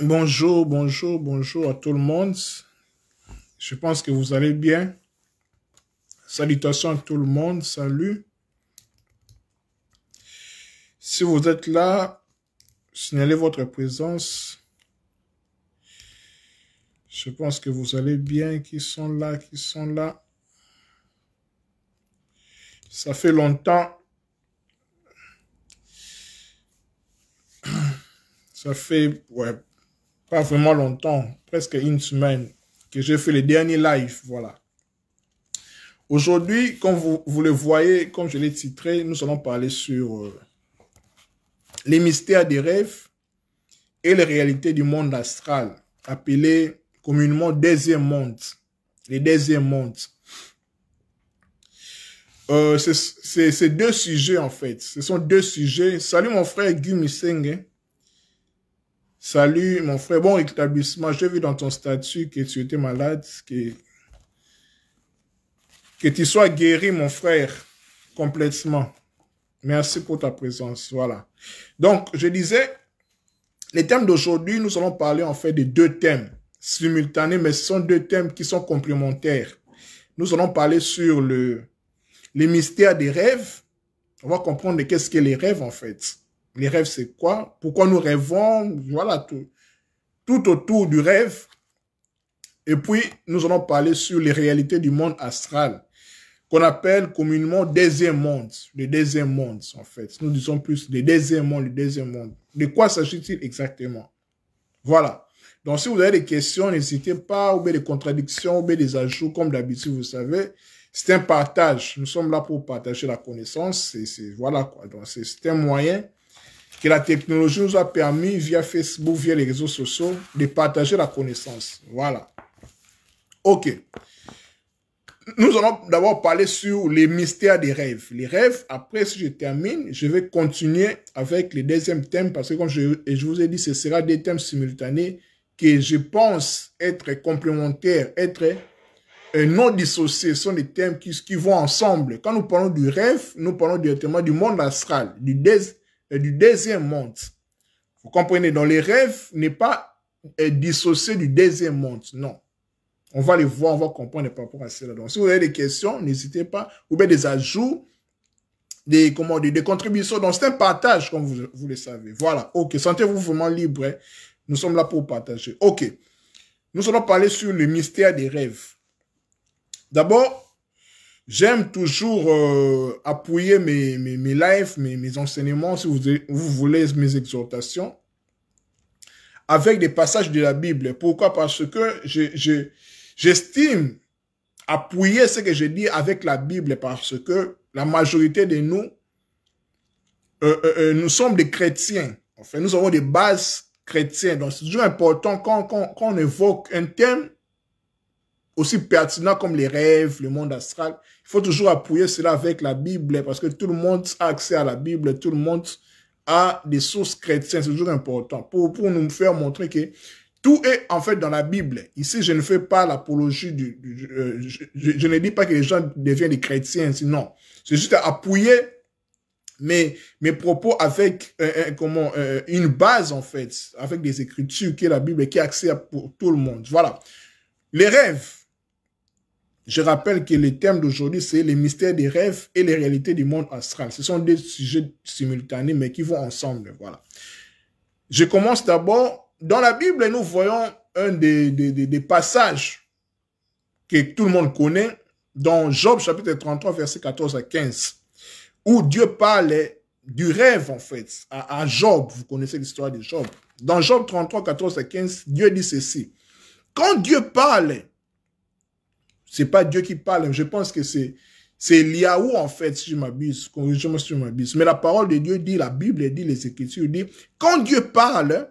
Bonjour, bonjour, bonjour à tout le monde. Je pense que vous allez bien. Salutations à tout le monde, salut. Si vous êtes là, signalez votre présence. Je pense que vous allez bien, qui sont là, qui sont là. Ça fait longtemps. Ça fait, ouais, pas vraiment longtemps, presque une semaine, que j'ai fait le dernier live, voilà. Aujourd'hui, comme vous, vous, le voyez, comme je l'ai titré, nous allons parler sur euh, les mystères des rêves et les réalités du monde astral, appelé communément deuxième monde, les deuxième monde. Euh, c'est deux sujets en fait. Ce sont deux sujets. Salut mon frère Guy hein. Salut, mon frère. Bon établissement. J'ai vu dans ton statut que tu étais malade. Que, que tu sois guéri, mon frère, complètement. Merci pour ta présence. Voilà. Donc, je disais, les thèmes d'aujourd'hui, nous allons parler en fait des deux thèmes simultanés, mais ce sont deux thèmes qui sont complémentaires. Nous allons parler sur le, les mystères des rêves. On va comprendre qu'est-ce que les rêves en fait. Les rêves, c'est quoi Pourquoi nous rêvons Voilà, tout, tout autour du rêve. Et puis, nous allons parler sur les réalités du monde astral, qu'on appelle communément deuxième monde, le deuxième monde, en fait. Nous disons plus le deuxième monde, le deuxième monde. De quoi s'agit-il exactement Voilà. Donc, si vous avez des questions, n'hésitez pas, ou bien des contradictions, ou des ajouts, comme d'habitude, vous savez, c'est un partage. Nous sommes là pour partager la connaissance. C'est, voilà quoi. Donc, c'est un moyen que la technologie nous a permis, via Facebook, via les réseaux sociaux, de partager la connaissance. Voilà. OK. Nous allons d'abord parler sur les mystères des rêves. Les rêves, après, si je termine, je vais continuer avec le deuxième thème. parce que, comme je, je vous ai dit, ce sera des thèmes simultanés que je pense être complémentaires, être euh, non dissociés. Ce sont des thèmes qui, qui vont ensemble. Quand nous parlons du rêve, nous parlons directement du monde astral, du désir et du deuxième monde. Vous comprenez, dans les rêves n'est pas dissocié du deuxième monde, non. On va les voir, on va comprendre par rapport à cela. Donc, si vous avez des questions, n'hésitez pas, ou bien des ajouts, des, comment, des, contributions. Donc, c'est un partage, comme vous, vous le savez. Voilà, ok, sentez-vous vraiment libre. Hein. Nous sommes là pour partager. Ok, nous allons parler sur le mystère des rêves. D'abord, J'aime toujours euh, appuyer mes, mes, mes lives, mes, mes enseignements, si vous, vous voulez, mes exhortations, avec des passages de la Bible. Pourquoi Parce que je je, j'estime appuyer ce que je dis avec la Bible, parce que la majorité de nous, euh, euh, euh, nous sommes des chrétiens. Enfin, nous avons des bases chrétiennes. Donc, c'est toujours important quand, quand, quand on évoque un thème, aussi pertinent comme les rêves, le monde astral. Il faut toujours appuyer cela avec la Bible parce que tout le monde a accès à la Bible, tout le monde a des sources chrétiennes, c'est toujours important pour, pour nous faire montrer que tout est en fait dans la Bible. Ici, je ne fais pas l'apologie du... Euh, je, ne dis pas que les gens deviennent des chrétiens, sinon. C'est juste appuyer mes, mes propos avec euh, euh, comment une base, en fait, avec des écritures qui est la Bible qui est accès à pour tout le monde. Voilà. Les rêves. Je rappelle que le thème d'aujourd'hui, c'est les mystères des rêves et les réalités du monde astral. Ce sont des sujets simultanés, mais qui vont ensemble. Voilà. Je commence d'abord. Dans la Bible, nous voyons un des, passages que tout le monde connaît, dans Job chapitre 33, verset 14 à 15, où Dieu parle du rêve, en fait, à, à Job. Vous connaissez l'histoire de Job. Dans Job 33, 14 à 15, Dieu dit ceci. Quand Dieu parle c'est pas Dieu qui parle. Je pense que c'est c'est en fait, si je m'abuse. je m'abuse. Mais la parole de Dieu dit, la Bible dit, les Écritures dit, quand Dieu parle,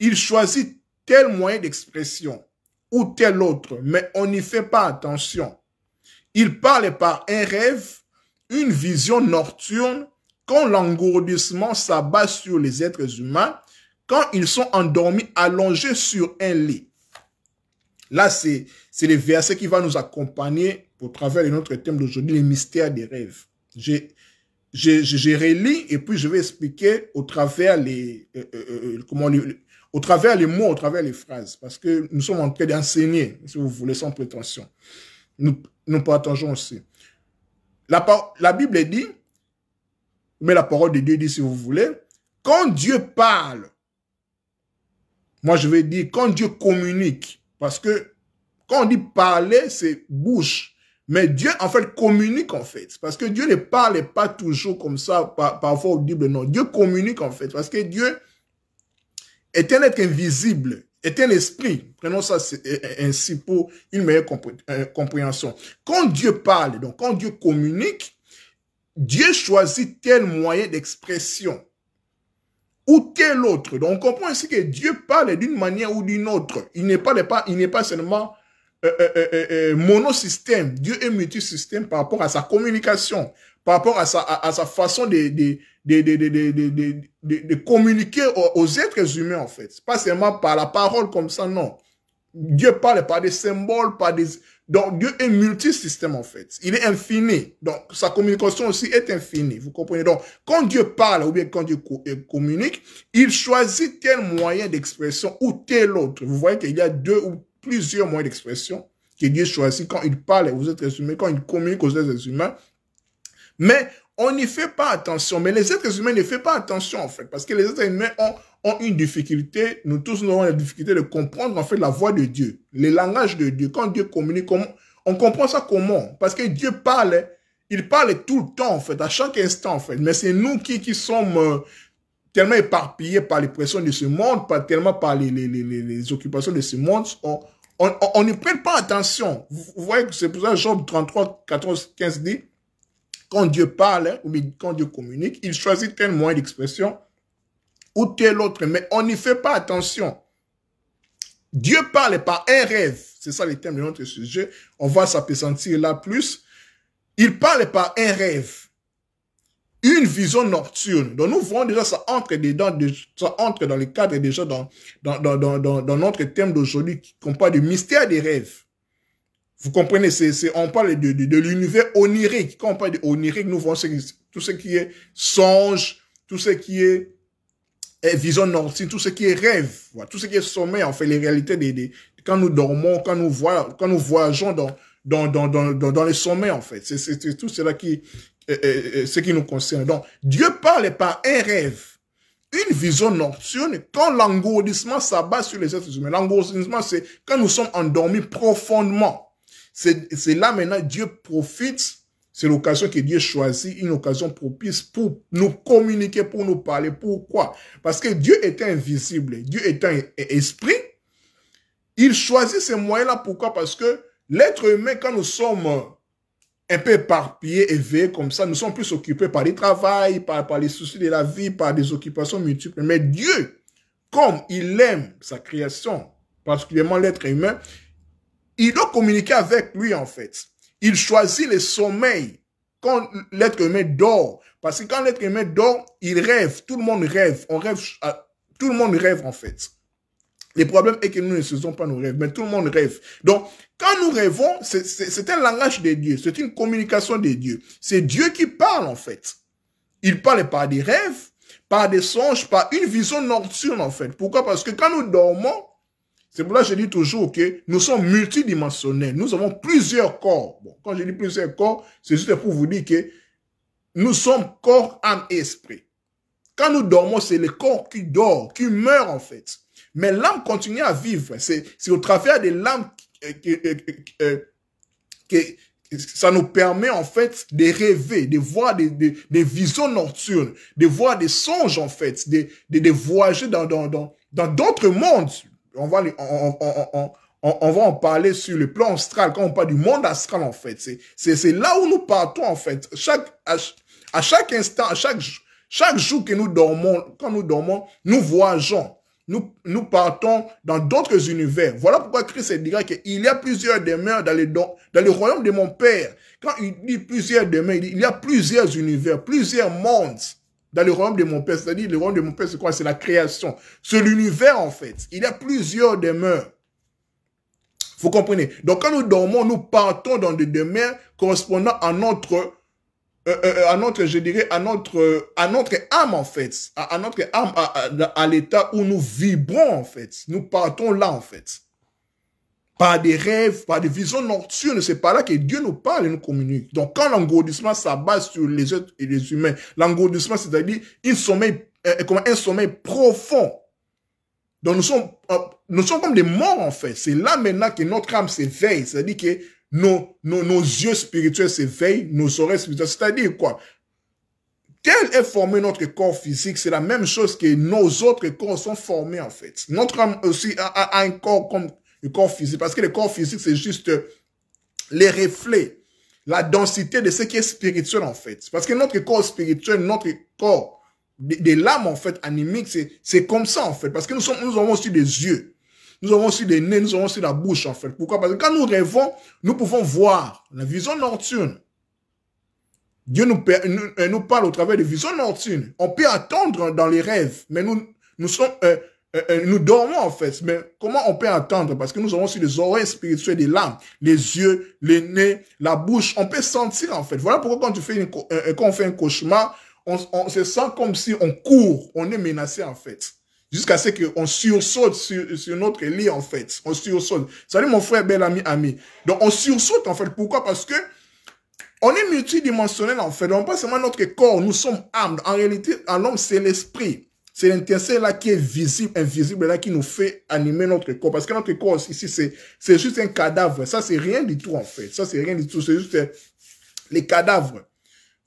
il choisit tel moyen d'expression ou tel autre, mais on n'y fait pas attention. Il parle par un rêve, une vision nocturne, quand l'engourdissement s'abat sur les êtres humains, quand ils sont endormis allongés sur un lit. Là, c'est le verset qui va nous accompagner au travers de notre thème d'aujourd'hui, les mystères des rêves. Je, je, je, relis et puis je vais expliquer au travers les, euh, euh, euh, comment au travers les mots, au travers les phrases, parce que nous sommes en train d'enseigner, si vous voulez, sans prétention. Nous, partageons aussi. La, la Bible dit, mais la parole de Dieu dit, si vous voulez, quand Dieu parle, moi je vais dire, quand Dieu communique, parce que quand on dit parler, c'est bouche. Mais Dieu, en fait, communique, en fait. Parce que Dieu ne parle pas toujours comme ça, parfois audible, non. Dieu communique, en fait. Parce que Dieu est un être invisible, est un esprit. Prenons ça eh, eh, ainsi pour une meilleure euh, compréhension. Quand Dieu parle, donc quand Dieu communique, Dieu choisit tel moyen d'expression ou tel autre. Donc on comprend ainsi que Dieu parle d'une manière ou d'une autre. Il n'est pas, il n'est pas seulement euh euh, euh, euh, euh, monosystème. Dieu est multisystème par rapport à sa communication, par rapport à sa, à, sa façon de, de, de, de, communiquer aux, aux êtres humains en fait. Pas seulement par la parole comme ça, non. Dieu parle par des symboles, par des donc Dieu est multisystème en fait. Il est infini. Donc sa communication aussi est infinie. Vous comprenez Donc quand Dieu parle ou bien quand Dieu euh, communique, il choisit tel moyen d'expression ou tel autre. Vous voyez qu'il y a deux ou plusieurs moyens d'expression que Dieu choisit quand il parle vous êtes humains, quand il communique aux êtres humains. Mais on n'y fait pas attention, mais les êtres humains ne font pas attention en fait, parce que les êtres humains ont, ont une difficulté, nous tous nous avons la difficulté de comprendre en fait la voix de Dieu, le langage de Dieu. Quand Dieu communique, comment, on comprend ça comment Parce que Dieu parle, il parle tout le temps en fait, à chaque instant en fait, mais c'est nous qui, qui sommes euh, tellement éparpillés par les pressions de ce monde, par, tellement par les, les, les, occupations de ce monde, on, on, ne prête pas attention. Vous, voyez que c'est pour ça que Job 33, 14, 15 dit, quand Dieu parle ou quand Dieu communique, il choisit tel moyen d'expression ou tel autre, mais on n'y fait pas attention. Dieu parle par un rêve. C'est ça le thème de notre sujet. On va s'apesantir là plus. Il parle par un rêve. Une vision nocturne. Donc nous voyons déjà ça entre dedans, ça entre dans le cadre déjà dans, dans, dans notre thème d'aujourd'hui qui parle du mystère des rêves. Vous comprenez, on parle de, l'univers onirique. Quand on parle de onirique, nous voyons tout ce qui est songe, tout ce qui est vision nocturne, tout ce qui est rêve, voilà, tout ce qui est sommeil, en fait, les réalités quand nous dormons, quand nous quand nous voyageons dans, dans, dans, dans, dans les sommets, en fait. C'est tout cela qui, euh, euh, euh, ce qui nous concerne. Donc, Dieu parle par un rêve, une vision nocturne, quand l'engourdissement s'abat sur les êtres humains. L'engourdissement, c'est quand nous sommes endormis profondément. C'est là maintenant, Dieu profite, c'est l'occasion que Dieu choisit, une occasion propice pour nous communiquer, pour nous parler. Pourquoi Parce que Dieu est invisible, Dieu est un esprit. Il choisit ces moyens-là. Pourquoi Parce que l'être humain, quand nous sommes un peu éparpillés, éveillés comme ça, nous sommes plus occupés par les travaux, par, par les soucis de la vie, par des occupations multiples. Mais Dieu, comme il aime sa création, particulièrement l'être humain, il doit communiquer avec lui, en fait. Il choisit le sommeil quand l'être humain dort. Parce que quand l'être humain dort, il rêve. Tout le monde rêve. On rêve. Euh, tout le monde rêve, en fait. Le problème est que nous ne faisons pas nos rêves, mais tout le monde rêve. Donc, quand nous rêvons, c'est un langage de Dieu, c'est une communication de Dieu. C'est Dieu qui parle, en fait. Il parle par des rêves, par des songes, par une vision nocturne, en fait. Pourquoi Parce que quand nous dormons, c'est pour ça que je dis toujours que nous sommes multidimensionnels. Nous avons plusieurs corps. quand je dis plusieurs corps, c'est juste pour vous dire que nous sommes corps, âme et esprit. Quand nous dormons, c'est le corps qui dort, qui meurt en fait. Mais l'âme continue à vivre. C'est au travers de l'âme que, ça nous permet en fait de rêver, de voir des, visions nocturnes, de voir des songes en fait, de, de, voyager dans d'autres dans, dans, mondes on va, en parler sur le plan astral, quand on parle du monde astral, en fait. C'est là où nous partons, en fait. Chaque, à, chaque instant, à chaque, chaque jour que nous dormons, quand nous dormons, nous voyageons. Nous, nous partons dans d'autres univers. Voilà pourquoi Christ que qu'il y a plusieurs demeures dans le, dans le royaume de mon Père. Quand il dit plusieurs demeures, il, dit, il y a plusieurs univers, plusieurs mondes dans le royaume de mon Père. C'est-à-dire, le royaume de mon Père, c'est quoi C'est la création. C'est l'univers, en fait. Il y a plusieurs demeures. Vous comprenez Donc, quand nous dormons, nous partons dans des demeures correspondant à notre, euh, euh, euh à notre, je dirais, à notre, à notre âme, en fait. À, à notre âme, à, à, à l'état où nous vibrons, en fait. Nous partons là, en fait par des rêves, par des visions nocturnes. C'est par là que Dieu nous parle et nous communique. Donc, quand l'engourdissement s'abat sur les êtres et les humains, l'engourdissement, c'est-à-dire euh, euh, un sommeil, profond. Donc, euh, nous sommes, comme des morts, en fait. C'est là maintenant que notre âme s'éveille. C'est-à-dire que nos, nos, yeux spirituels s'éveillent, nos oreilles spirituelles. C'est-à-dire quoi? Tel est formé notre corps physique, c'est la même chose que nos autres corps sont formés en fait. Notre âme aussi a un corps comme le corps physique. Parce que le corps physique, c'est juste euh, les reflets, la densité de ce qui est spirituel, en fait. Parce que notre corps spirituel, notre corps de, l'âme, en fait, animique, c'est comme ça, en fait. Parce que nous, sommes, nous avons aussi des yeux. Nous avons aussi des nez, nous avons aussi la bouche, en fait. Pourquoi Parce que quand nous rêvons, nous pouvons voir la vision nocturne. Dieu nous, euh, parle au travers des visions nocturnes. On peut attendre dans les rêves, mais nous, nous sommes... Euh, euh, euh, nous dormons en fait, mais comment on peut entendre Parce que nous avons aussi les oreilles spirituelles, des larmes, les yeux, les nez, la bouche. On peut sentir en fait. Voilà pourquoi quand, tu fais une, euh, quand on fait un cauchemar, on, se sent comme si on court, on est menacé en fait. Jusqu'à ce qu'on sursaute sur, notre lit en fait. On sursaute. Salut mon frère, bel ami, ami. Donc on sursaute en fait. Pourquoi Parce que on est multidimensionnel en fait. Donc pas seulement notre corps, nous sommes âmes. En réalité, homme c'est l'esprit. C'est l'intérêt là qui est visible, invisible, là qui nous fait animer notre corps. Parce que notre corps ici, c'est juste un cadavre. Ça, c'est rien du tout en fait. Ça, c'est rien du tout. C'est juste euh, les cadavres.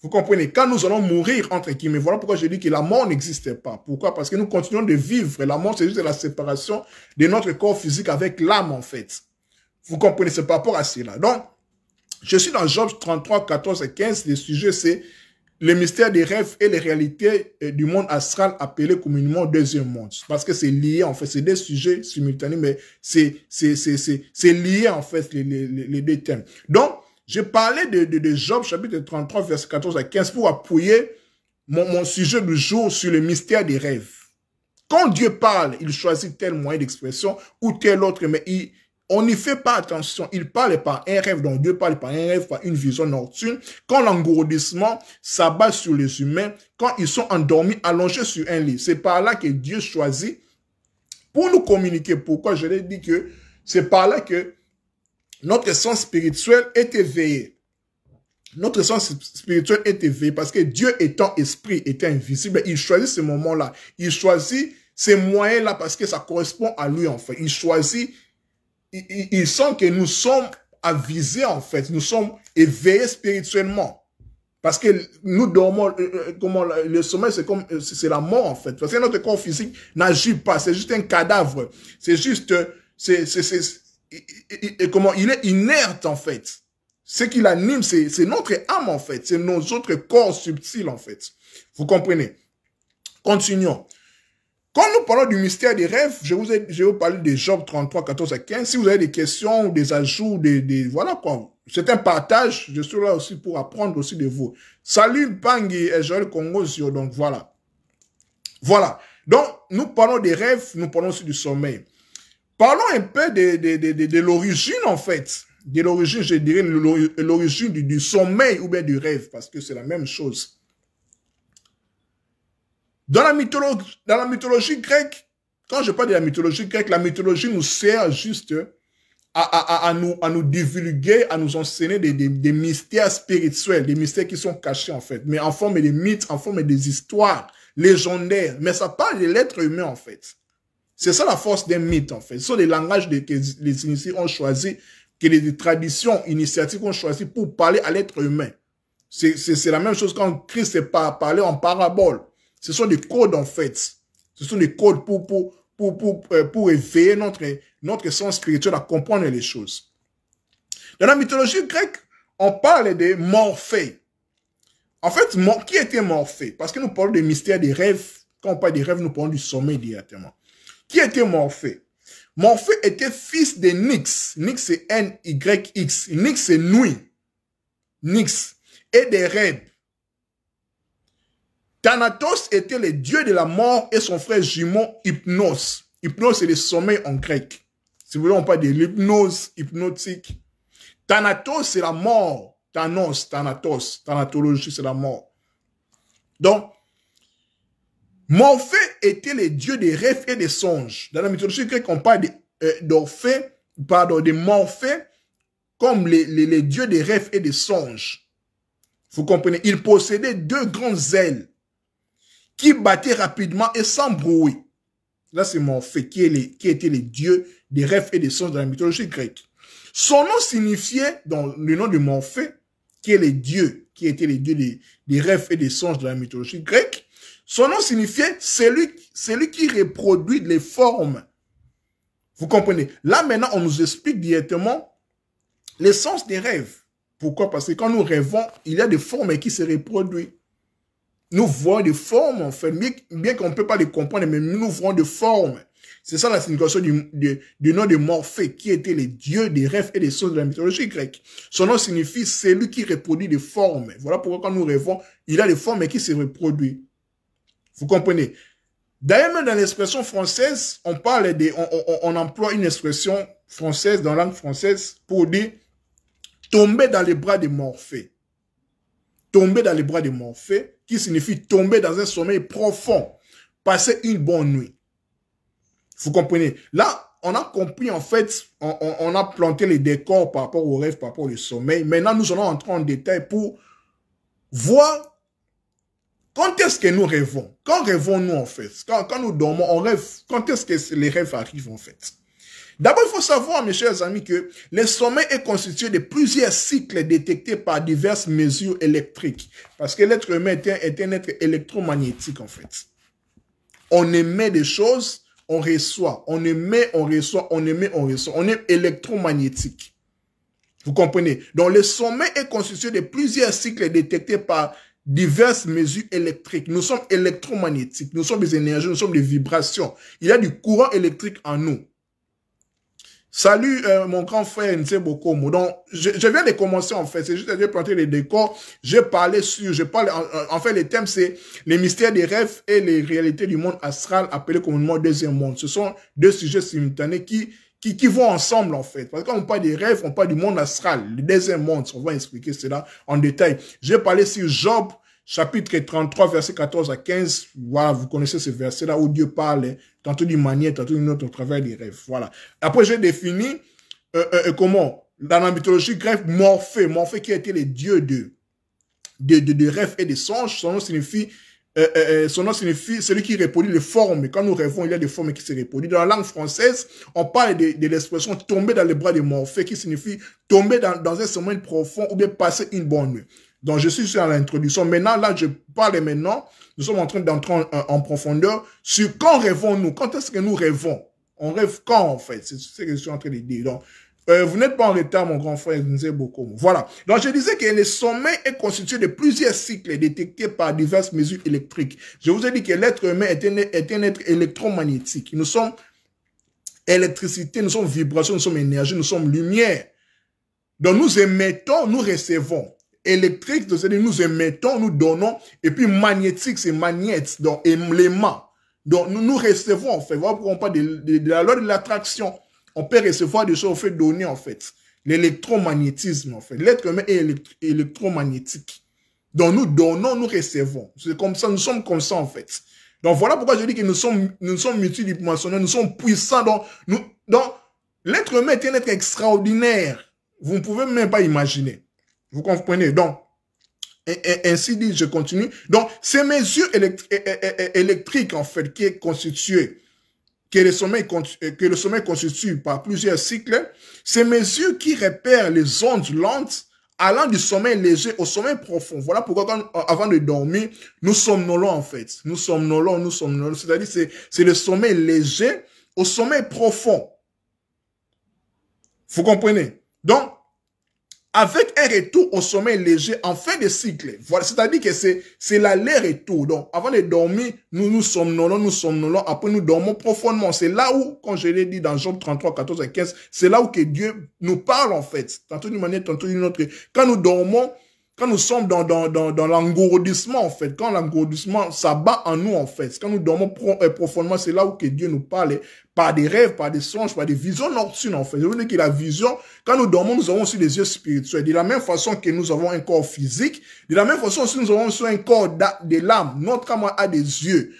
Vous comprenez Quand nous allons mourir, entre guillemets, voilà pourquoi je dis que la mort n'existe pas. Pourquoi Parce que nous continuons de vivre. La mort, c'est juste la séparation de notre corps physique avec l'âme, en fait. Vous comprenez ce par rapport à cela. Donc, je suis dans Job 33, 14 et 15. Le sujet, c'est le mystère des rêves et les réalités euh, du monde astral appelé communément deuxième monde. Parce que c'est lié, en fait, c'est des sujets simultanés, mais c'est, lié, en fait, les, deux thèmes. Donc, je parlais de, Job, chapitre 33, verset 14 à 15, pour appuyer mon, mon sujet du jour sur le mystère des rêves. Quand Dieu parle, il choisit tel moyen d'expression ou tel autre, mais il, on n'y fait pas attention. Il parle par un rêve, donc Dieu parle par un rêve, par une vision nocturne. Quand l'engourdissement s'abat sur les humains, quand ils sont endormis, allongés sur un lit, c'est par là que Dieu choisit pour nous communiquer. Pourquoi je l'ai dit que c'est par là que notre sens spirituel est éveillé. Notre sens spirituel est éveillé parce que Dieu étant esprit, étant invisible, il choisit ce moment-là. Il choisit ces moyens-là parce que ça correspond à lui, en fait. Il choisit il, sentent que nous sommes avisés, en fait. Nous sommes éveillés spirituellement. Parce que nous dormons, euh, euh, comment, le sommeil, c'est comme, euh, c'est la mort, en fait. Parce que notre corps physique n'agit pas. C'est juste un cadavre. C'est juste, c'est, et comment, il est inerte, en fait. Ce qui l'anime, c'est notre âme, en fait. C'est nos autres corps subtils, en fait. Vous comprenez? Continuons. Quand nous parlons du mystère des rêves, je vous ai, vous parler de Job 33, 14 à 15. Si vous avez des questions des ajouts, des, voilà quoi. C'est un partage. Je suis là aussi pour apprendre aussi de vous. Salut Bangui et Joël Congosio. Donc voilà. Voilà. Donc, nous parlons des rêves, nous parlons aussi du sommeil. Parlons un peu de, de, de, de, l'origine, en fait. De l'origine, je dirais, l'origine du sommeil ou bien du rêve, parce que c'est la même chose. Dans la, mythologie, dans la mythologie grecque, quand je parle de la mythologie grecque, la mythologie nous sert juste à, à, à, nous, à nous divulguer, à nous enseigner des, des, mystères spirituels, des mystères qui sont cachés en fait, mais en forme des mythes, en forme des histoires légendaires. Mais ça parle de l'être humain en fait. C'est ça la force des mythes en fait. Ce sont les langages que les initiés ont choisi, que les, traditions initiatives ont choisi pour parler à l'être humain. C'est la même chose quand Christ c'est pas parlé en parabole. Ce sont des codes, en fait. Ce sont des codes pour, pour, euh, pour, éveiller notre, notre sens spirituel à comprendre les choses. Dans la mythologie grecque, on parle de Morphée. En fait, qui était Morphée Parce que nous parlons des mystères, des rêves. Quand on parle des rêves, nous parlons du sommeil directement. Qui était Morphée Morphée était fils de Nyx. Nyx, c'est N-Y-X. Nyx, c'est nuit. Nyx. Et des rêves. Thanatos était le dieu de la mort et son frère jumeau Hypnos. Hypnos, c'est le sommeil en grec. Si vous voulez, on parle de l'hypnose hypnotique. Thanatos, c'est la mort. Thanos, Thanatos, Thanatologie, c'est la mort. Donc, Morphée était le dieu des rêves et des songes. Dans la mythologie grecque, on parle euh, d'Orphée, de Morphée comme les, dieux des rêves et des songes. Vous comprenez Il possédait deux grandes ailes qui battait rapidement et sans brouiller. Là, c'est mon qui, était le dieu des rêves et des songes dans la mythologie grecque. Son nom signifiait, dans le nom de Morphée, qui est le dieu, qui était le dieu des, rêves et des songes dans la mythologie grecque, son nom signifiait celui, celui qui reproduit les formes. Vous comprenez Là, maintenant, on nous explique directement l'essence des rêves. Pourquoi Parce que quand nous rêvons, il y a des formes qui se reproduisent. Nous voyons des formes, en fait. Bien qu'on ne peut pas les comprendre, mais nous voyons des formes. C'est ça la signification du, nom de Morphée, qui était le dieu des rêves et des sons de la mythologie grecque. Son nom signifie celui qui reproduit des formes. Voilà pourquoi quand nous rêvons, il a des formes et qui se reproduisent. Vous comprenez D'ailleurs, même dans l'expression française, on parle des, on, on, emploie une expression française, dans la langue française, pour dire tomber dans les bras de Morphée. Tomber dans les bras de Morphée, qui signifie tomber dans un sommeil profond, passer une bonne nuit. Vous comprenez Là, on a compris, en fait, on, a planté les décors par rapport au rêve, par rapport au sommeil. Maintenant, nous allons entrer en détail pour voir quand est-ce que nous rêvons. Quand rêvons-nous, en fait quand, quand nous dormons, on rêve. Quand est-ce que les rêves arrivent, en fait D'abord, il faut savoir, mes chers amis, que le sommet est constitué de plusieurs cycles détectés par diverses mesures électriques. Parce que l'être humain est un, être électromagnétique, en fait. On émet des choses, on reçoit. On émet, on reçoit, on émet, on reçoit. On est électromagnétique. Vous comprenez Donc, le sommet est constitué de plusieurs cycles détectés par diverses mesures électriques. Nous sommes électromagnétiques, nous sommes des énergies, nous sommes des vibrations. Il y a du courant électrique en nous. Salut euh, mon grand frère Nsebokomo. Donc, je, je, viens de commencer en fait. C'est juste que j'ai les décors. J'ai parlé sur, je parle, en, fait, les thèmes, c'est les mystères des rêves et les réalités du monde astral, appelé communément deuxième monde. Ce sont deux sujets simultanés qui, qui, qui vont ensemble en fait. Parce que quand on parle des rêves, on parle du monde astral, le deuxième monde. On va expliquer cela en détail. J'ai parlé sur Job chapitre 33, verset 14 à 15, voilà, vous connaissez ce verset-là où Dieu parle, tantôt hein, d'une manière, tantôt d'une autre, au travers des rêves. Voilà. Après, j'ai défini euh, euh, euh, comment, dans la mythologie grecque, Morphée, Morphée qui était le dieu de, de, rêves et de songes, son nom signifie son nom signifie celui qui répondit les formes. Quand nous rêvons, il y a des formes qui se répondent. Dans la langue française, on parle de, l'expression tomber dans les bras de Morphée, qui signifie tomber dans, dans un sommeil profond ou bien passer une bonne nuit. Donc, je suis sur l'introduction. Maintenant, là, je parle maintenant, nous sommes en train d'entrer en, profondeur sur quand rêvons-nous, quand est-ce que nous rêvons. On rêve quand, en fait. C'est ce que je suis en train de dire. Donc, euh, vous n'êtes pas en retard, mon grand frère vous êtes beaucoup. Voilà. Donc, je disais que le sommet est constitué de plusieurs cycles détectés par diverses mesures électriques. Je vous ai dit que l'être humain est un, est un être électromagnétique. Nous sommes électricité, nous sommes vibration, nous sommes énergie, nous sommes lumière. Donc, nous émettons, nous recevons électrique, c'est-à-dire nous émettons, nous donnons, et puis magnétique, c'est magnète, donc élément. Donc nous, nous recevons, en fait. Voilà pourquoi on parle de, la loi de l'attraction. On peut recevoir des choses, on fait donner, en fait. L'électromagnétisme, en fait. L'être humain est électromagnétique. Donc nous donnons, nous recevons. C'est comme ça, nous sommes comme ça, en fait. Donc voilà pourquoi je dis que nous sommes, nous sommes multidimensionnels, nous sommes puissants. Donc, donc l'être humain est un être extraordinaire. Vous ne pouvez même pas imaginer. Vous comprenez Donc, ainsi dit, je continue. Donc, ces mesures électriques, en fait, qui est constituée, que le, sommet, euh, que le constitue par plusieurs cycles, ces mesures qui repèrent les ondes lentes allant du sommet léger au sommet profond. Voilà pourquoi euh, avant de dormir, nous sommes somnolons en fait. Nous sommes somnolons, nous somnolons. C'est-à-dire c'est c'est le sommet léger au sommet profond. Vous comprenez Donc avec un retour au sommeil léger en fin de cycle. Voilà, c'est-à-dire que c'est c'est l'aller-retour. Donc, avant de dormir, nous nous somnolons, nous somnolons, après nous dormons profondément. C'est là où, comme je l'ai dit dans Job 33, 14 et 15, c'est là où que Dieu nous parle en fait. Tantôt d'une manière, tantôt d'une autre. Quand nous dormons, quand nous sommes dans, dans, dans, l'engourdissement, en fait, quand l'engourdissement s'abat en nous, en fait, quand nous dormons euh, profondément, c'est là où que Dieu nous parle par des rêves, par des songes, par des visions nocturnes, en fait. Je veux dire que la vision, quand nous dormons, nous avons aussi des yeux spirituels. De la même façon que nous avons un corps physique, de la même façon aussi nous avons aussi un corps de l'âme. Notre âme a des yeux.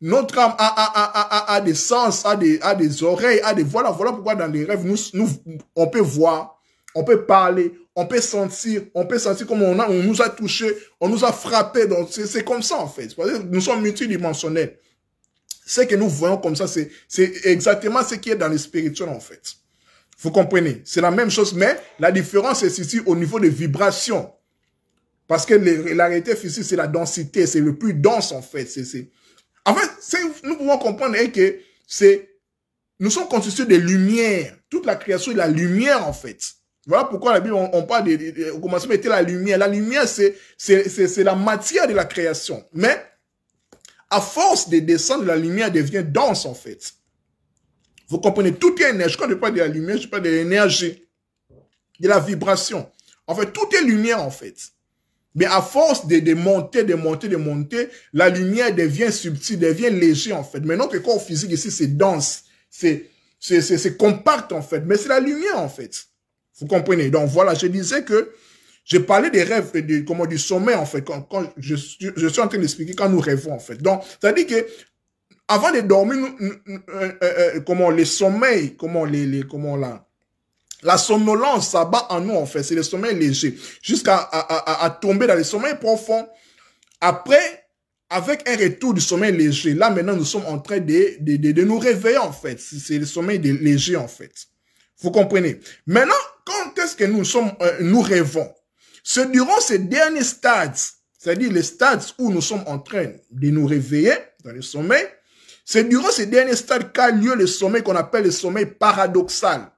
Notre âme a, a, a, a, a des sens, a des, oreilles, a des... voix. voilà pourquoi dans les rêves, nous, nous, on peut voir on peut parler, on peut sentir, on peut sentir comment on, on nous a touchés, on nous a frappés. Donc, c'est comme ça, en fait. Nous sommes multidimensionnels. Ce que nous voyons comme ça, c'est exactement ce qui est dans le spirituel, en fait. Vous comprenez C'est la même chose, mais la différence est ici au niveau des vibrations. Parce que la réalité physique, c'est la densité, c'est le plus dense, en fait. c'est En fait, nous pouvons comprendre hein, que c'est nous sommes constitués de lumière. Toute la création est la lumière, en fait. Voilà pourquoi la Bible, on, parle de, de, au la lumière. La lumière, c'est la matière de la création. Mais à force de descendre, la lumière devient dense en fait. Vous comprenez, tout est énergie. Quand je parle de la lumière, je parle de l'énergie, de la vibration. En fait, tout est lumière en fait. Mais à force de, de, monter, de monter, de monter, la lumière devient subtile, devient léger en fait. Maintenant que le corps physique ici, c'est dense, c'est compact, en fait. Mais c'est la lumière en fait. Vous comprenez Donc voilà, je disais que j'ai parlé des rêves, et du, comment, du sommeil, en fait, quand, je, suis en train d'expliquer quand nous rêvons, en fait. Donc, ça dit que avant de dormir, euh, euh, euh, comment les sommeils, comment les, comment la, la somnolence s'abat en nous, en fait. C'est le sommeil léger. Jusqu'à à, tomber dans le sommeil profond. Après, avec un retour du sommeil léger, là maintenant nous sommes en train de, de, de, de nous réveiller en fait. C'est le sommeil léger en fait. Vous comprenez Maintenant, quand est-ce que nous sommes, euh, nous rêvons C'est durant ces derniers stades, c'est-à-dire les stades où nous sommes en train de nous réveiller dans le sommeil, c'est durant ces derniers stades qu'a lieu le sommeil qu'on appelle le sommeil paradoxal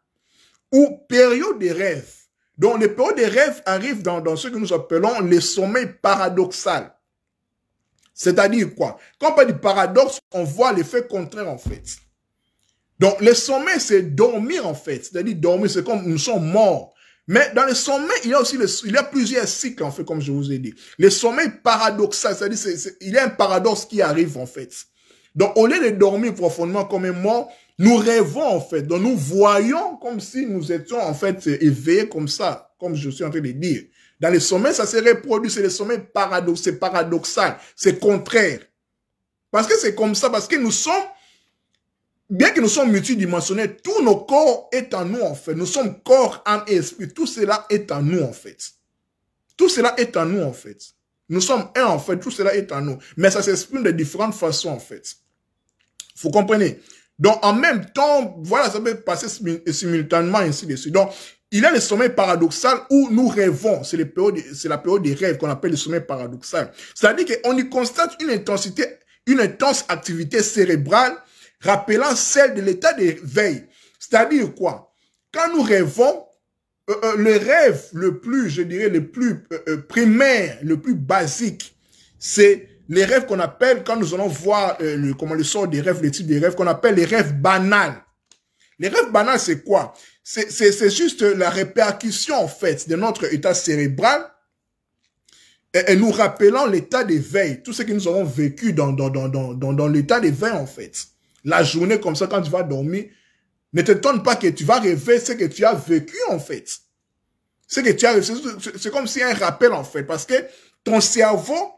ou période de rêve. Donc les périodes de rêve arrivent dans, dans ce que nous appelons le sommeil paradoxal. C'est-à-dire quoi Quand on parle du paradoxe, on voit l'effet contraire en fait. Donc, le sommeil, c'est dormir, en fait. C'est-à-dire dormir, c'est comme nous sommes morts. Mais dans le sommeil, il y a aussi il y a plusieurs cycles, en fait, comme je vous ai dit. Le sommeil paradoxal, c'est-à-dire, il y a un paradoxe qui arrive, en fait. Donc, au lieu de dormir profondément comme un mort, nous rêvons, en fait. Donc, nous voyons comme si nous étions, en fait, éveillés comme ça, comme je suis en train de dire. Dans le sommeil, ça se reproduit. C'est le sommeil paradoxal, c'est paradoxal, c'est contraire. Parce que c'est comme ça, parce que nous sommes bien que nous sommes multidimensionnels, tout nos corps est en nous en fait. Nous sommes corps, âme et esprit. Tout cela est en nous en fait. Tout cela est en nous en fait. Nous sommes un en fait. Tout cela est en nous. Mais ça s'exprime de différentes façons en fait. Vous comprenez Donc en même temps, voilà, ça peut passer simultanément ainsi de suite. Donc il y a le sommeil paradoxal où nous rêvons. C'est la période des rêves qu'on appelle le sommeil paradoxal. C'est-à-dire qu'on y constate une intensité, une intense activité cérébrale rappelant celle de l'état de veille. C'est-à-dire quoi Quand nous rêvons, euh, euh, le rêve le plus, je dirais, le plus euh, primaire, le plus basique, c'est les rêves qu'on appelle, quand nous allons voir le, comment le sort des rêves, le type des rêves, qu'on appelle les rêves banals. Les rêves banals, c'est quoi C'est juste la répercussion, en fait, de notre état cérébral et, nous rappelant l'état d'éveil, tout ce que nous avons vécu dans, dans, dans, dans, dans, dans l'état d'éveil, en fait. La journée comme ça, quand tu vas dormir, ne t'étonne pas que tu vas rêver ce que tu as vécu en fait. Ce que tu as c'est comme si un rappel en fait, parce que ton cerveau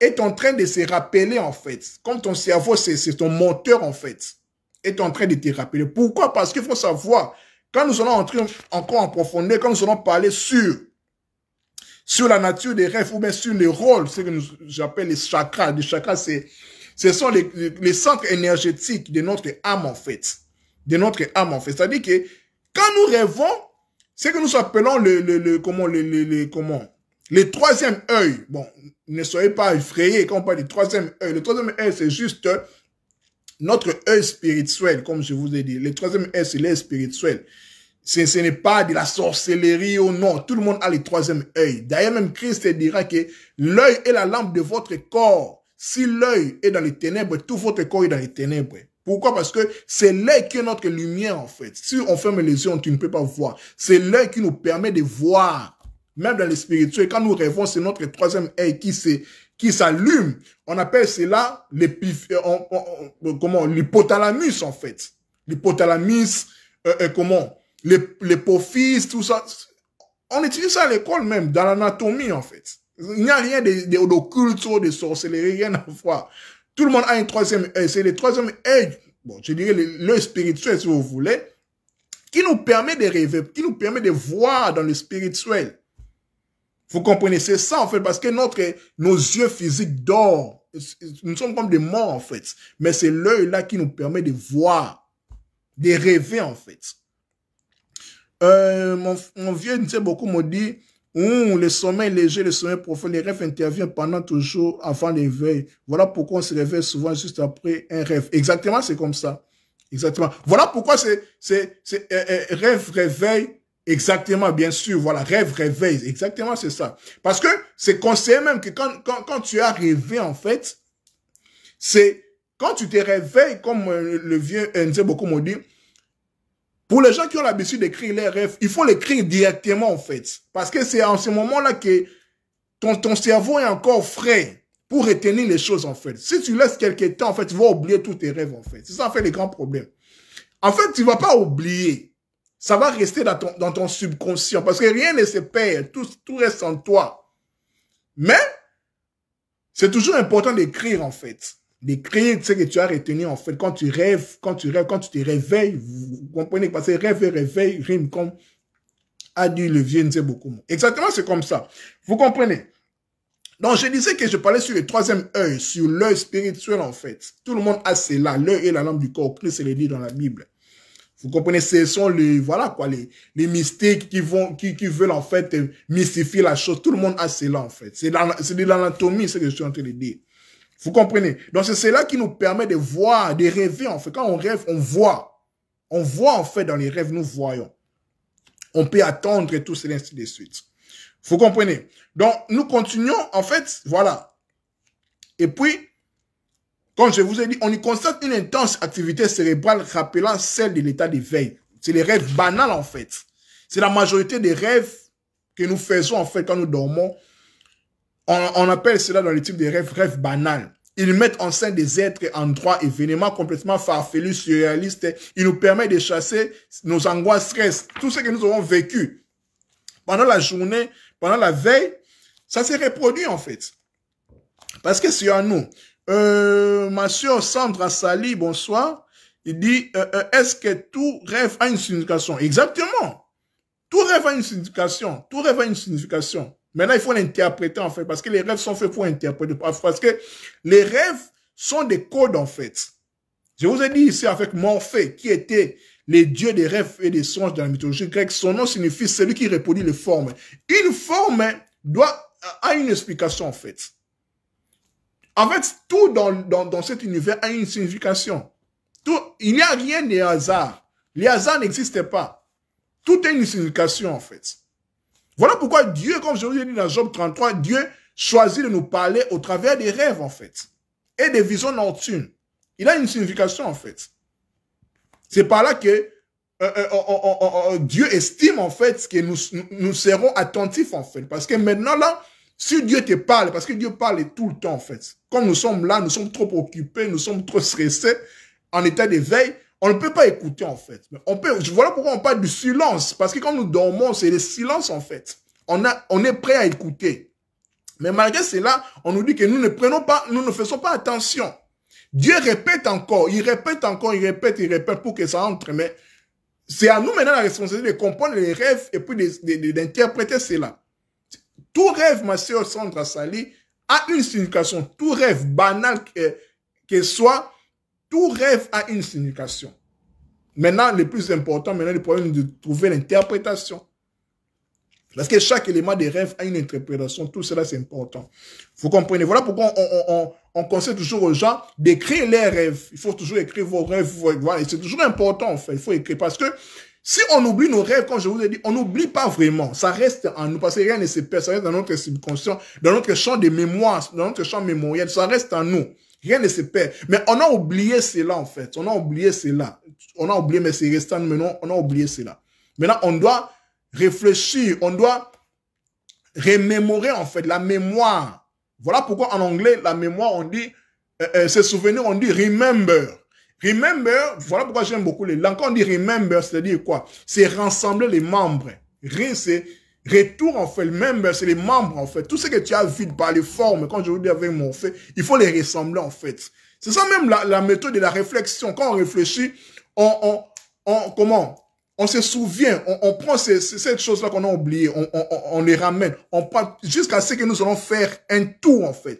est en train de se rappeler en fait. Comme ton cerveau, c'est ton moteur en fait, est en train de te rappeler. Pourquoi Parce qu'il faut savoir, quand nous allons entrer encore en profondeur, quand nous allons parler sur sur la nature des rêves ou bien sur les rôles, ce que j'appelle les chakras. Les chakras, c'est ce sont les, centres énergétiques de notre âme, en fait. De notre âme, en fait. C'est-à-dire que quand nous rêvons, ce que nous appelons le, le, le comment, le, le, comment, le troisième œil. Bon, ne soyez pas effrayés quand on parle du troisième œil. Le troisième œil, c'est juste notre œil spirituel, comme je vous ai dit. Le troisième œil, c'est l'œil spirituel. Ce, ce n'est pas de la sorcellerie ou non. Tout le monde a le troisième œil. D'ailleurs, même Christ dira que l'œil est la lampe de votre corps. Si l'œil est dans les ténèbres, tout votre corps est dans les ténèbres. Pourquoi Parce que c'est l'œil qui est notre lumière en fait. Si on ferme les yeux, on ne peut pas voir. C'est l'œil qui nous permet de voir, même dans les spirituels. Quand nous rêvons, c'est notre troisième œil qui s'allume. On appelle cela euh, l'hypothalamus en fait. L'hypothalamus, euh, euh, comment L'hypophyse, tout ça. On utilise ça à l'école même, dans l'anatomie en fait. Il n'y a rien de, de, de, sorcellerie, rien à voir. Tout le monde a un troisième œil. Euh, c'est le troisième œil, bon, je dirais l'œil spirituel, si vous voulez, qui nous permet de rêver, qui nous permet de voir dans le spirituel. Vous comprenez, c'est ça en fait, parce que notre, nos yeux physiques dorment. Nous sommes comme des morts en fait. Mais c'est l'œil-là qui nous permet de voir, de rêver en fait. Euh, mon, vieux, tu sais, beaucoup me dit, Mmh, le sommeil léger, le sommeil profond, les rêves interviennent pendant toujours avant l'éveil. Voilà pourquoi on se réveille souvent juste après un rêve. Exactement, c'est comme ça. Exactement. Voilà pourquoi c'est c'est euh, euh, rêve réveil. Exactement, bien sûr. Voilà, rêve réveil. Exactement, c'est ça. Parce que c'est conseillé même que quand, quand, quand tu as rêvé en fait, c'est quand tu te réveilles comme euh, le vieux beaucoup m'ont dit, pour les gens qui ont l'habitude d'écrire leurs rêves, il faut l'écrire directement en fait. Parce que c'est en ce moment-là que ton, cerveau est encore frais pour retenir les choses en fait. Si tu laisses quelques temps, en fait, tu vas oublier tous tes rêves en fait. C'est ça fait les grands problèmes. En fait, tu vas pas oublier. Ça va rester dans ton, subconscient parce que rien ne se perd. Tout, tout reste en toi. Mais, c'est toujours important d'écrire en fait de créer ce que tu as retenu, en fait, quand tu rêves, quand tu rêves, quand tu te réveilles, vous comprenez, parce que rêve et réveil riment comme a dit le vieux beaucoup Exactement, c'est comme ça. Vous comprenez? Donc, je disais que je parlais sur le troisième œil, sur l'œil spirituel, en fait. Tout le monde a cela. L'œil et la lampe du corps. Christ le dit dans la Bible. Vous comprenez? Ce sont les, voilà quoi, les, les mystiques qui vont, qui, qui veulent, en fait, mystifier la chose. Tout le monde a cela, en fait. C'est de l'anatomie, ce que je suis en train de dire. Vous comprenez Donc c'est cela qui nous permet de voir, de rêver en fait. Quand on rêve, on voit. On voit en fait dans les rêves, nous voyons. On peut attendre et tout cela, ainsi de suite. Vous comprenez Donc nous continuons en fait, voilà. Et puis, comme je vous ai dit, on y constate une intense activité cérébrale rappelant celle de l'état veille. C'est les rêves banals en fait. C'est la majorité des rêves que nous faisons en fait quand nous dormons on, on appelle cela dans le type de rêve, rêve banal. Ils mettent en scène des êtres en trois événements complètement farfelus, surréalistes. Ils nous permettent de chasser nos angoisses, stress, tout ce que nous avons vécu pendant la journée, pendant la veille. Ça s'est reproduit en fait. Parce que c'est à nous. Euh, Monsieur Sandra Sali, bonsoir. Il dit, euh, euh, est-ce que tout rêve a une signification Exactement. Tout rêve a une signification. Tout rêve a une signification. Maintenant, il faut l'interpréter, en fait, parce que les rêves sont faits pour interpréter, parce que les rêves sont des codes, en fait. Je vous ai dit ici avec Morphée, qui était le dieu des rêves et des songes dans la mythologie grecque, son nom signifie celui qui reproduit les formes. Une forme doit a une explication en fait. En fait, tout dans, cet univers a une signification. il n'y a rien de hasard. Les hasards n'existent pas. Tout a une signification en fait. Voilà pourquoi Dieu, comme je vous ai dit dans Job 33, Dieu choisit de nous parler au travers des rêves, en fait, et des visions nocturnes. Il a une signification, en fait. C'est par là que euh, euh, oh, oh, oh, Dieu estime, en fait, que nous, serons attentifs, en fait. Parce que maintenant, là, si Dieu te parle, parce que Dieu parle tout le temps, en fait. Comme nous sommes là, nous sommes trop occupés, nous sommes trop stressés, en état d'éveil, on ne peut pas écouter, en fait. Mais on peut, voilà pourquoi on parle du silence. Parce que quand nous dormons, c'est le silence, en fait. On, a, on est prêt à écouter. Mais malgré cela, on nous dit que nous ne prenons pas, nous ne faisons pas attention. Dieu répète encore, il répète encore, il répète, il répète pour que ça entre. Mais c'est à nous maintenant la responsabilité de comprendre les rêves et puis d'interpréter cela. Tout rêve, ma sœur Sandra Sali, a une signification. Tout rêve banal que, que soit, tout rêve a une signification. Maintenant, le plus important, maintenant, le problème de trouver l'interprétation. Parce que chaque élément des rêves a une interprétation. Tout cela, c'est important. Vous comprenez. Voilà pourquoi on, conseille toujours aux gens d'écrire leurs rêves. Il faut toujours écrire vos rêves. C'est toujours important, en fait. Il faut écrire. Parce que si on oublie nos rêves, comme je vous ai dit, on n'oublie pas vraiment. Ça reste en nous. Parce que rien ne se perd. Ça reste dans notre subconscient, dans notre champ de mémoire, dans notre champ mémoriel. Ça reste en nous. Rien ne se perd. Mais on a oublié cela, en fait. On a oublié cela. On a oublié, mais c'est restant, Maintenant, on a oublié cela. Maintenant, on doit réfléchir, on doit remémorer, en fait, la mémoire. Voilà pourquoi, en anglais, la mémoire, on dit, euh, euh, se souvenir, on dit remember. Remember, voilà pourquoi j'aime beaucoup les langues. Quand on dit remember, c'est-à-dire quoi? C'est rassembler les membres. Rien c'est Retour, en fait, Le même, ben, c'est les membres, en fait. Tout ce que tu as vide par les formes, quand je vous dis avec mon fait, il faut les ressembler, en fait. C'est ça même la, méthode de la réflexion. Quand on réfléchit, on, on, on comment on se souvient, on, on prend cette chose-là qu'on a oubliée, on, on, on, les ramène, on parle jusqu'à ce que nous allons faire un tour en fait.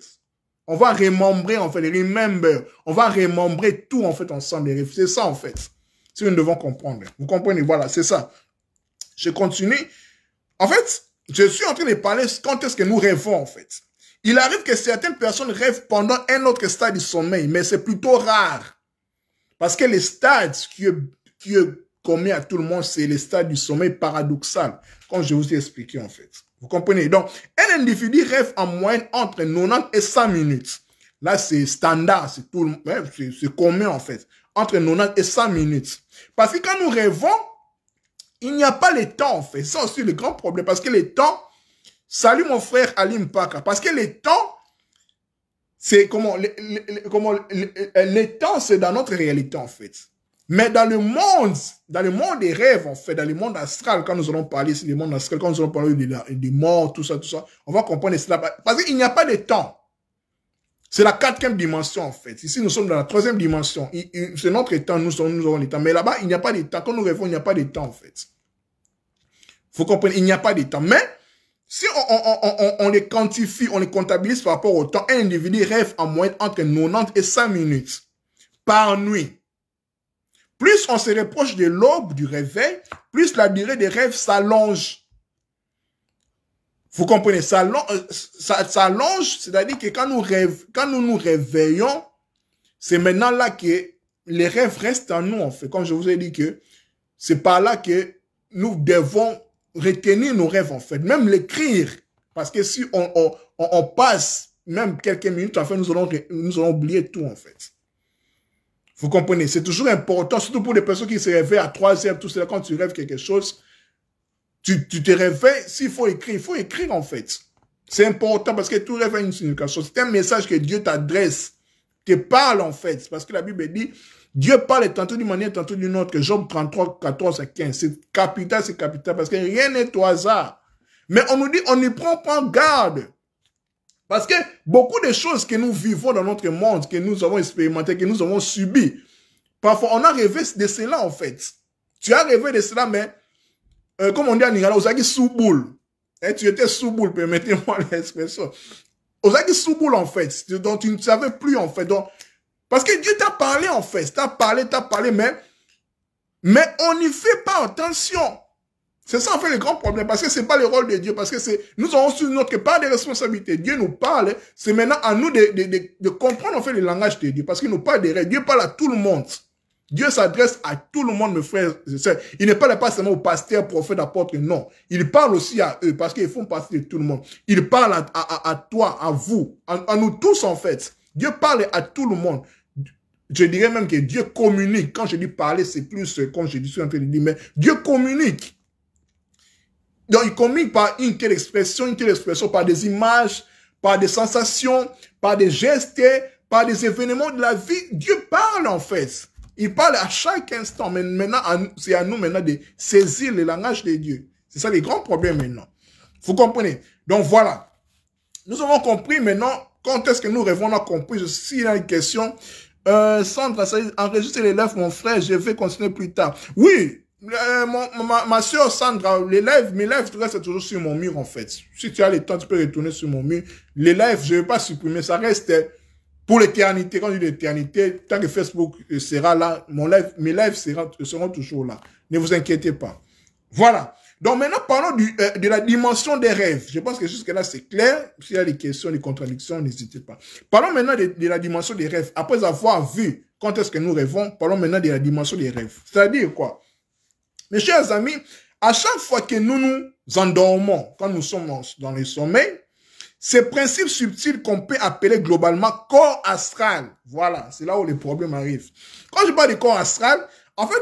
On va remembrer, en fait, Les remember, on va remembrer tout, en fait, ensemble. C'est ça, en fait. Si nous devons comprendre. Vous comprenez, voilà, c'est ça. Je continue. En fait, je suis en train de parler quand est-ce que nous rêvons, en fait. Il arrive que certaines personnes rêvent pendant un autre stade du sommeil, mais c'est plutôt rare. Parce que le stade qui est, qui commis à tout le monde, c'est le stade du sommeil paradoxal, comme je vous ai expliqué, en fait. Vous comprenez? Donc, un individu rêve en moyenne entre 90 et 100 minutes. Là, c'est standard, c'est tout, c'est commun, en fait. Entre 90 et 100 minutes. Parce que quand nous rêvons, il n'y a pas le temps, en fait. C'est aussi le grand problème. Parce que le temps, salut mon frère Alim Paka, parce que le temps, c'est comment, temps, c'est dans notre réalité, en fait. Mais dans le monde, dans le monde des rêves, en fait, dans le monde astral, quand nous allons parler, du monde astral, quand nous allons parler des, de morts, tout ça, tout ça, on va comprendre cela. Parce qu'il n'y a pas de temps. C'est la quatrième dimension, en fait. Ici, nous sommes dans la troisième dimension. C'est notre temps, nous, avons nous temps. Mais là-bas, il n'y a pas de temps. Quand nous rêvons, il n'y a pas de temps, en fait. faut comprendre, il n'y a pas de temps. Mais, si on, les quantifie, on les comptabilise par rapport au temps, un individu rêve en moyenne entre 90 et 100 minutes par nuit. Plus on se rapproche de l'aube du réveil, plus la durée des rêves s'allonge. Vous comprenez, ça, longe, euh, c'est-à-dire que quand nous, quand nous nous réveillons, c'est maintenant là que les rêves restent en nous, en fait. Comme je vous ai dit que c'est par là que nous devons retenir nos rêves, en fait. Même l'écrire. Parce que si on, passe même quelques minutes, en fait, nous allons, nous allons oublier tout, en fait. Vous comprenez? C'est toujours important, surtout pour les personnes qui se réveillent à 3 heures, tout cela, quand tu rêves quelque chose, tu, tu te réveilles, s'il faut écrire, il faut écrire en fait. C'est important parce que tout rêve a une signification. C'est un message que Dieu t'adresse, te parle en fait. Parce que la Bible dit, Dieu parle tantôt d'une manière, tantôt d'une autre, que Job 33, 14 à 15. C'est capital, c'est capital, parce que rien n'est au hasard. Mais on nous dit, on n'y prend pas garde. Parce que beaucoup de choses que nous vivons dans notre monde, que nous avons expérimenté, que nous avons subi, parfois on a rêvé de cela en fait. Tu as rêvé de cela, mais euh, comme on dit en Nigala, Ozaki Souboul. Eh, tu étais Souboul, permettez-moi l'expression. Ozaki Souboul, en fait, dont tu ne savais plus, en fait. Donc, parce que Dieu t'a parlé, en fait. T'a parlé, t'a parlé, mais, mais on n'y fait pas attention. C'est ça, en fait, le grand problème. Parce que c'est pas le rôle de Dieu. Parce que c'est, nous avons sur notre part des responsabilités. Dieu nous parle. C'est maintenant à nous de, de, de, de, comprendre, en fait, le langage de Dieu. Parce qu'il nous parle des règles. Dieu parle à tout le monde. Dieu s'adresse à tout le monde, mes frères et sœurs. Il ne parle pas seulement aux pasteurs, prophètes, apôtres, non. Il parle aussi à eux, parce qu'ils font partie de tout le monde. Il parle à, toi, à vous, à, nous tous en fait. Dieu parle à tout le monde. Je dirais même que Dieu communique. Quand je dis parler, c'est plus quand je dis, suis en train mais Dieu communique. Donc, il communique par une telle expression, une telle expression, par des images, par des sensations, par des gestes, par des événements de la vie. Dieu parle en fait. Il parle à chaque instant. Mais maintenant, c'est à nous maintenant de saisir le langage de Dieu. C'est ça les grands problèmes maintenant. Vous comprenez Donc voilà. Nous avons compris maintenant quand est-ce que nous rêvons, on a compris. y a une question, euh, Sandra, enregistrer l'élève, mon frère, je vais continuer plus tard. Oui, euh, ma, ma soeur Sandra, l'élève, mes lèvres, c'est toujours sur mon mur, en fait. Si tu as le temps, tu peux retourner sur mon mur. L'élève, je vais pas supprimer, ça reste pour l'éternité, quand je dis l'éternité, tant que Facebook sera là, mon live, mes lives seront, seront toujours là. Ne vous inquiétez pas. Voilà. Donc maintenant, parlons euh, de la dimension des rêves. Je pense que jusque-là, c'est clair. S'il y a des questions, des contradictions, n'hésitez pas. Parlons maintenant de, la dimension des rêves. Après avoir vu quand est-ce que nous rêvons, parlons maintenant de la dimension des rêves. C'est-à-dire quoi Mes chers amis, à chaque fois que nous nous endormons, quand nous sommes dans le sommeil, ces principes subtils qu'on peut appeler globalement corps astral. Voilà, c'est là où les problèmes arrivent. Quand je parle du corps astral, en fait,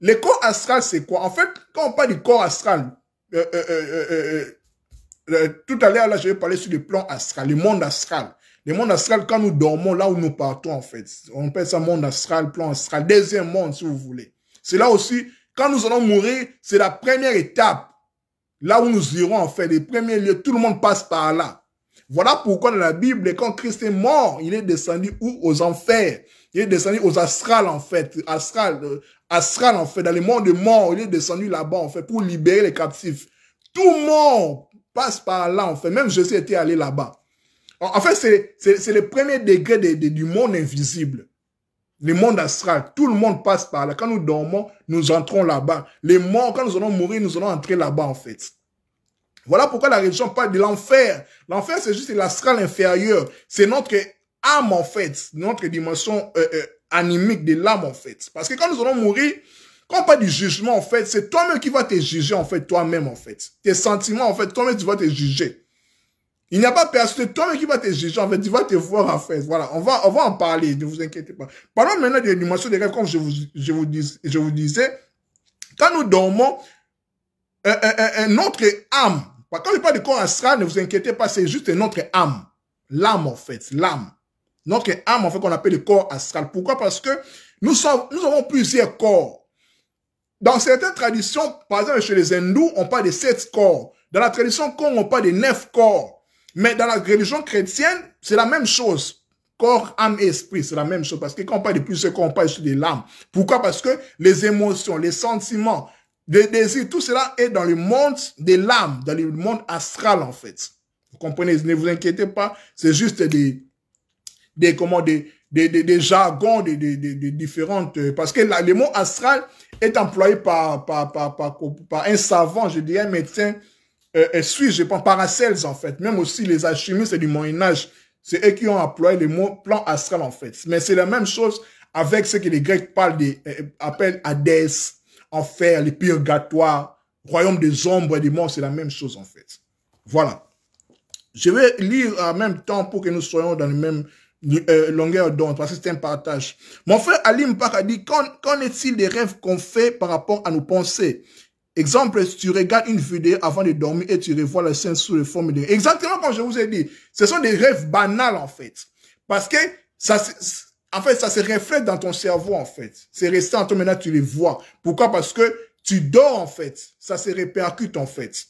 le corps astral, c'est quoi En fait, quand on parle du corps astral, euh, euh, euh, tout à l'heure, là, je vais parler sur le plan astral, le monde astral. Le monde astral, quand nous dormons, là où nous partons, en fait. On appelle ça monde astral, plan astral, deuxième monde, si vous voulez. C'est là aussi, quand nous allons mourir, c'est la première étape. Là où nous irons, en fait, les premiers lieux, tout le monde passe par là. Voilà pourquoi dans la Bible, quand Christ est mort, il est descendu où Aux enfers. Il est descendu aux astrales, en fait. Astral, euh, astral, en fait, dans les mondes de mort. Il est descendu là-bas, en fait, pour libérer les captifs. Tout le monde passe par là, en fait. Même Jésus était allé là-bas. En fait, c'est le premier degré du monde invisible. Le monde astral, tout le monde passe par là. Quand nous dormons, nous entrons là-bas. Les morts, quand nous allons mourir, nous allons entrer là-bas, en fait. Voilà pourquoi la religion parle de l'enfer. L'enfer, c'est juste l'astral inférieur. C'est notre âme, en fait, notre dimension euh, euh, animique de l'âme, en fait. Parce que quand nous allons mourir, quand on parle du jugement, en fait, c'est toi-même qui vas te juger, en fait, toi-même, en fait. Tes sentiments, en fait, toi-même, tu vas te juger. Il n'y a pas personne, toi-même qui va te juger, en fait, tu vas te voir, en fait. Voilà, on va, on en parler, ne vous inquiétez pas. Parlons maintenant des dimensions des rêves, comme je vous, dis, je vous disais. Quand nous dormons, euh, euh notre âme, quand je parle de corps astral, ne vous inquiétez pas, c'est juste notre âme. L'âme, en fait, l'âme. Notre âme, en fait, qu'on appelle le corps astral. Pourquoi Parce que nous, sommes, nous avons plusieurs corps. Dans certaines traditions, par exemple chez les hindous, on parle de sept corps. Dans la tradition Kong, on parle de neuf corps. Mais dans la religion chrétienne, c'est la même chose. Corps, âme et esprit, c'est la même chose. Parce que quand on parle de plusieurs corps, on parle de l'âme. Pourquoi Parce que les émotions, les sentiments, tout cela est dans le monde de l'âme, dans le monde astral en fait. Vous comprenez, ne vous inquiétez pas, c'est juste des, des, comment, des, jargons, des, différentes... Euh, parce que le mot astral est employé par, par, un savant, je dirais un médecin euh, euh, suisse, je pense, Paracels en fait. Même aussi les alchimistes du Moyen-Âge, c'est eux qui ont employé le mot plan astral en fait. Mais c'est la même chose avec ce que les Grecs parlent de, appellent Hadès, enfer, les purgatoires, royaume des ombres et des morts, c'est la même chose en fait. Voilà. Je vais lire en même temps pour que nous soyons dans la même euh, longueur d'onde, parce que c'est un partage. Mon frère Ali Mpak a dit, qu'en, est-il des rêves qu'on fait par rapport à nos pensées Exemple, si tu regardes une vidéo avant de dormir et tu revois la scène sous le forme de... Exactement comme je vous ai dit, ce sont des rêves banals en fait. Parce que ça, en fait, ça se reflète dans ton cerveau, en fait. C'est resté en toi, maintenant tu les vois. Pourquoi Parce que tu dors, en fait. Ça se répercute, en fait.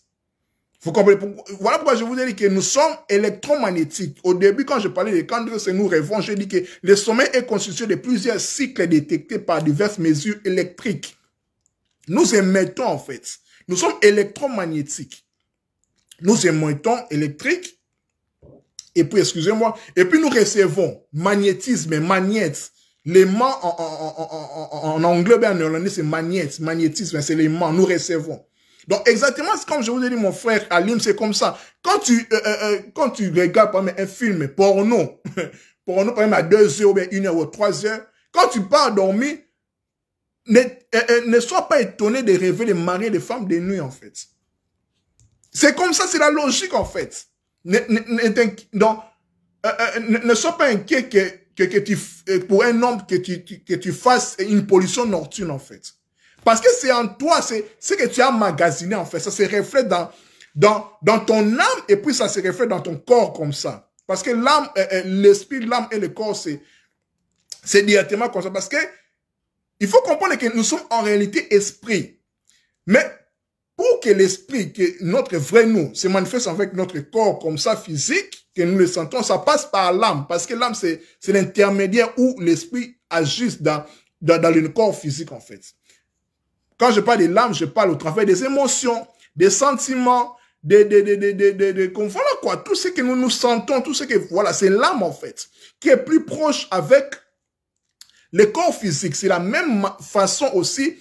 Vous comprenez Voilà pourquoi je vous ai dit que nous sommes électromagnétiques. Au début, quand je parlais des candres, c'est nous rêvons, j'ai dit que le sommet est constitué de plusieurs cycles détectés par diverses mesures électriques. Nous émettons, en fait. Nous sommes électromagnétiques. Nous émettons électriques et puis, excusez-moi, et puis nous recevons magnétisme et L'aimant en, en, en, en, anglais, en néerlandais, c'est magnète, magnétisme, hein, c'est l'aimant, nous recevons. Donc, exactement comme je vous ai dit, mon frère Alim, c'est comme ça. Quand tu, euh, euh, euh, quand tu regardes, par un film porno, porno, par exemple, à 2 heures, ou 1 heure, ou 3 h quand tu pars dormir, ne, ne sois pas étonné de rêver de marier des femmes des nuits, en fait. C'est comme ça, c'est la logique, en fait. Euh, euh, ne, sois pas inquiet que, que, que tu, euh, pour un homme que tu, que tu fasses une pollution nocturne, en fait. Parce que c'est en toi, c'est ce que tu as magasiné, en fait. Ça se reflète dans, dans, dans ton âme et puis ça se reflète dans ton corps comme ça. Parce que l'âme, l'esprit, l'âme et le corps, c'est, c'est directement comme ça. Parce que il faut comprendre que nous sommes en réalité esprit. Mais pour que l'esprit, que notre vrai nous, se manifeste avec notre corps comme ça physique, que nous le sentons, ça passe par l'âme, parce que l'âme, c'est l'intermédiaire où l'esprit agit dans, dans, dans, le corps physique, en fait. Quand je parle de l'âme, je parle au travers des émotions, des sentiments, des, des, des, des, des, des, voilà quoi, tout ce que nous nous sentons, tout ce que, voilà, c'est l'âme, en fait, qui est plus proche avec le corps physique. C'est la même façon aussi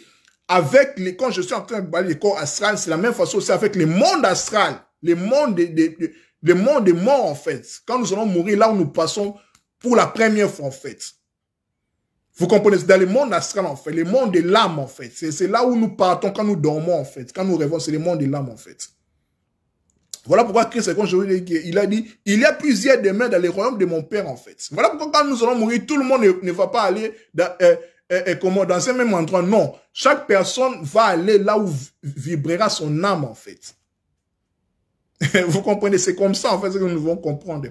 avec les, quand je suis en train de parler des corps astral, c'est la même façon aussi avec les mondes astral, les mondes des, des, morts, en fait. Quand nous allons mourir, là où nous passons pour la première fois, en fait. Vous comprenez? C'est dans les mondes astral, en fait. Les mondes de l'âme, en fait. C'est là où nous partons quand nous dormons, en fait. Quand nous rêvons, c'est les mondes de l'âme, en fait. Voilà pourquoi Christ, quand je il a dit, il y a plusieurs demeures dans les royaumes de mon Père, en fait. Voilà pourquoi quand nous allons mourir, tout le monde ne, va pas aller dans, euh, et, comment dans un même endroit. Non, chaque personne va aller là où vibrera son âme en fait. Vous comprenez, c'est comme ça en fait que nous devons comprendre.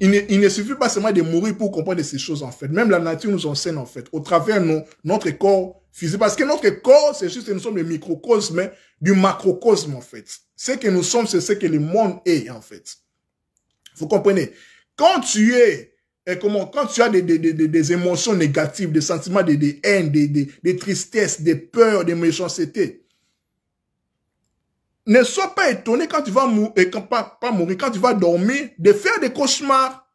Il ne, suffit pas seulement de mourir pour comprendre ces choses en fait. Même la nature nous enseigne en fait, au travers nos, notre corps physique. Parce que notre corps, c'est juste nous sommes le microcosme du macrocosme en fait. Ce que nous sommes, c'est ce que le monde est en fait. Vous comprenez Quand tu es comment, quand tu as des, des, des, des émotions négatives, des sentiments de, haine, des, tristesse, des peurs, des méchanceté, ne sois pas étonné quand tu vas mourir, quand, mourir, quand tu vas dormir, de faire des cauchemars.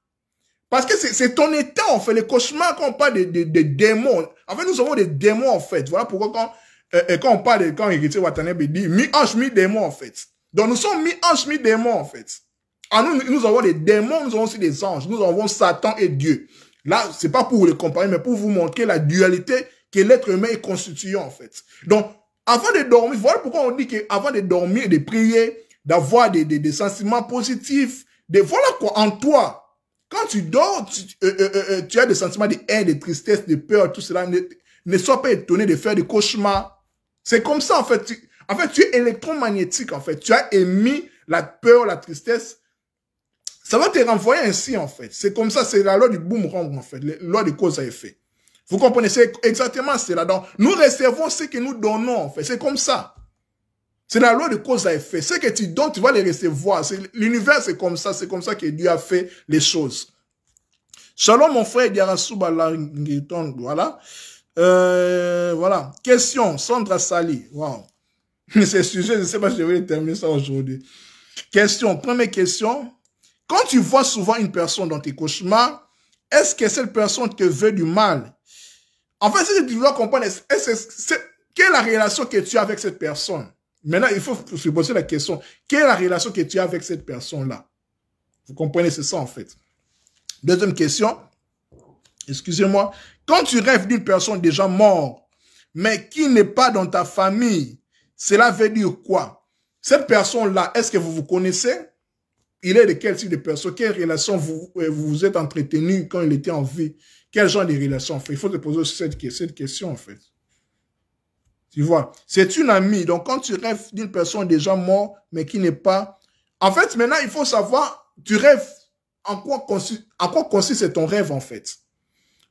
Parce que c'est ton état, en fait. Les cauchemars, quand on parle des de, démons, en fait, nous avons des démons, en fait. Voilà pourquoi quand, euh, euh, quand on parle, quand Héritier Watanabe dit, mi-ange, mi-démon, en fait. Donc, nous sommes mi-ange, mi-démon, en fait. Ah nous, avons des démons, nous avons aussi des anges. Nous avons Satan et Dieu. Là, c'est pas pour vous les comparer, mais pour vous montrer la dualité que l'être humain est constitué, en fait. Donc, avant de dormir, voilà pourquoi on dit qu'avant de dormir de prier, d'avoir des, sentiments positifs, de, voilà quoi, en toi, quand tu dors, euh, euh, euh, tu, as des sentiments de haine, de tristesse, de peur, tout cela. Ne, ne sois pas étonné de faire des cauchemars. C'est comme ça, en fait. en fait, tu es électromagnétique, en fait. Tu as émis la peur, la tristesse, ça va te renvoyer ainsi, en fait. C'est comme ça, c'est la loi du boomerang, en fait, la loi de cause à effet. Vous comprenez, c'est exactement cela. Donc, nous recevons ce que nous donnons, en fait. C'est comme ça. C'est la loi de cause à effet. Ce que tu donnes, tu vas les recevoir. L'univers, c'est comme ça. C'est comme ça que Dieu a fait les choses. Shalom, mon frère Voilà. Euh, voilà. Question, Sandra Sali. Wow. C'est sujet, je ne sais pas si je vais terminer ça aujourd'hui. Question, première question. Quand tu vois souvent une personne dans tes cauchemars, est-ce que cette personne te veut du mal En fait, si tu dois comprendre, quelle est la relation que tu as avec cette personne Maintenant, il faut se poser la question, quelle est la relation que tu as avec cette personne-là Vous comprenez, c'est ça en fait. Deuxième question, excusez-moi, quand tu rêves d'une personne déjà morte, mais qui n'est pas dans ta famille, cela veut dire quoi Cette personne-là, est-ce que vous vous connaissez il est de quel type de personne Quelle relation euh, vous vous êtes entretenu quand il était en vie Quel genre de relation Il faut se poser cette, cette question, en fait. Tu vois, c'est une amie. Donc, quand tu rêves d'une personne déjà morte, mais qui n'est pas... En fait, maintenant, il faut savoir, tu rêves, en quoi consiste ton rêve, en fait.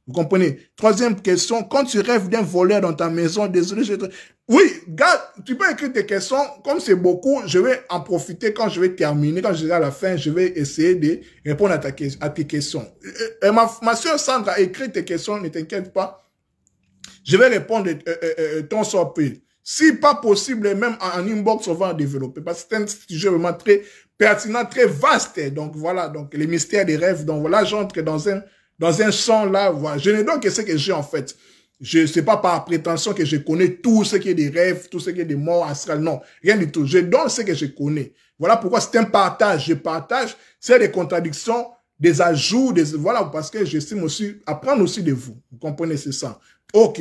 Vous comprenez Troisième question, quand tu rêves d'un voleur dans ta maison, désolé, je te... Oui, gars, tu peux écrire tes questions, comme c'est beaucoup, je vais en profiter quand je vais terminer, quand je serai à la fin, je vais essayer de répondre à, à tes questions. Euh, euh, ma, soeur Sandra a écrit tes questions, ne t'inquiète pas. Je vais répondre euh, ton euh, Si pas possible, même en, inbox, on va en développer. Parce que c'est un sujet vraiment très pertinent, très vaste. Donc voilà, donc les mystères des rêves. Donc voilà, j'entre dans un dans un son là, voilà. Je ne donne que ce que j'ai en fait. Je sais pas par prétention que je connais tout ce qui est des rêves, tout ce qui est des morts astrales. Non, rien du tout. Je donne ce que je connais. Voilà pourquoi c'est un partage. Je partage. C'est des contradictions, des ajouts, des voilà parce que j'estime aussi apprendre aussi de vous. Vous comprenez c'est ça. Ok.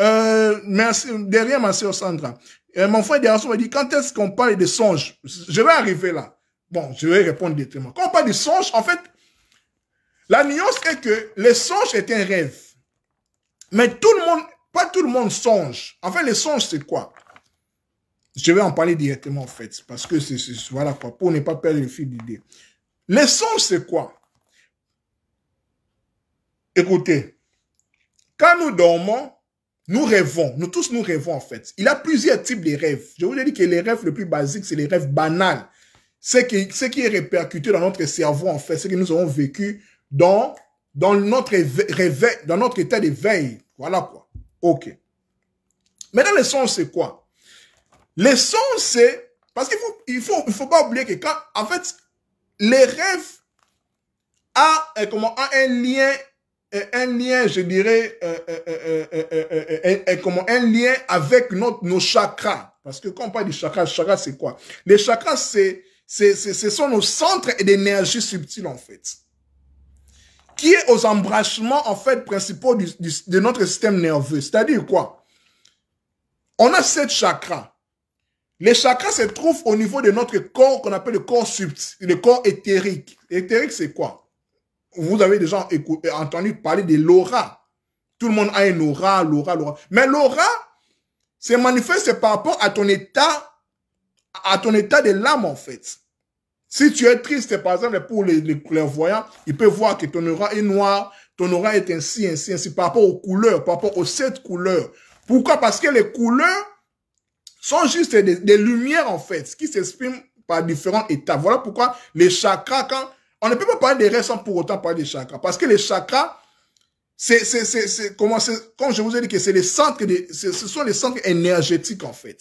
Euh, merci. Derrière ma sœur Sandra. Euh, mon frère Derrière m'a dit quand est-ce qu'on parle des songes. Je vais arriver là. Bon, je vais répondre directement. Quand on parle de songes, en fait, la nuance est que le songe est un rêve. Mais tout le monde, pas tout le monde songe. En fait, le songe, c'est quoi Je vais en parler directement, en fait, parce que c'est voilà pour ne pas perdre le fil d'idée. Le songe, c'est quoi Écoutez, quand nous dormons, nous rêvons, nous tous nous rêvons en fait. Il y a plusieurs types de rêves. Je vous ai dit que les rêves les plus basiques, c'est les rêves banals. c'est ce qui est répercuté dans notre cerveau en fait, ce que nous avons vécu dans, dans, notre réveil, dans notre état d'éveil. Voilà quoi. OK. Maintenant, le sens c'est quoi Le son, c'est... Parce qu'il faut, il faut, il faut pas oublier que quand... En fait, les rêves a, euh, comment, a un lien euh, un lien, je dirais, euh, euh, euh, euh, comment, un lien avec notre, nos chakras. Parce que quand on parle du chakra, chakra c'est quoi Les chakras, c'est, c'est, ce sont nos centres d'énergie subtile en fait qui est aux embrassements, en fait, principaux de notre système nerveux. C'est-à-dire quoi On a sept chakras. Les chakras se trouvent au niveau de notre corps qu'on appelle le corps subtil, le corps éthérique. Éthérique, c'est quoi Vous avez déjà entendu parler de l'aura. Tout le monde a une aura, l'aura, l'aura. Mais l'aura se manifeste par rapport à ton état, à ton état de l'âme, en fait. Si tu es triste, par exemple, pour les, clairvoyants, ils peuvent voir que ton aura est noire, ton aura est ainsi, ainsi, ainsi, par rapport aux couleurs, par rapport aux sept couleurs. Pourquoi Parce que les couleurs sont juste des, lumières, en fait, qui s'expriment par différents états. Voilà pourquoi les chakras, quand on ne peut pas parler des rêves pour autant parler des chakras. Parce que les chakras, c'est, c'est, c'est, comment, comme je vous ai dit que c'est les centres, ce sont les centres énergétiques, en fait.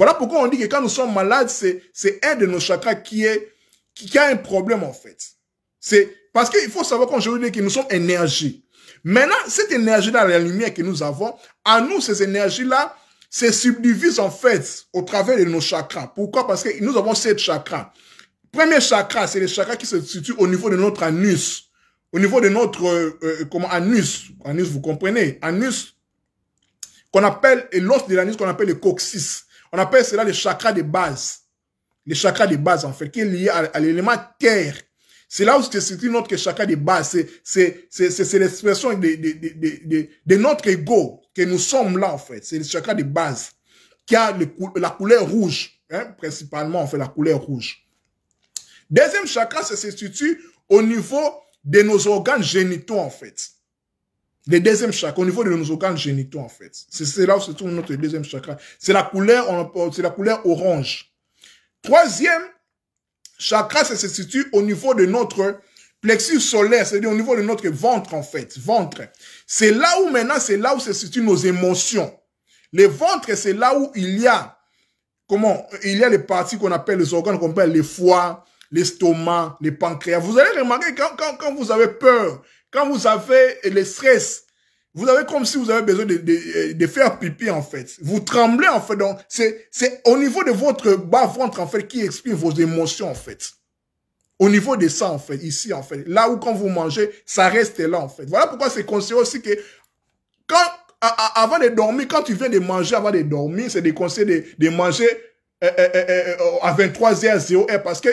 Voilà pourquoi on dit que quand nous sommes malades, c'est un de nos chakras qui, est, qui, a un problème en fait. C'est parce qu'il faut savoir qu'on je nous sommes énergie. Maintenant, cette énergie-là, la lumière que nous avons, à nous, ces énergies-là, se subdivisent en fait au travers de nos chakras. Pourquoi Parce que nous avons sept chakras. Premier chakra, c'est le chakra qui se situe au niveau de notre anus. Au niveau de notre euh, euh, comment anus. Anus, vous comprenez Anus, qu'on appelle, l'os de l'anus qu'on appelle le coccyx. On appelle cela le chakra de base. Le chakra de base, en fait, qui est lié à, l'élément terre. C'est là où se situe notre chakra de base. C'est l'expression de, notre ego que nous sommes là, en fait. C'est le chakra de base qui a la couleur rouge. Hein, principalement, en fait, la couleur rouge. Deuxième chakra se situe au niveau de nos organes génitaux, en fait. Le deuxième chakra, au niveau de nos organes génitaux, en fait. C'est là où se trouve notre deuxième chakra. C'est la couleur, la couleur orange. Troisième chakra, ça se situe au niveau de notre plexus solaire, c'est-à-dire au niveau de notre ventre, en fait. Ventre. C'est là où maintenant, c'est là où se situent nos émotions. Le ventre, c'est là où il y a, comment, il y a les parties qu'on appelle les organes, qu'on appelle les foies, l'estomac, les pancréas. Vous allez remarquer quand, quand vous avez peur, quand vous avez le stress, vous avez comme si vous avez besoin de, euh, de, faire pipi, en fait. Vous tremblez, en fait. Donc, c'est c'est au niveau de votre bas-ventre, en fait, qui exprime vos émotions, en fait. Au niveau de ça, en fait, ici, en fait. Là où, quand vous mangez, ça reste là, en fait. Voilà pourquoi c'est conseillé aussi que quand, avant de dormir, quand tu viens de manger avant de dormir, c'est des conseils de, de manger euh, euh, à 23h, 01 parce que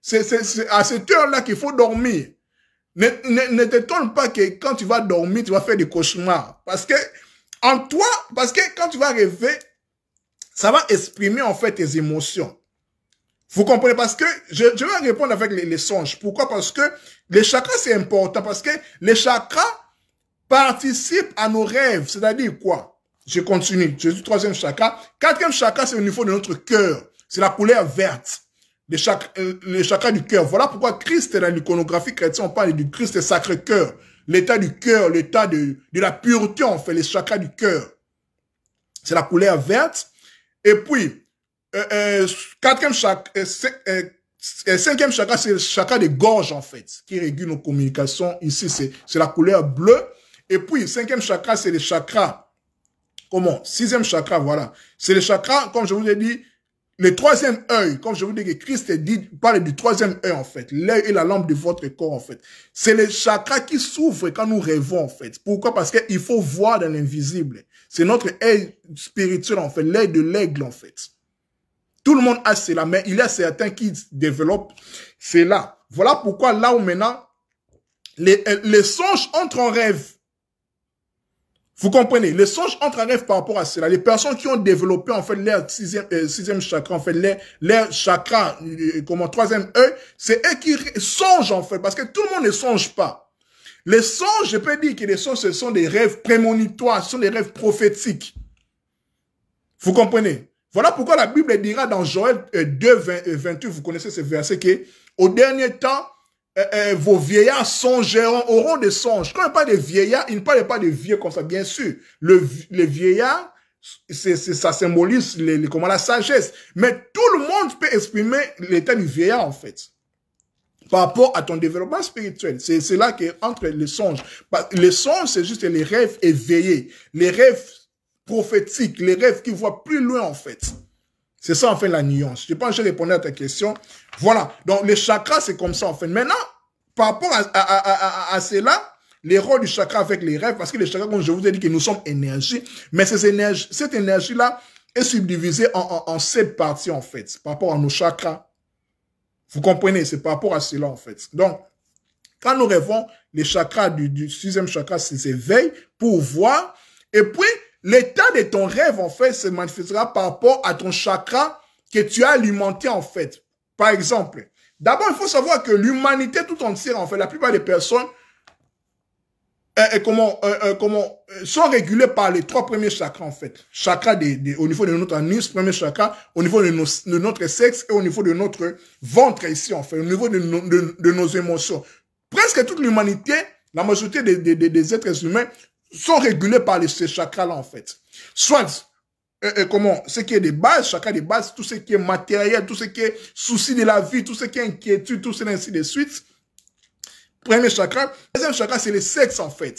c'est à cette heure-là qu'il faut dormir. Ne, ne, t'étonne pas que quand tu vas dormir, tu vas faire des cauchemars. Parce que, en toi, parce que quand tu vas rêver, ça va exprimer en fait tes émotions. Vous comprenez Parce que je, vais répondre avec les, les songes. Pourquoi Parce que les chakras, c'est important. Parce que les chakras participent à nos rêves. C'est-à-dire quoi Je continue. Je suis troisième chakra. Quatrième chakra, c'est au niveau de notre cœur. C'est la couleur verte les, les chakras du cœur. Voilà pourquoi Christ, dans l'iconographie chrétienne, on parle du Christ sacré-cœur. L'état du cœur, l'état de, de la pureté, en fait les chakras du cœur. C'est la couleur verte. Et puis, euh, euh, quatrième chakra, euh, cinquième chakra, c'est le chakra des gorges, en fait, qui régule nos communications. Ici, c'est la couleur bleue. Et puis, cinquième chakra, c'est le chakra. Comment Sixième chakra, voilà. C'est le chakra, comme je vous ai dit, le troisième œil, comme je vous dis que Christ dit, parle du troisième œil en fait, l'œil et la lampe de votre corps en fait. C'est le chakra qui s'ouvre quand nous rêvons en fait. Pourquoi Parce qu'il faut voir dans l'invisible. C'est notre œil spirituel en fait, l'œil de l'aigle en fait. Tout le monde a cela, mais il y a certains qui développent cela. Voilà pourquoi là où maintenant, les, les songes entrent en rêve. Vous comprenez Les songes entre un rêve par rapport à cela. Les personnes qui ont développé en fait leur sixième, euh, chakra, en fait leur, leur chakra, euh, comment troisième œil, e, c'est eux qui songent en fait, parce que tout le monde ne songe pas. Les songes, je peux dire que les songes, ce sont des rêves prémonitoires, ce sont des rêves prophétiques. Vous comprenez Voilà pourquoi la Bible dira dans Joël 2, 20, 28, vous connaissez ce verset, qui au dernier temps, eh, eh, vos vieillards songeront, auront des songes. Quand on parle de vieillards, il ne parle pas de vieux comme ça, bien sûr. Le, les vieillards, c'est, ça symbolise les, comment, la sagesse. Mais tout le monde peut exprimer l'état du vieillard, en fait. Par rapport à ton développement spirituel. C'est, c'est là qu'entre les songes. Les songes, c'est juste les rêves éveillés. Les rêves prophétiques. Les rêves qui voient plus loin, en fait. C'est ça, en fait, la nuance. Je pense que je répondais à ta question. Voilà. Donc, les chakras, c'est comme ça, en fait. Maintenant, par rapport à, à, à, à cela, les rôles du chakra avec les rêves, parce que les chakras, comme je vous ai dit, que nous sommes énergie, mais ces énergies, cette énergie-là est subdivisée en, en, sept parties, en fait, par rapport à nos chakras. Vous comprenez, c'est par rapport à cela, en fait. Donc, quand nous rêvons, les chakras du, du sixième chakra, c'est pour voir. Et puis, L'état de ton rêve, en fait, se manifestera par rapport à ton chakra que tu as alimenté, en fait. Par exemple, d'abord, il faut savoir que l'humanité tout entière, en fait, la plupart des personnes, euh, euh, comment, euh, comment, sont régulées par les trois premiers chakras, en fait. Chakra au niveau de notre anus, premier chakra, au niveau de, notre sexe et au niveau de notre ventre ici, en fait, au niveau de, nos émotions. Presque toute l'humanité, la majorité des êtres humains sont régulés par les, ces chakras-là, en fait. Soit, euh, euh, comment, ce qui est des bases, chakra des bases, tout ce qui est matériel, tout ce qui est souci de la vie, tout ce qui est inquiétude, tout cela ainsi de suite. Premier chakra. Deuxième chakra, c'est le sexe, en fait.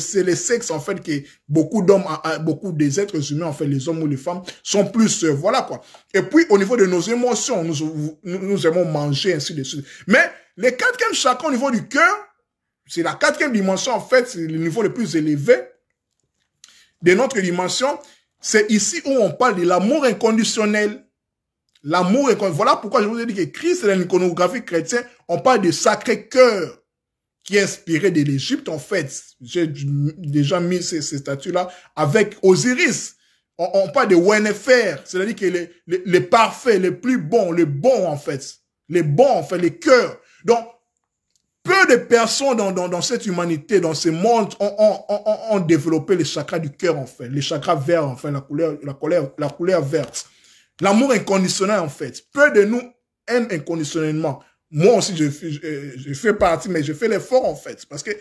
C'est le sexe, en fait, que beaucoup d'hommes, euh, euh, beaucoup des êtres humains, en fait, les hommes ou les femmes, sont plus, voilà, quoi. Et puis, au niveau de nos émotions, nous, nous, nous aimons manger, ainsi de suite. Mais, le quatrième chakra, au niveau du cœur, c'est la quatrième dimension, en fait, c'est le niveau le plus élevé de notre dimension. C'est ici où on parle de l'amour inconditionnel. L'amour inconditionnel. Voilà pourquoi je vous ai dit que Christ, dans l'iconographie chrétienne, on parle de sacré cœur qui est inspiré de l'Égypte, en fait. J'ai déjà mis ces, statues-là avec Osiris. On, parle de WNFR, c'est-à-dire que les, les parfaits, les plus bons, les bons, en fait. Les bons, en fait, les cœurs. Donc, peu de personnes dans, cette humanité, dans ce monde, ont, développé les chakras du cœur, en fait. Les chakras verts, en fait, la couleur, la couleur, la couleur verte. L'amour inconditionnel, en fait. Peu de nous aiment inconditionnellement. Moi aussi, je, je, fais partie, mais je fais l'effort, en fait. Parce que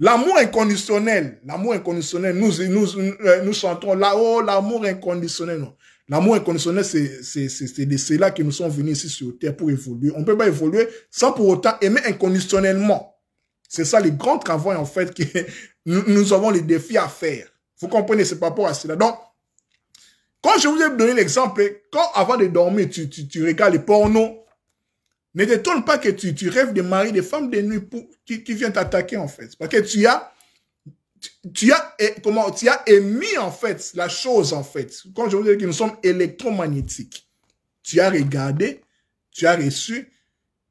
L'amour inconditionnel, l'amour inconditionnel, nous, nous, nous euh, chantons là-haut, l'amour inconditionnel. Non. L'amour inconditionnel, c'est de cela qui nous sont venus ici sur Terre pour évoluer. On ne peut pas évoluer sans pour autant aimer inconditionnellement. C'est ça le grand travail, en fait, que nous, avons les défis à faire. Vous comprenez, c'est par rapport à cela. Donc, quand je vous ai donné l'exemple, quand avant de dormir, tu, tu, tu regardes les pornos, ne t'étonne pas que tu, rêves de mari, de femmes de nuit pour, qui, qui viennent t'attaquer, en fait. Parce que tu as tu, as, comment, tu as émis en fait la chose en fait. Quand je vous dis que nous sommes électromagnétiques, tu as regardé, tu as reçu,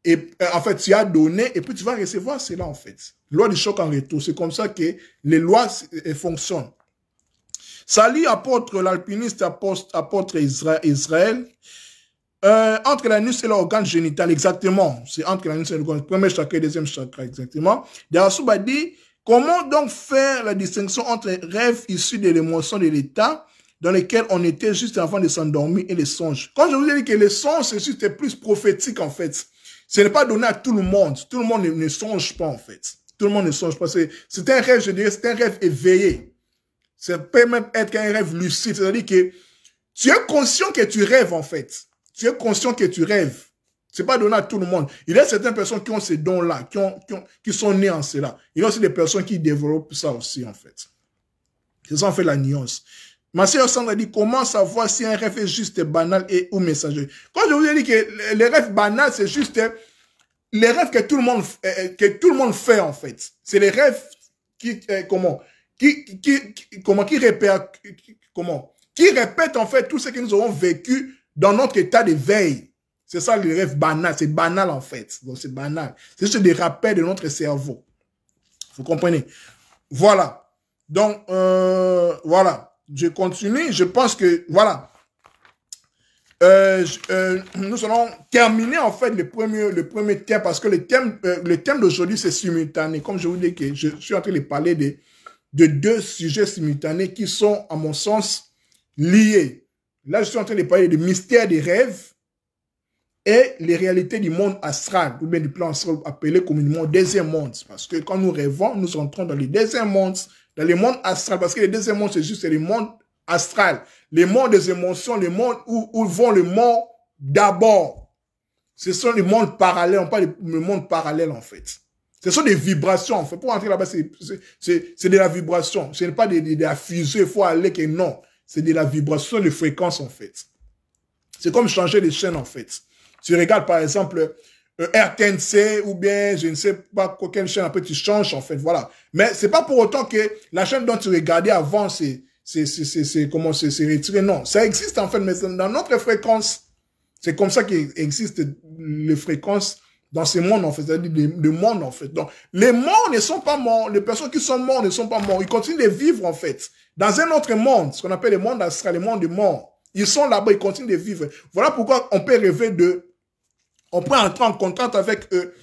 et euh, en fait, tu as donné et puis tu vas recevoir cela en fait. Loi du choc en retour. C'est comme ça que les lois euh, euh, fonctionnent. Salut apôtre, l'alpiniste apôtre, apôtre Israël. Euh, entre nuit, et l'organe génital, exactement. C'est entre nuit, et l'organe. Premier chakra et deuxième chakra, exactement. Derasuba dit, Comment donc faire la distinction entre rêve issu de l'émotion de l'état dans lequel on était juste avant de s'endormir et les songes Quand je vous ai dit que les songes, c'est juste plus prophétique en fait. Ce n'est pas donné à tout le monde. Tout le monde ne, songe pas en fait. Tout le monde ne songe pas. C'est un rêve, je dirais, c'est un rêve éveillé. Ça peut même être qu'un rêve lucide. C'est-à-dire que tu es conscient que tu rêves en fait. Tu es conscient que tu rêves. C'est pas donné à tout le monde. Il y a certaines personnes qui ont ces dons-là, qui, ont, qui, sont nées en cela. Il y a aussi des personnes qui développent ça aussi, en fait. C'est ça, en fait, la nuance. Ma sœur Sandra dit comment savoir si un rêve est juste banal et ou messager. Quand je vous ai dit que les rêves banals, c'est juste euh, les rêves que tout le monde euh, euh, que tout le monde fait en fait. C'est les rêves qui comment qui, qui, comment qui répètent comment qui répète en fait tout ce que nous avons vécu dans notre état veille. C'est ça le rêve banal. C'est banal en fait. Donc c'est banal. C'est juste des rappels de notre cerveau. Vous comprenez Voilà. Donc, euh, voilà. Je continue. Je pense que, voilà. Euh, euh, nous allons terminer en fait le premier, le premier thème parce que le thème, le thème d'aujourd'hui c'est simultané. Comme je vous dis que je suis en train de parler de, de deux sujets simultanés qui sont, à mon sens, liés. Là, je suis en train de parler du mystère des rêves et les réalités du monde astral, ou bien du plan astral appelé communément deuxième monde. Parce que quand nous rêvons, nous entrons dans le deuxième monde, dans le monde astral, parce que le deuxième monde, c'est juste le monde astral, le monde des émotions, le monde où, vont le monde d'abord. Ce sont les mondes parallèles, on parle de monde parallèle en fait. Ce sont des vibrations en fait. Pour entrer là-bas, c'est de la vibration. Ce n'est pas de, la fusée, il faut aller que non. C'est de la vibration de fréquence en fait. C'est comme changer les chaînes en fait. Tu regardes par exemple euh, RTNC ou bien je ne sais pas quelle chaîne après tu changes en fait, voilà. Mais c'est pas pour autant que la chaîne dont tu regardais avant c'est c'est comment c'est retiré. Non, ça existe en fait, mais dans notre fréquence. C'est comme ça qu'existent les fréquences dans ces mondes, en fait, c'est-à-dire le monde, en fait. Donc, les morts ne sont pas morts, les personnes qui sont morts ne sont pas morts. Ils continuent de vivre, en fait, dans un autre monde, ce qu'on appelle le monde astral, le monde des morts. Ils sont là-bas, ils continuent de vivre. Voilà pourquoi on peut rêver de on peut entrer en contact avec eux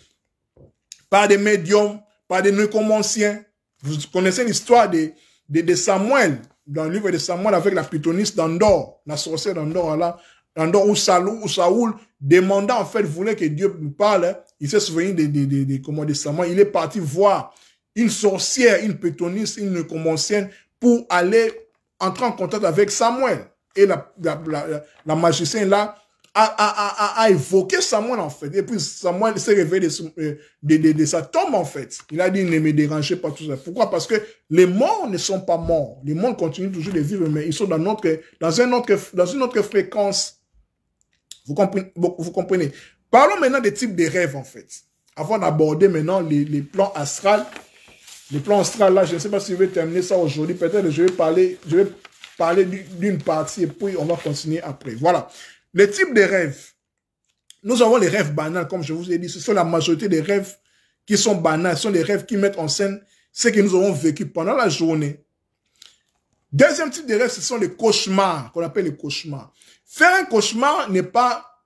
par des médiums, par des nécromanciens. Vous connaissez l'histoire de, Samuel, dans le livre de Samuel, avec la pythoniste d'Andorre, la sorcière d'Andorre, là, d'Andorre où, Saoul, où Saoul demanda, en fait, voulait que Dieu lui parle. Il s'est souvenu des comment, Samuel. Il est parti voir une sorcière, une pythoniste, une nécromancienne pour aller entrer en contact avec Samuel. Et la, la, la magicienne, là, a, a, évoqué Samuel, en fait. Et puis Samuel s'est réveillé euh, de, de, de, sa tombe, en fait. Il a dit, ne me dérangez pas tout ça. Pourquoi Parce que les morts ne sont pas morts. Les morts continuent toujours de vivre, mais ils sont dans, notre, dans, un autre, dans une autre fréquence. Vous comprenez, vous comprenez Parlons maintenant des types de rêves, en fait. Avant d'aborder maintenant les, les plans astrales, les plans astrales, là, je ne sais pas si je vais terminer ça aujourd'hui. Peut-être je vais parler, je vais parler d'une partie et puis on va continuer après. Voilà. Les types de rêves. Nous avons les rêves banals, comme je vous ai dit. Ce sont la majorité des rêves qui sont banals. Ce sont les rêves qui mettent en scène ce que nous avons vécu pendant la journée. Deuxième type de rêve, ce sont les cauchemars, qu'on appelle les cauchemars. Faire un cauchemar n'est pas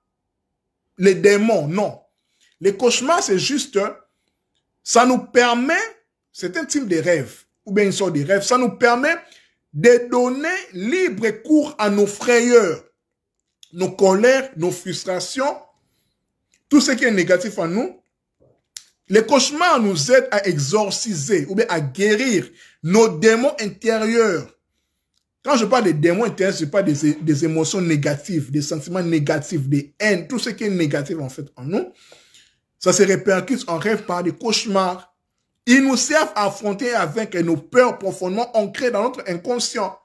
les démons, non. Les cauchemars, c'est juste, ça nous permet, c'est un type de rêve, ou bien une sorte de rêve, ça nous permet de donner libre cours à nos frayeurs nos colères, nos frustrations, tout ce qui est négatif en nous, les cauchemars nous aident à exorciser ou bien à guérir nos démons intérieurs. Quand je parle des démons intérieurs, je parle des, des, émotions négatives, des sentiments négatifs, des haines, tout ce qui est négatif en fait en nous. Ça se répercute en rêve par des cauchemars. Ils nous servent à affronter avec nos peurs profondément ancrées dans notre inconscient.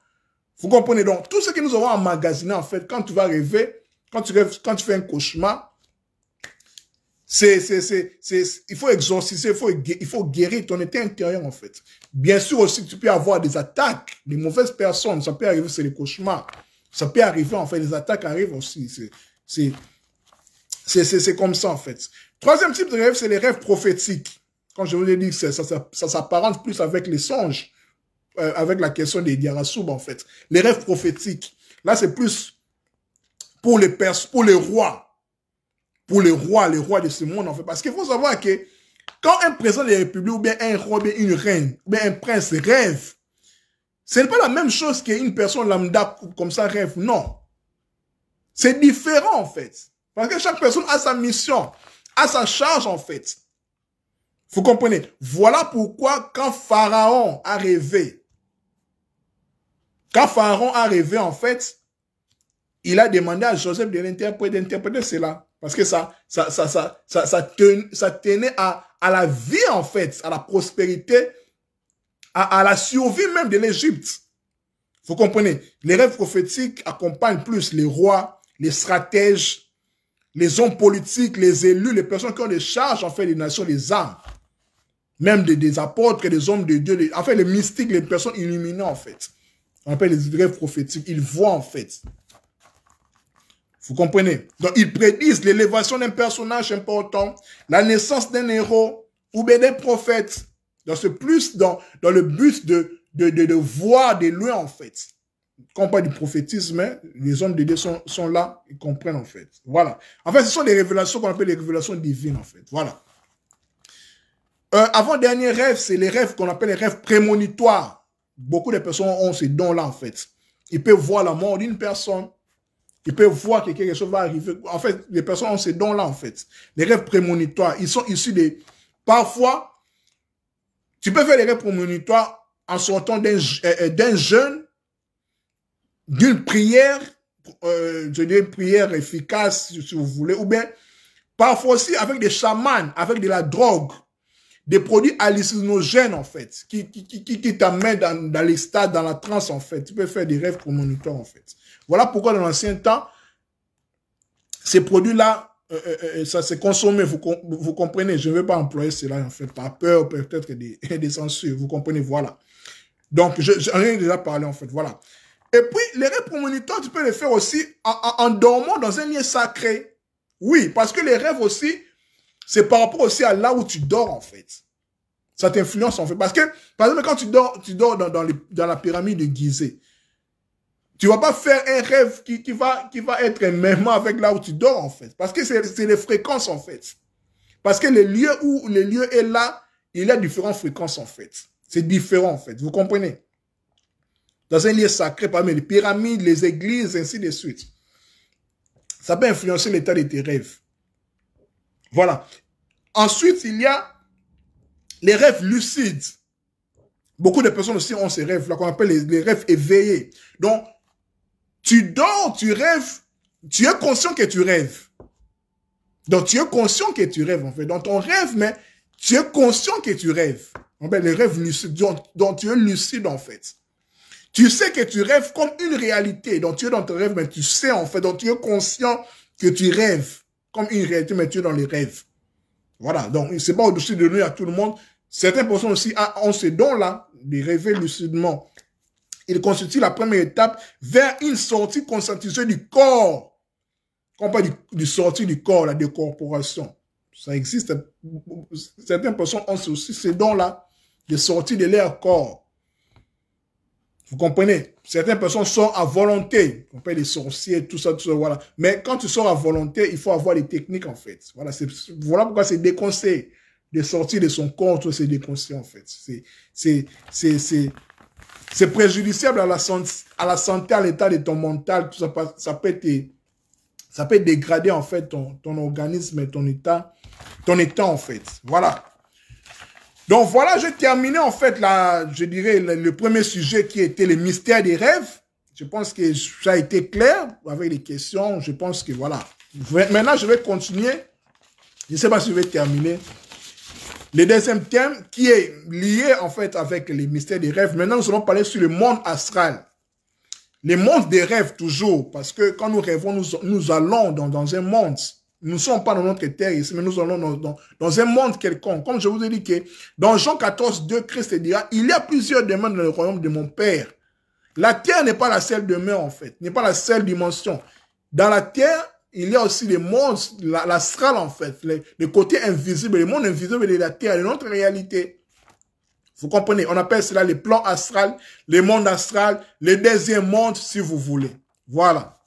Vous comprenez donc, tout ce que nous avons emmagasiné, en fait, quand tu vas rêver, quand tu rêves, quand tu fais un cauchemar, c'est, c'est, c'est, il faut exorciser, il faut, il faut guérir ton état intérieur, en fait. Bien sûr aussi, tu peux avoir des attaques, des mauvaises personnes, ça peut arriver, c'est les cauchemars. Ça peut arriver, en fait, les attaques arrivent aussi. C'est, c'est, c'est comme ça, en fait. Troisième type de rêve, c'est les rêves prophétiques. Quand je vous ai dit ça s'apparente plus avec les songes. Euh, avec la question des Diarasoub, en fait. Les rêves prophétiques. Là, c'est plus pour les pour les rois. Pour les rois, les rois de ce monde, en fait. Parce qu'il faut savoir que quand un président de la République, ou bien un roi, ou bien une reine, ou bien un prince rêve, ce n'est pas la même chose qu'une personne lambda comme ça rêve. Non. C'est différent, en fait. Parce que chaque personne a sa mission, a sa charge, en fait. Vous comprenez Voilà pourquoi quand Pharaon a rêvé, quand Pharaon a rêvé, en fait, il a demandé à Joseph de l'interpréter, d'interpréter cela. Parce que ça, ça, ça, ça, ça, tenait à, la vie, en fait, à la prospérité, à, la survie même de l'Égypte. Vous comprenez Les rêves prophétiques accompagnent plus les rois, les stratèges, les hommes politiques, les élus, les personnes qui ont des charges, en fait, des nations, des âmes. Même des, apôtres, des hommes de Dieu, en fait, les mystiques, les personnes illuminées, en fait. On appelle les rêves prophétiques. Ils voient en fait. Vous comprenez Donc, ils prédisent l'élévation d'un personnage important, la naissance d'un héros ou bien des prophètes. Dans ce plus, dans, dans le but de, de, de, voir des loin, en fait. Quand on parle du prophétisme, hein, les hommes de Dieu sont, sont là, ils comprennent, en fait. Voilà. En fait, ce sont des révélations qu'on appelle les révélations divines, en fait. Voilà. Euh, avant-dernier rêve, c'est les rêves qu'on appelle les rêves prémonitoires. Beaucoup de personnes ont ces dons là en fait. Ils peuvent voir la mort d'une personne. Ils peuvent voir que quelque chose va arriver. En fait, les personnes ont ces dons là en fait. Les rêves prémonitoires, ils sont issus des... Parfois, tu peux faire des rêves prémonitoires en sortant euh, euh, d'un jeûne, d'une prière, euh, je une prière efficace, si vous voulez, ou bien parfois aussi avec des chamans, avec de la drogue des produits hallucinogènes, en fait, qui, qui, qui, qui t'amènent dans, dans stades, dans la transe, en fait. Tu peux faire des rêves promoniteurs, en fait. Voilà pourquoi, dans l'ancien temps, ces produits-là, euh, euh, euh, ça s'est consommé, vous, vous comprenez. Je ne vais pas employer cela, en fait, par peur, peut-être des, des censures, vous comprenez, voilà. Donc, j'en ai déjà parlé, en fait, voilà. Et puis, les rêves promoniteurs, tu peux les faire aussi en, en dormant dans un lieu sacré. Oui, parce que les rêves aussi, c'est par rapport aussi à là où tu dors, en fait. Ça t'influence, en fait. Parce que, par exemple, quand tu dors, tu dors dans, la pyramide de Gizeh, tu vas pas faire un rêve qui, va, qui va être même avec là où tu dors, en fait. Parce que c'est les fréquences, en fait. Parce que le lieu où le lieu est là, il a différentes fréquences, en fait. C'est différent, en fait. Vous comprenez? Dans un lieu sacré, parmi les pyramides, les églises, ainsi de suite. Ça peut influencer l'état de tes rêves. Voilà. Ensuite, il y a les rêves lucides. Beaucoup de personnes aussi ont ces rêves-là qu'on appelle les, rêves éveillés. Donc, tu dors, tu rêves, tu es conscient que tu rêves. Donc, tu es conscient que tu rêves, en fait. Dans ton rêve, mais tu es conscient que tu rêves. les rêves lucides, dont, tu es lucide, en fait. Tu sais que tu rêves comme une réalité. Donc, tu es dans ton rêve, mais tu sais, en fait, donc tu es conscient que tu rêves comme une réalité, mais dans les rêves. Voilà, donc c'est pas au-dessus de nous à tout le monde. Certaines personnes aussi ah, ont ce don-là de rêver lucidement. Il constitue la première étape vers une sortie conscientisée du corps. Quand on parle du, sortie du corps, la décorporation. Ça existe. Certaines personnes ont aussi ces don-là de sortir de leur corps. Vous comprenez Certaines personnes sont à volonté. On peut les sorciers, tout ça, tout ça, voilà. Mais quand tu sors à volonté, il faut avoir les techniques, en fait. Voilà, voilà pourquoi c'est déconseillé de sortir de son compte, c'est déconseillé, en fait. C'est préjudiciable à la, santé, à la santé, à l'état de ton mental, tout ça, ça peut te, ça peut dégrader, en fait, ton, ton organisme et ton état, ton état, en fait. Voilà. Donc voilà, je terminé en fait là, je dirais le, premier sujet qui était le mystère des rêves. Je pense que ça a été clair avec les questions. Je pense que voilà. Maintenant, je vais continuer. Je ne sais pas si je vais terminer. Le deuxième thème qui est lié en fait avec les mystères des rêves. Maintenant, nous allons parler sur le monde astral. Le monde des rêves toujours, parce que quand nous rêvons, nous, nous allons dans, dans un monde nous ne sommes pas dans notre terre ici, mais nous allons dans, un monde quelconque. Comme je vous ai dit que dans Jean 14, 2, Christ dira, il y a plusieurs demeures dans le royaume de mon Père. La terre n'est pas la seule demeure, en fait, n'est pas la seule dimension. Dans la terre, il y a aussi les mondes, l'astral, en fait, les, côtés invisibles, les mondes invisibles de la terre, de notre réalité. Vous comprenez? On appelle cela les plans astral, les mondes astral, les deuxième mondes si vous voulez. Voilà.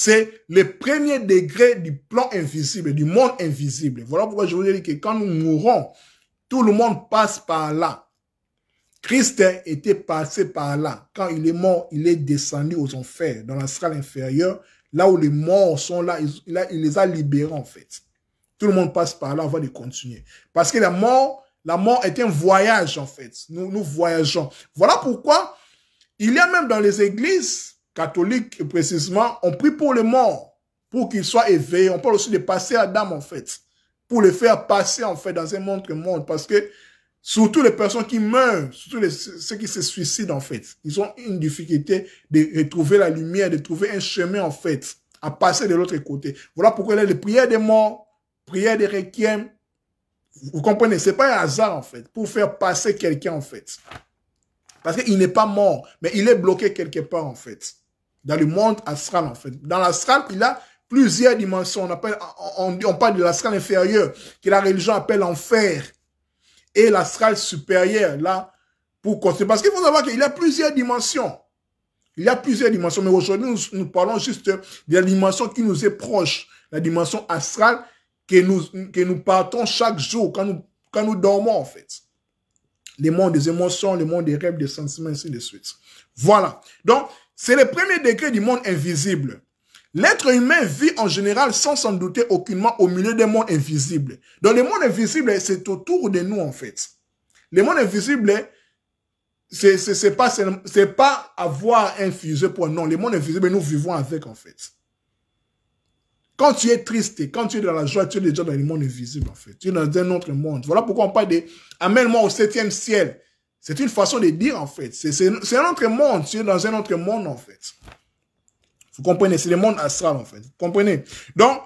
C'est le premier degré du plan invisible, du monde invisible. Voilà pourquoi je vous dit que quand nous mourons, tout le monde passe par là. Christ était passé par là. Quand il est mort, il est descendu aux enfers, dans l'astral inférieur, là où les morts sont là, il, les a libérés en fait. Tout le monde passe par là avant de continuer. Parce que la mort, la mort est un voyage en fait. Nous, nous voyageons. Voilà pourquoi il y a même dans les églises catholiques, précisément, ont prie pour les morts, pour qu'ils soient éveillés. On parle aussi de passer à dame, en fait, pour les faire passer, en fait, dans un autre monde. Parce que, surtout les personnes qui meurent, surtout ceux qui se suicident, en fait, ils ont une difficulté de retrouver la lumière, de trouver un chemin, en fait, à passer de l'autre côté. Voilà pourquoi les prières des morts, prières des requiem, vous comprenez, c'est pas un hasard, en fait, pour faire passer quelqu'un, en fait. Parce qu'il n'est pas mort, mais il est bloqué quelque part, en fait dans le monde astral, en fait. Dans l'astral, il a plusieurs dimensions. On, appelle, on, parle de l'astral inférieur, que la religion appelle enfer, et l'astral supérieur, là, pour construire. Parce qu'il faut savoir qu'il y a plusieurs dimensions. Il y a plusieurs dimensions, mais aujourd'hui, nous, parlons juste de la dimension qui nous est proche, la dimension astrale que nous, que nous partons chaque jour quand nous, quand nous dormons, en fait. Le monde des émotions, le monde des rêves, des sentiments, ainsi de suite. Voilà. Donc, c'est le premier décret du monde invisible. L'être humain vit en général sans s'en douter aucunement au milieu des mondes invisibles. Donc le monde invisible, c'est autour de nous en fait. Le monde invisible, c'est pas, c'est pas avoir un fusée pour non. Le monde invisible, nous vivons avec en fait. Quand tu es triste, quand tu es dans la joie, tu es déjà dans le monde invisible en fait. Tu es dans un autre monde. Voilà pourquoi on parle de Amène-moi au septième ciel. C'est une façon de dire, en fait. C'est un autre monde. Tu dans un autre monde, en fait. Vous comprenez C'est le monde astral, en fait. Vous comprenez Donc,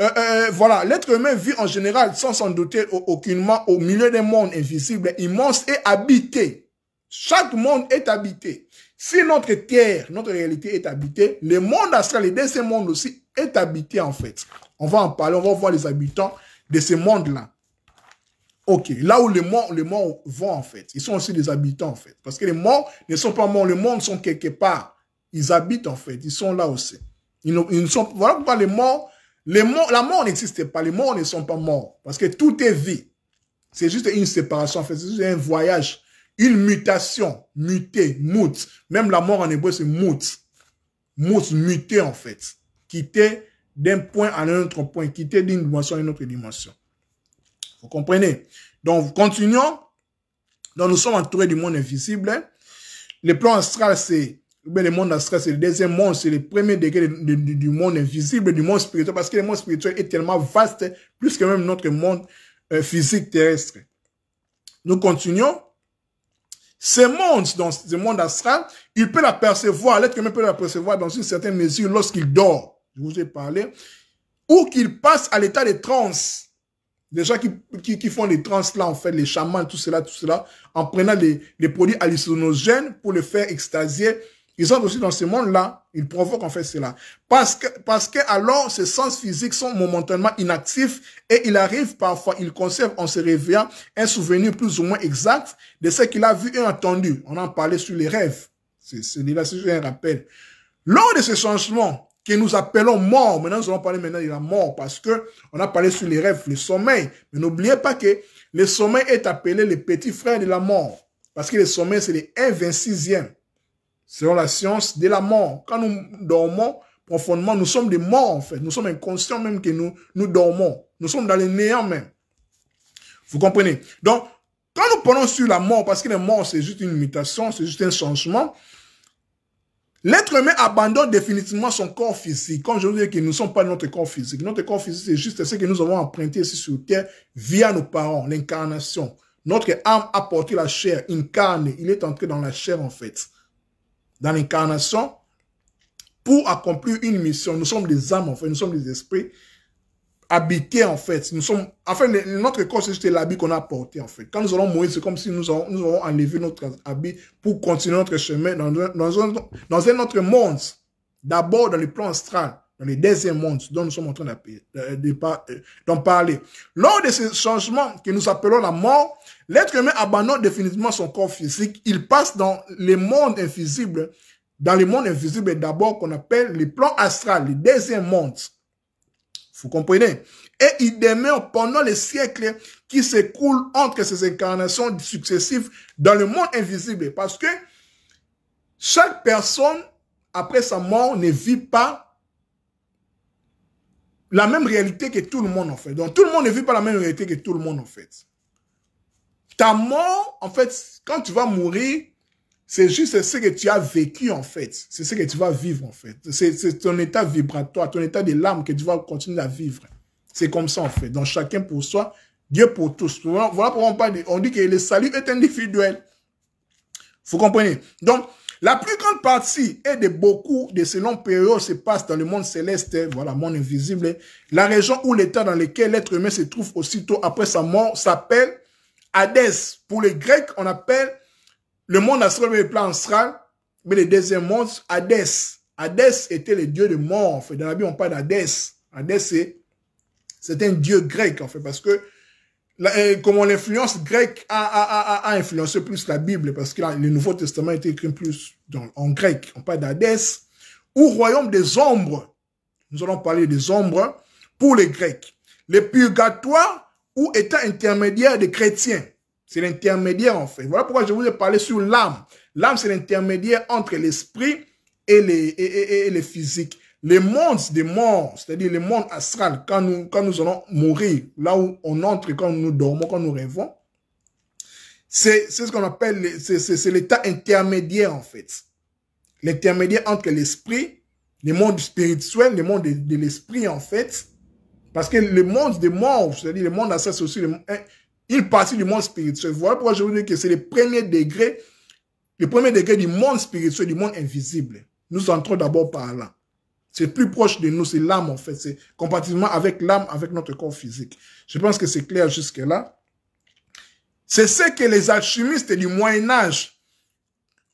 euh, euh, voilà, l'être humain vit en général, sans s'en douter aucunement, au milieu d'un monde invisible, immense et habité. Chaque monde est habité. Si notre terre, notre réalité est habitée, le monde astral et de ce monde aussi est habité, en fait. On va en parler, on va voir les habitants de ce monde-là. Ok, là où les morts, les morts vont en fait, ils sont aussi des habitants en fait. Parce que les morts ne sont pas morts, les morts sont quelque part. Ils habitent en fait, ils sont là aussi. Ils, ne sont, voilà pourquoi les morts, les morts la mort n'existe pas, les morts ne sont pas morts. Parce que tout est vie. C'est juste une séparation en fait, c'est juste un voyage, une mutation, muter, mout. Même la mort en hébreu c'est mout. Mout, muter en fait. Quitter d'un point à un autre point, quitter d'une dimension à une autre dimension. Vous comprenez Donc, continuons. Donc, nous sommes entourés du monde invisible. Le plan astral, c'est le monde astral, c'est le deuxième monde, c'est le premier degré du, monde invisible, du monde spirituel, parce que le monde spirituel est tellement vaste, plus que même notre monde euh, physique terrestre. Nous continuons. Ce monde, dans ce monde astral, il peut l'apercevoir, l'être humain peut l'apercevoir dans une certaine mesure lorsqu'il dort. Je vous ai parlé. Ou qu'il passe à l'état de transe. Les gens qui, qui, qui, font les trans là, en fait, les chamans, tout cela, tout cela, en prenant les, les produits hallucinogènes pour les faire extasier. Ils entrent aussi dans ce monde-là, ils provoquent en fait cela. Parce que, parce que alors, ces sens physiques sont momentanément inactifs et il arrive parfois, il conserve en se réveillant un souvenir plus ou moins exact de ce qu'il a vu et entendu. On en parlait sur les rêves. C'est là, c'est un rappel. Lors de ce changement, que nous appelons mort. Maintenant, nous allons parler maintenant de la mort parce que on a parlé sur les rêves, le sommeil. Mais n'oubliez pas que le sommeil est appelé le petit frère de la mort. Parce que le sommeil, c'est le 1 26e. Selon la science de la mort. Quand nous dormons profondément, nous sommes des morts, en fait. Nous sommes inconscients même que nous, nous dormons. Nous sommes dans le néant même. Vous comprenez? Donc, quand nous parlons sur la mort, parce que la mort, c'est juste une mutation, c'est juste un changement, L'être humain abandonne définitivement son corps physique. Comme je vous dis que nous ne sommes pas notre corps physique. Notre corps physique, c'est juste ce que nous avons emprunté ici sur terre via nos parents, l'incarnation. Notre âme a porté la chair, incarné, Il est entré dans la chair, en fait. Dans l'incarnation, pour accomplir une mission. Nous sommes des âmes, en fait. Nous sommes des esprits habité, en fait. Nous sommes, enfin notre corps c'est juste l'habit qu'on a porté en fait. Quand nous allons mourir, c'est comme si nous avons, nous avons enlevé notre habit pour continuer notre chemin dans un, dans un, dans un autre monde. D'abord dans le plan astral, dans le deuxième monde dont nous sommes en train euh, d'en parler. Lors de ce changement que nous appelons la mort, l'être humain abandonne définitivement son corps physique. Il passe dans les mondes invisibles, dans les mondes invisibles d'abord qu'on appelle le plan astral, le deuxième monde. Vous comprenez Et il demeure pendant les siècles qui s'écoulent entre ces incarnations successives dans le monde invisible. Parce que chaque personne, après sa mort, ne vit pas la même réalité que tout le monde, en fait. Donc, tout le monde ne vit pas la même réalité que tout le monde, en fait. Ta mort, en fait, quand tu vas mourir, c'est juste ce que tu as vécu en fait. C'est ce que tu vas vivre en fait. C'est ton état vibratoire, ton état de l'âme que tu vas continuer à vivre. C'est comme ça en fait. Donc chacun pour soi, Dieu pour tous. Voilà pourquoi on parle. on dit que le salut est individuel. Vous comprenez Donc la plus grande partie et de beaucoup de ces longues périodes se passe dans le monde céleste, voilà, monde invisible. La région où l'état dans lequel l'être humain se trouve aussitôt après sa mort s'appelle Hadès. Pour les Grecs, on appelle le monde astral le plan astral, mais le deuxième monde, Hadès. Hadès était le dieu de mort, en Dans la Bible, on parle d'Hadès. Hadès, c'est un dieu grec, en fait, parce que comme euh, comment l'influence grecque a, a, a, influencé plus la Bible, parce que le Nouveau Testament était écrit plus en grec. On parle d'Hadès, ou royaume des ombres. Nous allons parler des ombres pour les Grecs. Les purgatoires ou état intermédiaire des chrétiens. C'est l'intermédiaire en fait. Voilà pourquoi je vous ai parlé sur l'âme. L'âme, c'est l'intermédiaire entre l'esprit et le les physique. Le monde des morts, c'est-à-dire le monde astral, quand nous, quand nous allons mourir, là où on entre, quand nous dormons, quand nous rêvons, c'est ce qu'on appelle, c'est l'état intermédiaire en fait. L'intermédiaire entre l'esprit, le monde spirituel, le monde de, l'esprit en fait, parce que le monde des morts, c'est-à-dire le monde astral, c'est aussi le, il partie du monde spirituel. Voilà pourquoi je vous dis que c'est le premier degré, le premier degré du monde spirituel, du monde invisible. Nous entrons d'abord par là. C'est plus proche de nous, c'est l'âme en fait. C'est compatiblement avec l'âme, avec notre corps physique. Je pense que c'est clair jusque-là. C'est ce que les alchimistes du Moyen Âge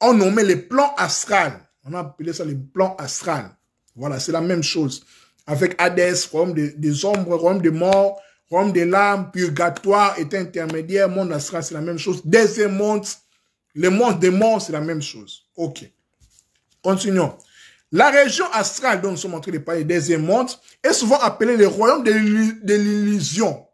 ont nommé les plans astral. On a appelé ça les plans astral. Voilà, c'est la même chose. Avec Hades, royaume des, ombres, royaume des morts, royaume de l'âme, purgatoire est intermédiaire, monde astral, c'est la même chose. Deuxième monde, le monde des morts, c'est la même chose. Ok. Continuons. La région astrale dont nous sommes en train de deuxième monde, est souvent appelée le royaume de l'illusion.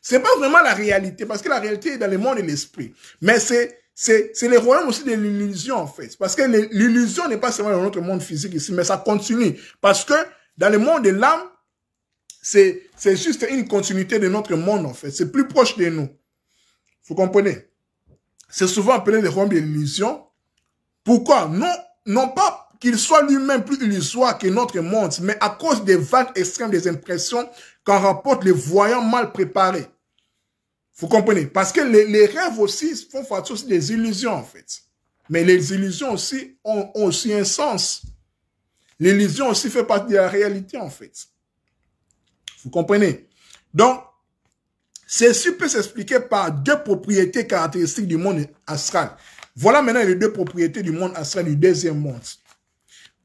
C'est pas vraiment la réalité, parce que la réalité est dans le monde de l'esprit. Mais c'est, c'est, c'est le royaume aussi de l'illusion, en fait. Parce que l'illusion n'est pas seulement dans notre monde physique ici, mais ça continue. Parce que dans le monde de l'âme, c'est juste une continuité de notre monde, en fait. C'est plus proche de nous. Vous comprenez C'est souvent appelé le rhum de l'illusion. Pourquoi Non, non pas qu'il soit lui-même plus illusoire que notre monde, mais à cause des vagues extrêmes des impressions qu'en rapportent les voyants mal préparés. Vous comprenez Parce que les, rêves aussi font face aussi des illusions, en fait. Mais les illusions aussi ont, ont aussi un sens. L'illusion aussi fait partie de la réalité, en fait. Vous comprenez Donc, ceci peut s'expliquer par deux propriétés caractéristiques du monde astral. Voilà maintenant les deux propriétés du monde astral du deuxième monde.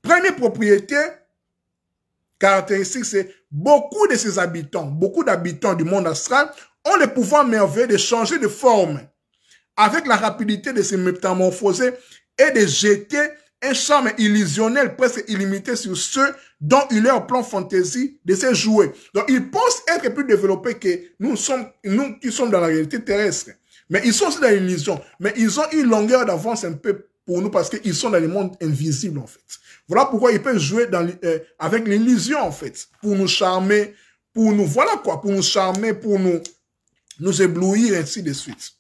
Première propriété caractéristique, c'est beaucoup de ses habitants, beaucoup d'habitants du monde astral ont le pouvoir merveilleux de changer de forme avec la rapidité de se métamorphoser et de jeter un charme illusionnel presque illimité sur ceux dont il est en plan fantaisie de se jouer. Donc, ils pensent être plus développés que nous sommes, nous qui sommes dans la réalité terrestre. Mais ils sont aussi dans l'illusion. Mais ils ont une longueur d'avance un peu pour nous parce qu'ils sont dans le monde invisible, en fait. Voilà pourquoi ils peuvent jouer euh, avec l'illusion, en fait, pour nous charmer, pour nous, voilà quoi, pour nous charmer, pour nous, nous éblouir, ainsi de suite.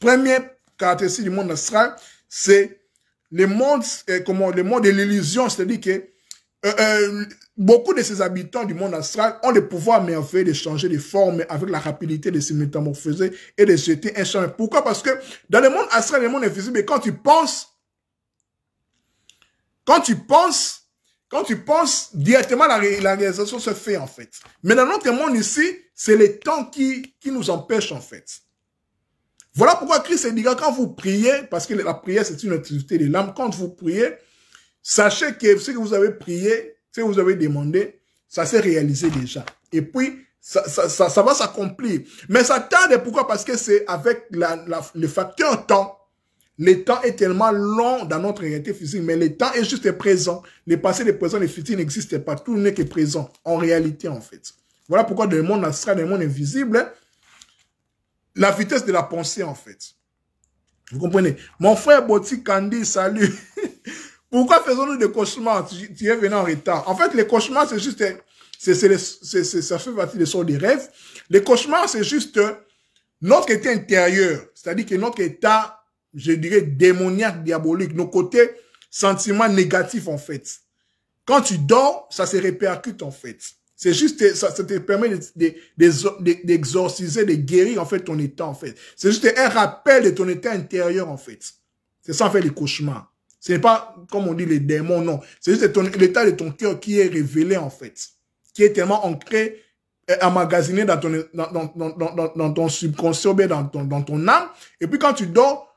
Première caractéristique du monde astral, c'est le monde, euh, comment, le monde de l'illusion, c'est-à-dire que euh, euh, beaucoup de ces habitants du monde astral ont le pouvoir merveilleux de changer de forme avec la rapidité de se métamorphoser et de jeter un chemin. Pourquoi Parce que dans le monde astral, le monde invisible, quand tu penses, quand tu penses, quand tu penses, directement la, la réalisation se fait en fait. Mais dans notre monde ici, c'est le temps qui, qui nous empêche en fait. Voilà pourquoi Christ dit quand vous priez, parce que la prière c'est une activité de l'âme, quand vous priez, sachez que ce que vous avez prié, ce que vous avez demandé, ça s'est réalisé déjà. Et puis, ça, va s'accomplir. Mais ça tarde, pourquoi Parce que c'est avec le facteur temps. Le temps est tellement long dans notre réalité physique, mais le temps est juste présent. Le passé, le présent, le futur n'existe pas. Tout n'est que présent, en réalité, en fait. Voilà pourquoi dans le monde astral, le monde invisible, la vitesse de la pensée, en fait. Vous comprenez Mon frère Boti Candy, salut. Pourquoi faisons-nous des cauchemars tu, es venu en retard. En fait, les cauchemars, c'est juste... ça fait partie des sortes des rêves. Les cauchemars, c'est juste notre état intérieur. C'est-à-dire que notre état, je dirais, démoniaque, diabolique. Nos côtés, sentiments négatifs, en fait. Quand tu dors, ça se répercute, en fait. C'est juste, ça, ça, te permet d'exorciser, de, guérir en fait ton état en fait. C'est juste un rappel de ton état intérieur en fait. C'est en fait les cauchemars. Ce n'est pas, comme on dit, les démons, non. C'est juste l'état de ton cœur qui est révélé en fait. Qui est tellement ancré, euh, emmagasiné dans ton, dans, dans, dans ton subconscient, dans ton, dans ton âme. Et puis quand tu dors,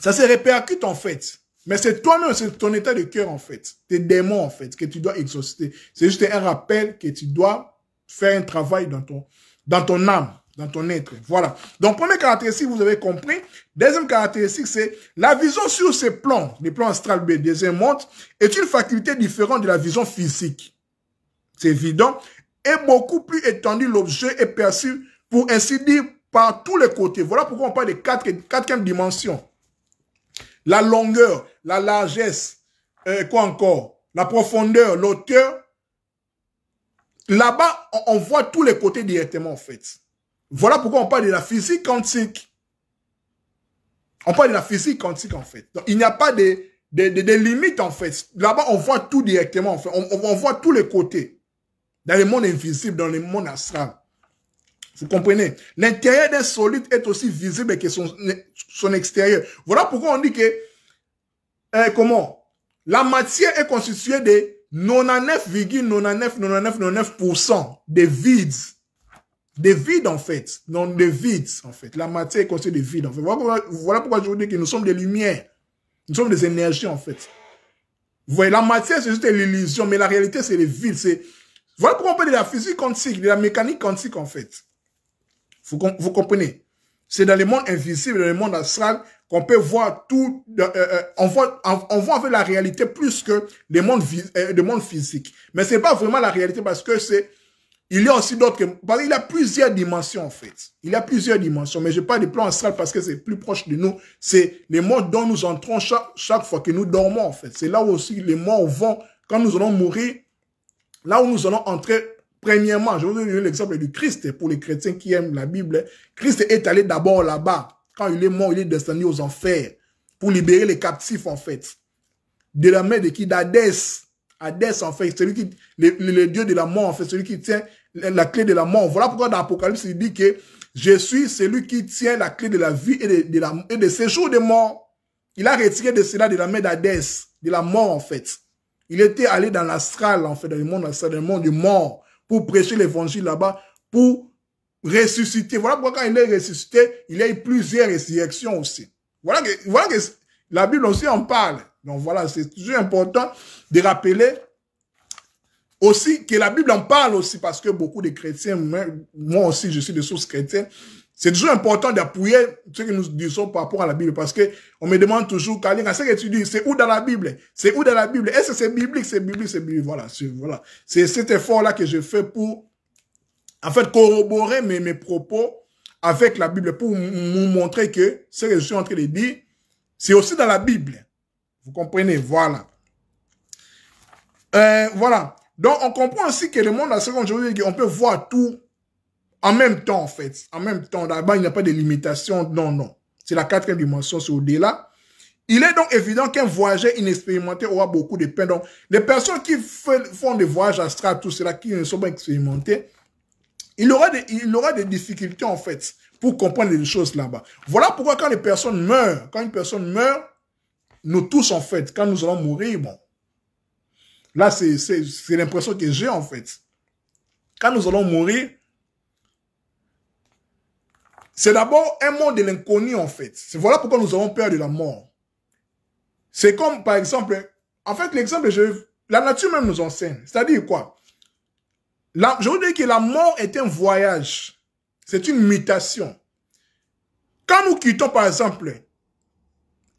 ça se répercute en fait. Mais c'est toi-même, c'est ton état de cœur en fait, tes démons en fait, que tu dois exaucer. C'est juste un rappel que tu dois faire un travail dans ton, dans ton âme, dans ton être. Voilà. Donc, première caractéristique, vous avez compris. Deuxième caractéristique, c'est la vision sur ces plans, les plans astral B, deuxième monde, est une faculté différente de la vision physique. C'est évident. Et beaucoup plus étendu, l'objet est perçu, pour ainsi dire, par tous les côtés. Voilà pourquoi on parle de quatre, dimensions. dimension. La longueur, la largesse, euh, quoi encore, la profondeur, l'auteur. Là-bas, on, voit tous les côtés directement, en fait. Voilà pourquoi on parle de la physique quantique. On parle de la physique quantique, en fait. il n'y a pas de, de, limites, en fait. Là-bas, on voit tout directement, en fait. On, voit tous les côtés. Dans le monde invisible, dans le monde astral. Vous comprenez L'intérieur d'un solide est aussi visible que son, son extérieur. Voilà pourquoi on dit que eh, comment La matière est constituée de 99,9999% de vides. Des vides, en fait. Non, des vides, en fait. La matière est constituée de vides, en fait. Voilà, pourquoi je vous dis que nous sommes des lumières. Nous sommes des énergies, en fait. Vous voyez, la matière, c'est juste l'illusion, mais la réalité, c'est les vides. C'est... Voilà pourquoi on parle de la physique quantique, de la mécanique quantique, en fait. vous comprenez c'est dans le monde invisible, dans le monde astral, qu'on peut voir tout. Euh, euh, on voit, on, voit avec la réalité plus que le monde, euh, le monde physique. Mais c'est pas vraiment la réalité parce que c'est. Il y a aussi d'autres. Il y a plusieurs dimensions en fait. Il y a plusieurs dimensions. Mais je parle du plan astral parce que c'est plus proche de nous. C'est les mondes dont nous entrons chaque, chaque fois que nous dormons en fait. C'est là aussi les morts vont quand nous allons mourir. Là où nous allons entrer Premièrement, je vous ai l'exemple du Christ pour les chrétiens qui aiment la Bible. Christ est allé d'abord là-bas. Quand il est mort, il est destiné aux enfers pour libérer les captifs, en fait. De la main de qui D'Adès. Adès, en fait, celui qui, le, dieu de la mort, en fait, celui qui tient la clé de la mort. Voilà pourquoi dans l'Apocalypse, il dit que je suis celui qui tient la clé de la vie et de, la, et de séjour de mort. Il a retiré de cela de la main d'Adès, de la mort, en fait. Il était allé dans l'astral, en fait, dans le monde dans le monde du mort pour prêcher l'évangile là-bas, pour ressusciter. Voilà pourquoi quand il est ressuscité, il y a eu plusieurs résurrections aussi. Voilà que, voilà que la Bible aussi en parle. Donc voilà, c'est toujours important de rappeler aussi que la Bible en parle aussi parce que beaucoup de chrétiens, moi aussi je suis de source chrétienne, c'est toujours important d'appuyer ce que nous disons par rapport à la Bible parce que on me demande toujours, Kalinga, ce que tu dis, c'est où dans la Bible? C'est où dans la Bible? Est-ce que c'est biblique? C'est biblique, c'est biblique. Voilà, c'est, voilà. C'est cet effort-là que je fais pour, en fait, corroborer mes, mes propos avec la Bible pour montrer que ce que je suis en train de dire, c'est aussi dans la Bible. Vous comprenez? Voilà. Euh, voilà. Donc, on comprend aussi que le monde, la seconde, je on peut voir tout en même temps, en fait. En même temps, là-bas, il n'y a pas de limitation. Non, non. C'est la quatrième dimension, c'est au-delà. Il est donc évident qu'un voyageur inexpérimenté aura beaucoup de peine. Donc, les personnes qui font des voyages astrales, tout cela, qui ne sont pas expérimentés, il aura il aura des difficultés, en fait, pour comprendre les choses là-bas. Voilà pourquoi quand les personnes meurent, quand une personne meurt, nous tous, en fait, quand nous allons mourir, bon, là, c'est l'impression que j'ai, en fait. Quand nous allons mourir, c'est d'abord un monde de l'inconnu, en fait. C'est voilà pourquoi nous avons peur de la mort. C'est comme, par exemple, en fait, l'exemple, la nature même nous enseigne. C'est-à-dire quoi? je vous dis que la mort est un voyage. C'est une mutation. Quand nous quittons, par exemple,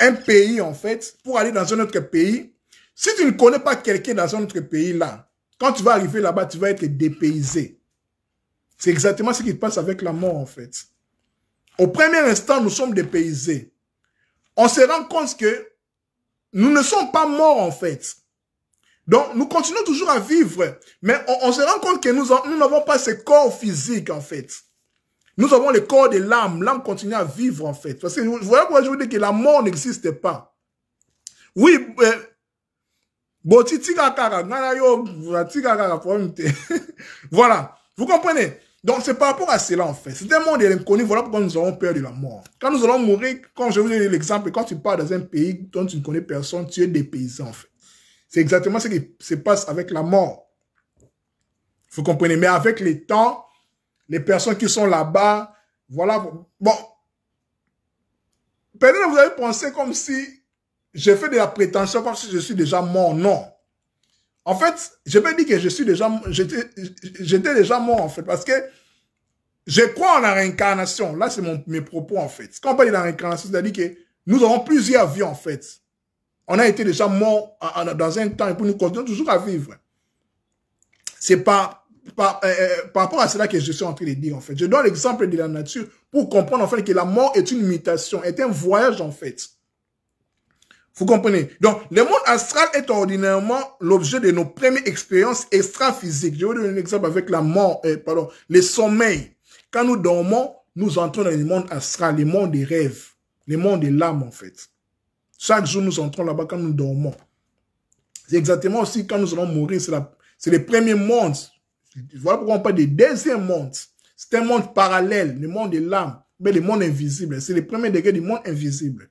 un pays, en fait, pour aller dans un autre pays, si tu ne connais pas quelqu'un dans un autre pays, là, quand tu vas arriver là-bas, tu vas être dépaysé. C'est exactement ce qui se passe avec la mort, en fait. Au premier instant, nous sommes dépaysés. On se rend compte que nous ne sommes pas morts en fait. Donc, nous continuons toujours à vivre, mais on, se rend compte que nous n'avons pas ce corps physique en fait. Nous avons le corps de l'âme. L'âme continue à vivre, en fait. Parce que vous voyez pourquoi je vous dis que la mort n'existe pas. Oui, euh, voilà. Vous comprenez donc c'est par rapport à cela en fait. C'est un monde de voilà pourquoi nous avons peur de la mort. Quand nous allons mourir, quand je vous donné l'exemple, quand tu pars dans un pays dont tu ne connais personne, tu es des paysans en fait. C'est exactement ce qui se passe avec la mort. Vous comprenez Mais avec le temps, les personnes qui sont là-bas, voilà, bon. Peut-être vous avez pensé comme si j'ai fait de la prétention parce que je suis déjà mort. Non. En fait, je peux dire que je suis déjà, j'étais déjà mort, en fait, parce que je crois en la réincarnation. Là, c'est mes propos, en fait. Quand on parle de la réincarnation, c'est-à-dire que nous avons plusieurs vies, en fait. On a été déjà mort dans un temps et puis nous continuons toujours à vivre. C'est par, par, euh, euh, par rapport à cela que je suis en train de dire, en fait. Je donne l'exemple de la nature pour comprendre, en fait, que la mort est une mutation, est un voyage, en fait. Vous comprenez Donc, le monde astral est ordinairement l'objet de nos premières expériences extra-physiques. Je vais donner un exemple avec la mort, euh, pardon, le sommeil. Quand nous dormons, nous entrons dans le monde astral, le monde des rêves, le monde de l'âme en fait. Chaque jour, nous entrons là-bas quand nous dormons. C'est exactement aussi quand nous allons mourir, c'est le premier monde. Voilà pourquoi on parle du deuxième monde. C'est un monde parallèle, le monde de l'âme, mais le monde invisible. C'est le premier degré du monde invisible.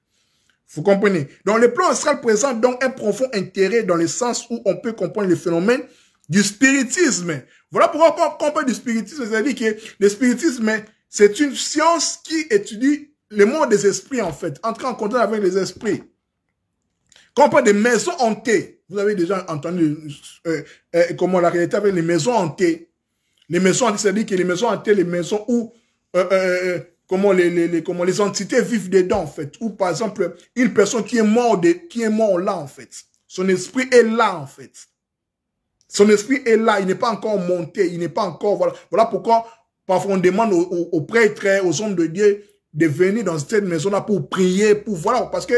Vous comprenez Donc le plan astral présente donc un profond intérêt dans le sens où on peut comprendre le phénomène du spiritisme. Voilà pourquoi on parle du spiritisme, c'est-à-dire que le spiritisme, c'est une science qui étudie le monde des esprits, en fait, entrer en contact avec les esprits. Quand on parle des maisons hantées, vous avez déjà entendu euh, euh, comment la réalité avec les maisons hantées. Les maisons hantées, c'est-à-dire que les maisons hantées, les maisons où euh, comment les, les, comment les entités vivent dedans, en fait. Ou par exemple, une personne qui est morte, qui est mort là, en fait. Son esprit est là, en fait. Son esprit est là, il n'est pas encore monté, il n'est pas encore... Voilà, voilà pourquoi parfois on demande aux, aux prêtres, hein, aux hommes de Dieu de venir dans cette maison-là pour prier, pour... Voilà, parce que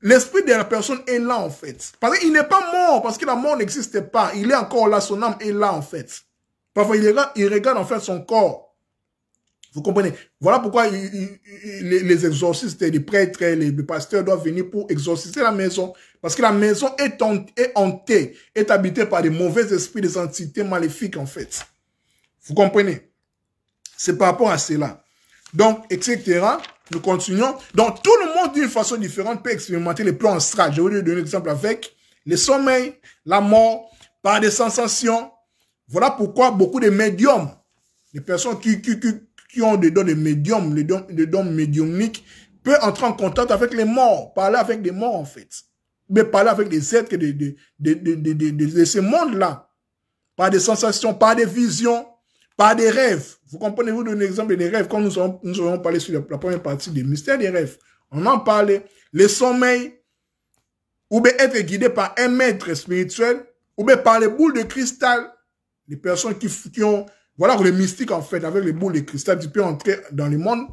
l'esprit de la personne est là, en fait. Parce qu'il n'est pas mort, parce que la mort n'existe pas. Il est encore là, son âme est là, en fait. Parfois, il regarde, il regarde en fait son corps. Vous comprenez Voilà pourquoi les, exorcistes, les prêtres, les, pasteurs doivent venir pour exorciser la maison. Parce que la maison est, hantée, est habitée par des mauvais esprits, des entités maléfiques en fait. Vous comprenez C'est par rapport à cela. Donc, etc. Nous continuons. Donc, tout le monde, d'une façon différente, peut expérimenter les plans astrales. Je vais vous donner un exemple avec le sommeil, la mort, par des sensations. Voilà pourquoi beaucoup de médiums, des personnes qui, qui, qui ont des dons de médium, des dons, médiumniques, peut entrer en contact avec les morts, parler avec des morts en fait. Mais parler avec des êtres de, de, de, ce monde-là. Par des sensations, par des visions, par des rêves. Vous comprenez, vous donnez l'exemple des rêves. Quand nous avons, parlé sur la, première partie des mystères des rêves, on en parlait. Le sommeil, ou bien être guidé par un maître spirituel, ou bien par les boules de cristal, les personnes qui ont voilà le mystique, en fait, avec les boules de cristal, tu peux entrer dans le monde,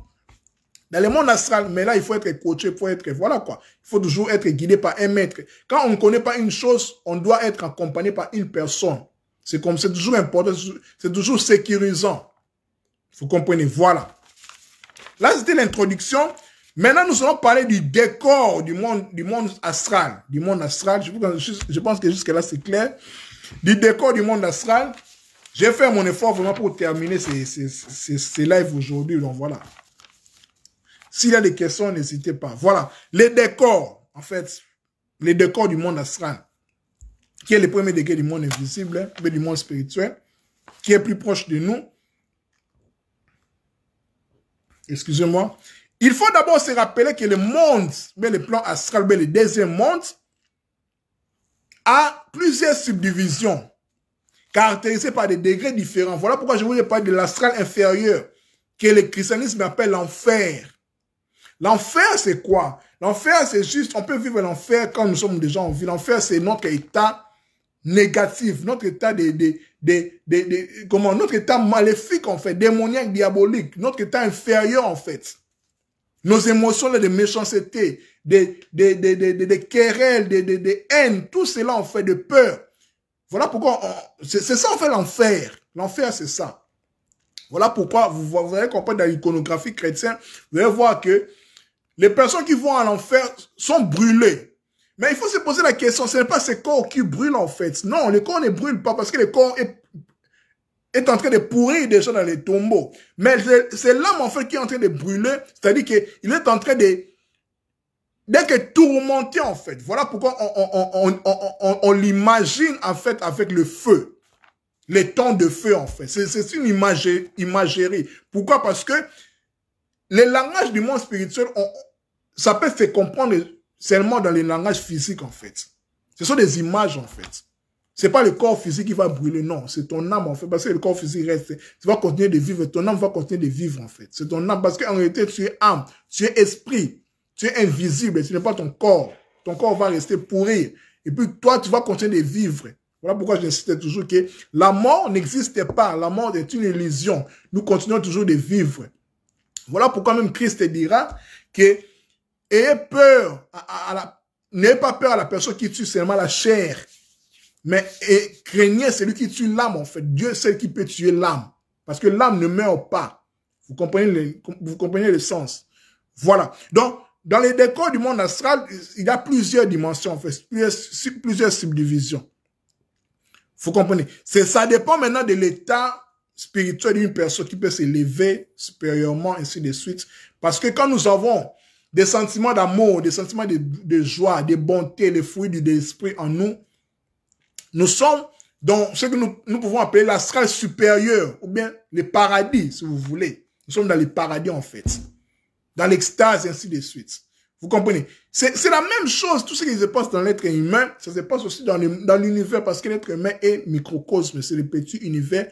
dans le monde astral. Mais là, il faut être coaché, il faut être, voilà quoi. Il faut toujours être guidé par un maître. Quand on ne connaît pas une chose, on doit être accompagné par une personne. C'est comme, c'est toujours important, c'est toujours sécurisant. Vous comprenez, voilà. Là, c'était l'introduction. Maintenant, nous allons parler du décor du monde, du monde astral. Du monde astral, je, pense que jusque-là, c'est clair. Du décor du monde astral. J'ai fait mon effort vraiment pour terminer ces, ces, lives aujourd'hui. Donc voilà. S'il y a des questions, n'hésitez pas. Voilà. Les décors, en fait, les décors du monde astral, qui est le premier décor du monde invisible, hein, mais du monde spirituel, qui est plus proche de nous. Excusez-moi. Il faut d'abord se rappeler que le monde, mais le plan astral, mais le deuxième monde, a plusieurs subdivisions caractérisé par des degrés différents. Voilà pourquoi je vous parler de l'astral inférieur, que le christianisme appelle l'enfer. L'enfer, c'est quoi L'enfer, c'est juste, on peut vivre l'enfer quand nous sommes déjà en vie. L'enfer, c'est notre état négatif, notre état de, de, de, de, comment, notre état maléfique, en fait, démoniaque, diabolique, notre état inférieur, en fait. Nos émotions de méchanceté, de, de, de, de, querelles, de, de haine, tout cela, en fait, de peur. Voilà pourquoi c'est ça en fait l'enfer. L'enfer, c'est ça. Voilà pourquoi vous, voyez qu'on comprendre dans l'iconographie chrétienne, vous allez voir que les personnes qui vont à l'enfer sont brûlées. Mais il faut se poser la question, ce n'est pas ces corps qui brûlent en fait. Non, les corps ne brûle pas parce que le corps est, est en train de pourrir déjà dans les tombeaux. Mais c'est l'âme en fait qui est en train de brûler, c'est-à-dire qu'il est en train de Dès que tourmenté, en fait. Voilà pourquoi on, on, on, on l'imagine, en fait, avec le feu. Les temps de feu, en fait. C'est une imagerie, Pourquoi Parce que les langages du monde spirituel, ça peut se comprendre seulement dans les langages physiques, en fait. Ce sont des images, en fait. C'est pas le corps physique qui va brûler, non. C'est ton âme, en fait. Parce que le corps physique reste. Tu vas continuer de vivre. Ton âme va continuer de vivre, en fait. C'est ton âme. Parce qu'en réalité, tu es âme. Tu es esprit. Tu es invisible, ce n'est pas ton corps. Ton corps va rester pourri. Et puis toi, tu vas continuer de vivre. Voilà pourquoi j'insiste toujours que la mort n'existe pas. La mort est une illusion. Nous continuons toujours de vivre. Voilà pourquoi même Christ te dira que ayez peur à, n'ayez pas peur à la personne qui tue seulement la chair, mais craignez celui qui tue l'âme en fait. Dieu celle qui peut tuer l'âme, parce que l'âme ne meurt pas. Vous comprenez vous comprenez le sens. Voilà. Donc dans les décors du monde astral, il y a plusieurs dimensions, fait, plusieurs, subdivisions. Vous comprenez C'est ça dépend maintenant de l'état spirituel d'une personne qui peut s'élever supérieurement ainsi de suite. Parce que quand nous avons des sentiments d'amour, des sentiments de, joie, de bonté, les fruits du esprit en nous, nous sommes dans ce que nous, nous pouvons appeler l'astral supérieur ou bien le paradis, si vous voulez. Nous sommes dans le paradis en fait dans l'extase, ainsi de suite. Vous comprenez C'est la même chose, tout ce qui se passe dans l'être humain, ça se passe aussi dans l'univers, parce que l'être humain est microcosme, c'est le petit univers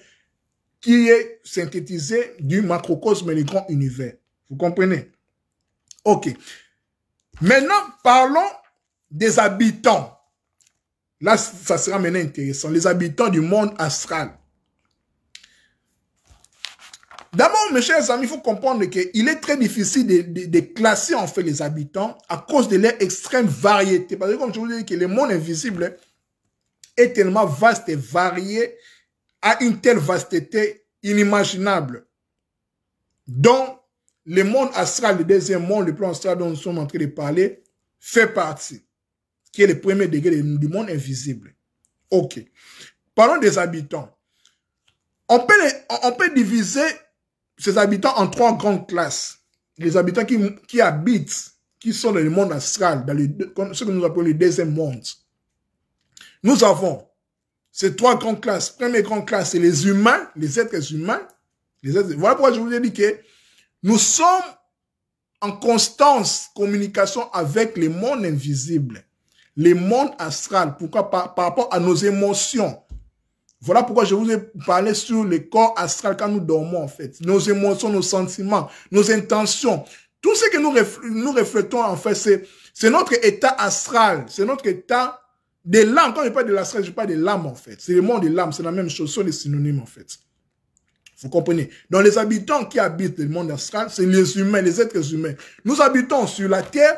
qui est synthétisé du macrocosme et du grand univers. Vous comprenez Ok. Maintenant, parlons des habitants. Là, ça sera maintenant intéressant. Les habitants du monde astral. D'abord, mes chers amis, il faut comprendre qu'il est très difficile de, de, classer en fait les habitants à cause de leur extrême variété. Parce que comme je vous dis que le monde invisible est tellement vaste et varié à une telle vasteté inimaginable. Donc, le monde astral, le deuxième monde, le plan astral dont nous sommes en train de parler, fait partie, qui est le premier degré du monde invisible. OK. Parlons des habitants. On peut, on peut diviser ces habitants en trois grandes classes. Les habitants qui, qui habitent, qui sont dans le monde astral, dans ce que nous appelons le deuxième monde. Nous avons ces trois grandes classes. Première grande classe, c'est les humains, les êtres humains. Les êtres, voilà pourquoi je vous ai dit que nous sommes en constance communication avec les mondes invisibles, les mondes astral. Pourquoi par rapport à nos émotions, voilà pourquoi je vous ai parlé sur le corps astral quand nous dormons en fait. Nos émotions, nos sentiments, nos intentions. Tout ce que nous, nous reflétons en fait, c'est notre état astral. C'est notre état de l'âme. Quand je parle de l'astral, je parle de l'âme en fait. C'est le monde de l'âme, c'est la même chose, sur le synonymes en fait. Vous comprenez Dans les habitants qui habitent le monde astral, c'est les humains, les êtres humains. Nous habitons sur la terre,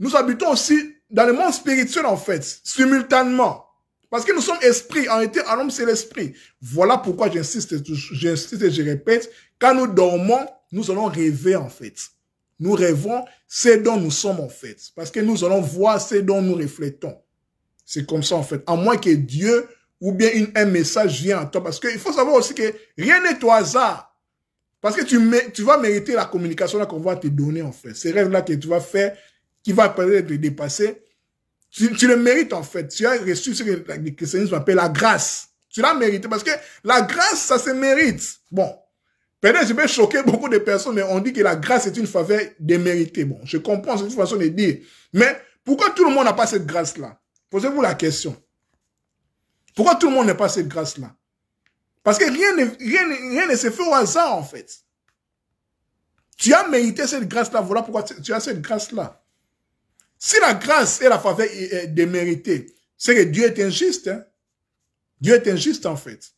nous habitons aussi dans le monde spirituel en fait, simultanément. Parce que nous sommes esprits. En réalité, un homme, c'est l'esprit. Voilà pourquoi j'insiste, j'insiste et je répète. Quand nous dormons, nous allons rêver, en fait. Nous rêvons ce dont nous sommes, en fait. Parce que nous allons voir ce dont nous reflétons. C'est comme ça, en fait. À moins que Dieu ou bien un message vienne à toi. Parce qu'il faut savoir aussi que rien n'est au hasard. Parce que tu, tu vas mériter la communication qu'on va te donner, en fait. Ces rêves-là que tu vas faire, qui va peut-être te dépasser, tu, le mérites en fait. Tu as reçu ce que le christianisme appelle la grâce. Tu l'as mérité parce que la grâce, ça se mérite. Bon, peut-être je vais choquer beaucoup de personnes, mais on dit que la grâce est une faveur déméritée. Bon, je comprends cette façon de dire. Mais pourquoi tout le monde n'a pas cette grâce-là Posez-vous la question. Pourquoi tout le monde n'a pas cette grâce-là Parce que rien ne, rien, rien ne se fait au hasard en fait. Tu as mérité cette grâce-là, voilà pourquoi tu as cette grâce-là. Si la grâce et la faveur est déméritée, c'est que Dieu est injuste. Hein. Dieu est injuste en fait.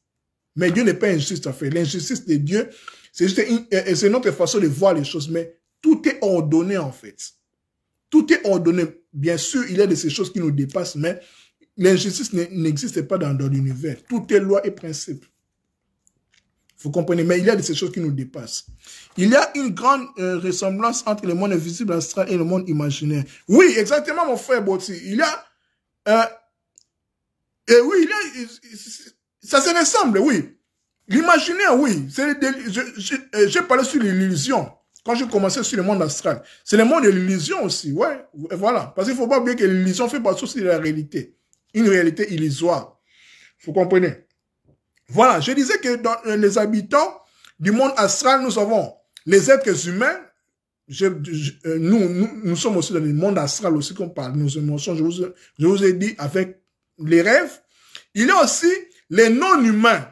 Mais Dieu n'est pas injuste en fait. L'injustice de Dieu, c'est juste une, euh, euh, c'est notre façon de voir les choses. Mais tout est ordonné en fait. Tout est ordonné. Bien sûr, il y a de ces choses qui nous dépassent, mais l'injustice n'existe pas dans, dans l'univers. Tout est loi et principe. Vous comprenez Mais il y a de ces choses qui nous dépassent. Il y a une grande euh, ressemblance entre le monde invisible astral et le monde imaginaire. Oui, exactement, mon frère Bauti. Il y a... Euh, et oui, il y a, ça se ressemble, oui. L'imaginaire, oui. Euh, j'ai parlé sur l'illusion. Quand je commençais sur le monde astral. C'est le monde de l'illusion aussi, ouais. Voilà. Parce qu'il faut pas oublier que l'illusion fait partie aussi de la réalité. Une réalité illusoire. Vous comprenez voilà, je disais que dans euh, les habitants du monde astral, nous avons les êtres humains. Euh, nous, nous, sommes aussi dans le monde astral aussi qu'on parle, nos émotions. Je vous, je ai dit avec les rêves. Il y a aussi les non-humains,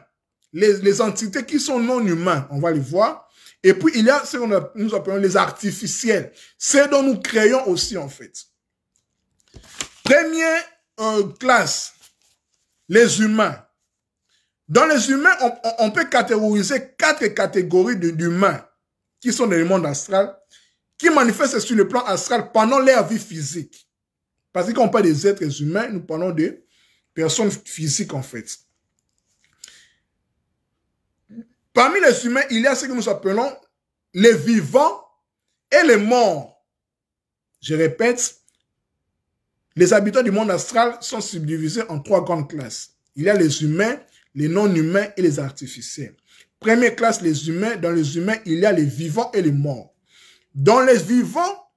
les, entités qui sont non-humains. On va les voir. Et puis, il y a ce que nous appelons les artificiels. C'est dont nous créons aussi, en fait. Première euh, classe, les humains. Dans les humains, on, peut catégoriser quatre catégories d'humains qui sont dans le monde astral, qui manifestent sur le plan astral pendant leur vie physique. Parce que quand on parle des êtres humains, nous parlons de personnes physiques en fait. Parmi les humains, il y a ce que nous appelons les vivants et les morts. Je répète, les habitants du monde astral sont subdivisés en trois grandes classes. Il y a les humains, les non-humains et les artificiels. Première classe, les humains. Dans les humains, il y a les vivants et les morts. Dans les vivants,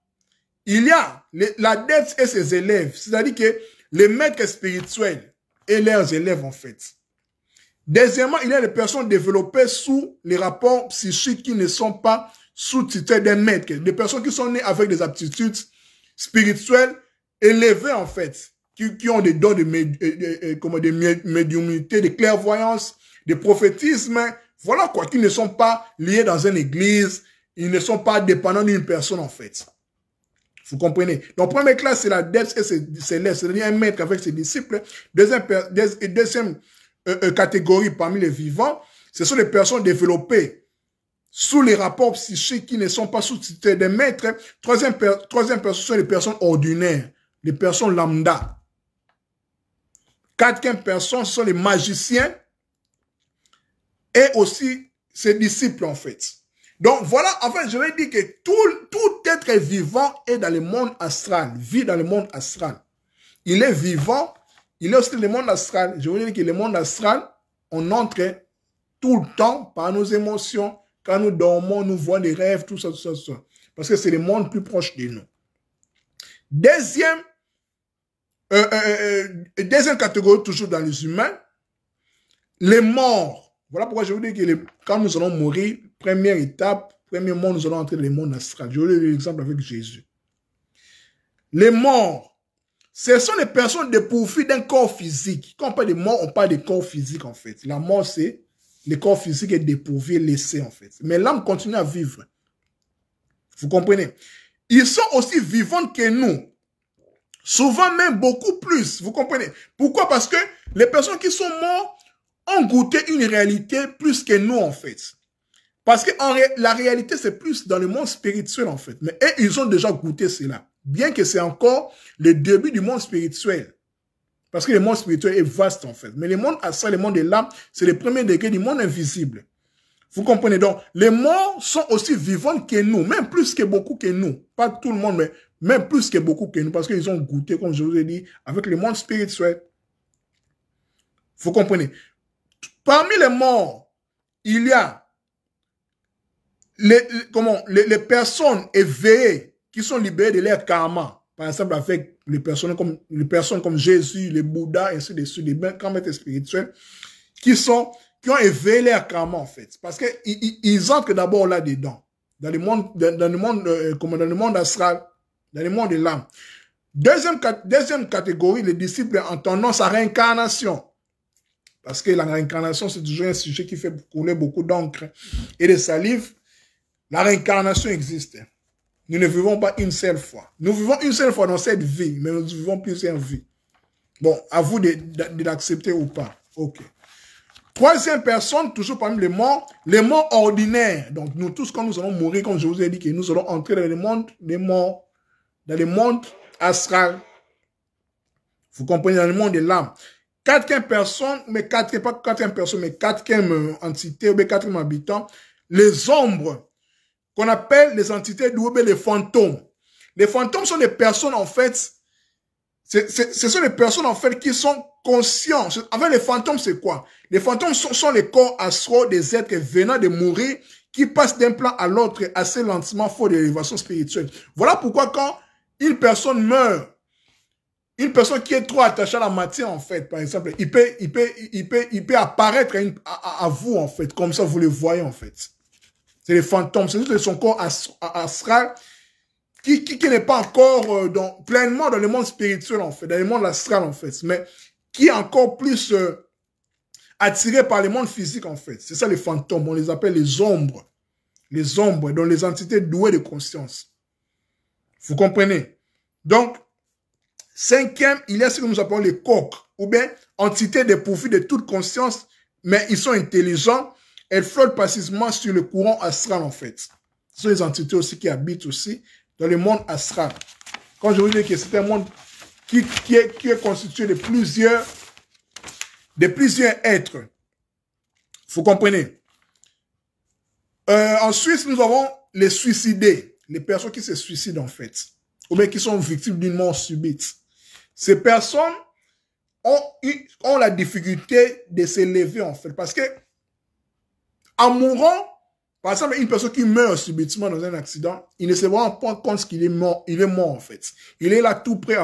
il y a la dette et ses élèves. C'est-à-dire que les maîtres spirituels et leurs élèves, en fait. Deuxièmement, il y a les personnes développées sous les rapports psychiques qui ne sont pas sous titre des maître. Des personnes qui sont nées avec des aptitudes spirituelles élevées, en fait qui, ont des dons de, médiumnité, de clairvoyance, de prophétisme. Voilà quoi, qui ne sont pas liés dans une église, ils ne sont pas dépendants d'une personne en fait. Vous comprenez Donc, première classe, c'est la dette, et c'est l'est, c'est-à-dire un maître avec ses disciples. Deuxième, deuxième euh, euh, catégorie parmi les vivants, ce sont les personnes développées sous les rapports psychiques qui ne sont pas sous des maîtres. Troisième, troisième personne, ce sont les personnes ordinaires, les personnes lambda. Quatre personne, sont les magiciens et aussi ses disciples, en fait. Donc voilà, en fait, je vais dire que tout, tout être vivant est dans le monde astral, vit dans le monde astral. Il est vivant, il est aussi dans le monde astral. Je veux dire que le monde astral, on entre tout le temps par nos émotions. Quand nous dormons, nous voyons des rêves, tout ça, tout ça, tout ça. Parce que c'est le monde plus proche de nous. Deuxième euh euh, euh, euh, deuxième catégorie, toujours dans les humains, les morts. Voilà pourquoi je vous dis que les, quand nous allons mourir, première étape, premier monde nous allons entrer dans le monde astral. Je vous donne l'exemple avec Jésus. Les morts, ce sont les personnes dépourvues d'un corps physique. Quand on parle de mort, on parle de corps physique en fait. La mort, c'est le corps physique est dépourvu, laissé en fait. Mais l'âme continue à vivre. Vous comprenez Ils sont aussi vivants que nous. Souvent même beaucoup plus, vous comprenez Pourquoi Parce que les personnes qui sont morts ont goûté une réalité plus que nous en fait. Parce que la réalité, c'est plus dans le monde spirituel en fait. Mais et ils ont déjà goûté cela. Bien que c'est encore le début du monde spirituel. Parce que le monde spirituel est vaste en fait. Mais le monde astral, le monde de l'âme, c'est le premier degré du monde invisible. Vous comprenez donc, les morts sont aussi vivants que nous, même plus que beaucoup que nous. Pas tout le monde, mais même plus que beaucoup que nous, parce qu'ils ont goûté, comme je vous ai dit, avec le monde spirituel. Vous comprenez Parmi les morts, il y a les, comment, les, personnes éveillées qui sont libérées de leur karma. Par exemple, avec les personnes comme, les personnes comme Jésus, les Bouddhas, ainsi de suite, les maîtres spirituels, qui sont qui ont éveillé leur karma en fait. Parce qu'ils ils, entrent d'abord là-dedans, dans le monde, dans, le monde, euh, comme dans le monde astral, dans le monde de l'âme. Deuxième, deuxième catégorie, les disciples entendant sa réincarnation. Parce que la réincarnation, c'est toujours un sujet qui fait couler beaucoup d'encre et de salive. La réincarnation existe. Nous ne vivons pas une seule fois. Nous vivons une seule fois dans cette vie, mais nous vivons plusieurs vies. Bon, à vous de, l'accepter ou pas. OK. Troisième personne, toujours parmi les morts, les morts ordinaires. Donc, nous tous, quand nous allons mourir, comme je vous ai dit, que nous allons entrer dans le monde des morts dans le monde astral. Vous comprenez, dans le monde de l'âme. Quatrième personne, mais quatrième, pas quatrième personne, mais quatrième euh, entité, ou quatrième habitant, les ombres, qu'on appelle les entités d'Oube, les fantômes. Les fantômes sont des personnes, en fait, ce sont des personnes, en fait, qui sont conscients. En les fantômes, c'est quoi? Les fantômes sont, sont les corps astraux des êtres venant de mourir qui passent d'un plan à l'autre assez lentement, faute d'élévation spirituelle. Voilà pourquoi quand une personne meurt, une personne qui est trop attachée à la matière, en fait, par exemple, il peut, apparaître à, vous, en fait, comme ça, vous le voyez, en fait. C'est les fantômes, c'est juste son corps astral qui, qui, n'est pas encore euh, pleinement dans le monde spirituel, en fait, dans le monde astral, en fait, mais qui est encore plus euh, attiré par le monde physique, en fait. C'est ça les fantômes, on les appelle les ombres. Les ombres, dont les entités douées de conscience. Vous comprenez Donc, cinquième, il y a ce que nous appelons les coques, ou bien entités de profit de toute conscience, mais ils sont intelligents, elles flottent passivement sur le courant astral en fait. Ce sont les entités aussi qui habitent aussi dans le monde astral. Quand je vous dis que c'est un monde qui, est, constitué de plusieurs, de plusieurs êtres, vous comprenez euh, en Suisse, nous avons les suicidés les personnes qui se suicident en fait, ou bien qui sont victimes d'une mort subite, ces personnes ont, eu, ont la difficulté de s'élever en fait. Parce que en mourant, par exemple, une personne qui meurt subitement dans un accident, il ne se rend pas compte qu'il est mort. Il est mort en fait. Il est là tout près,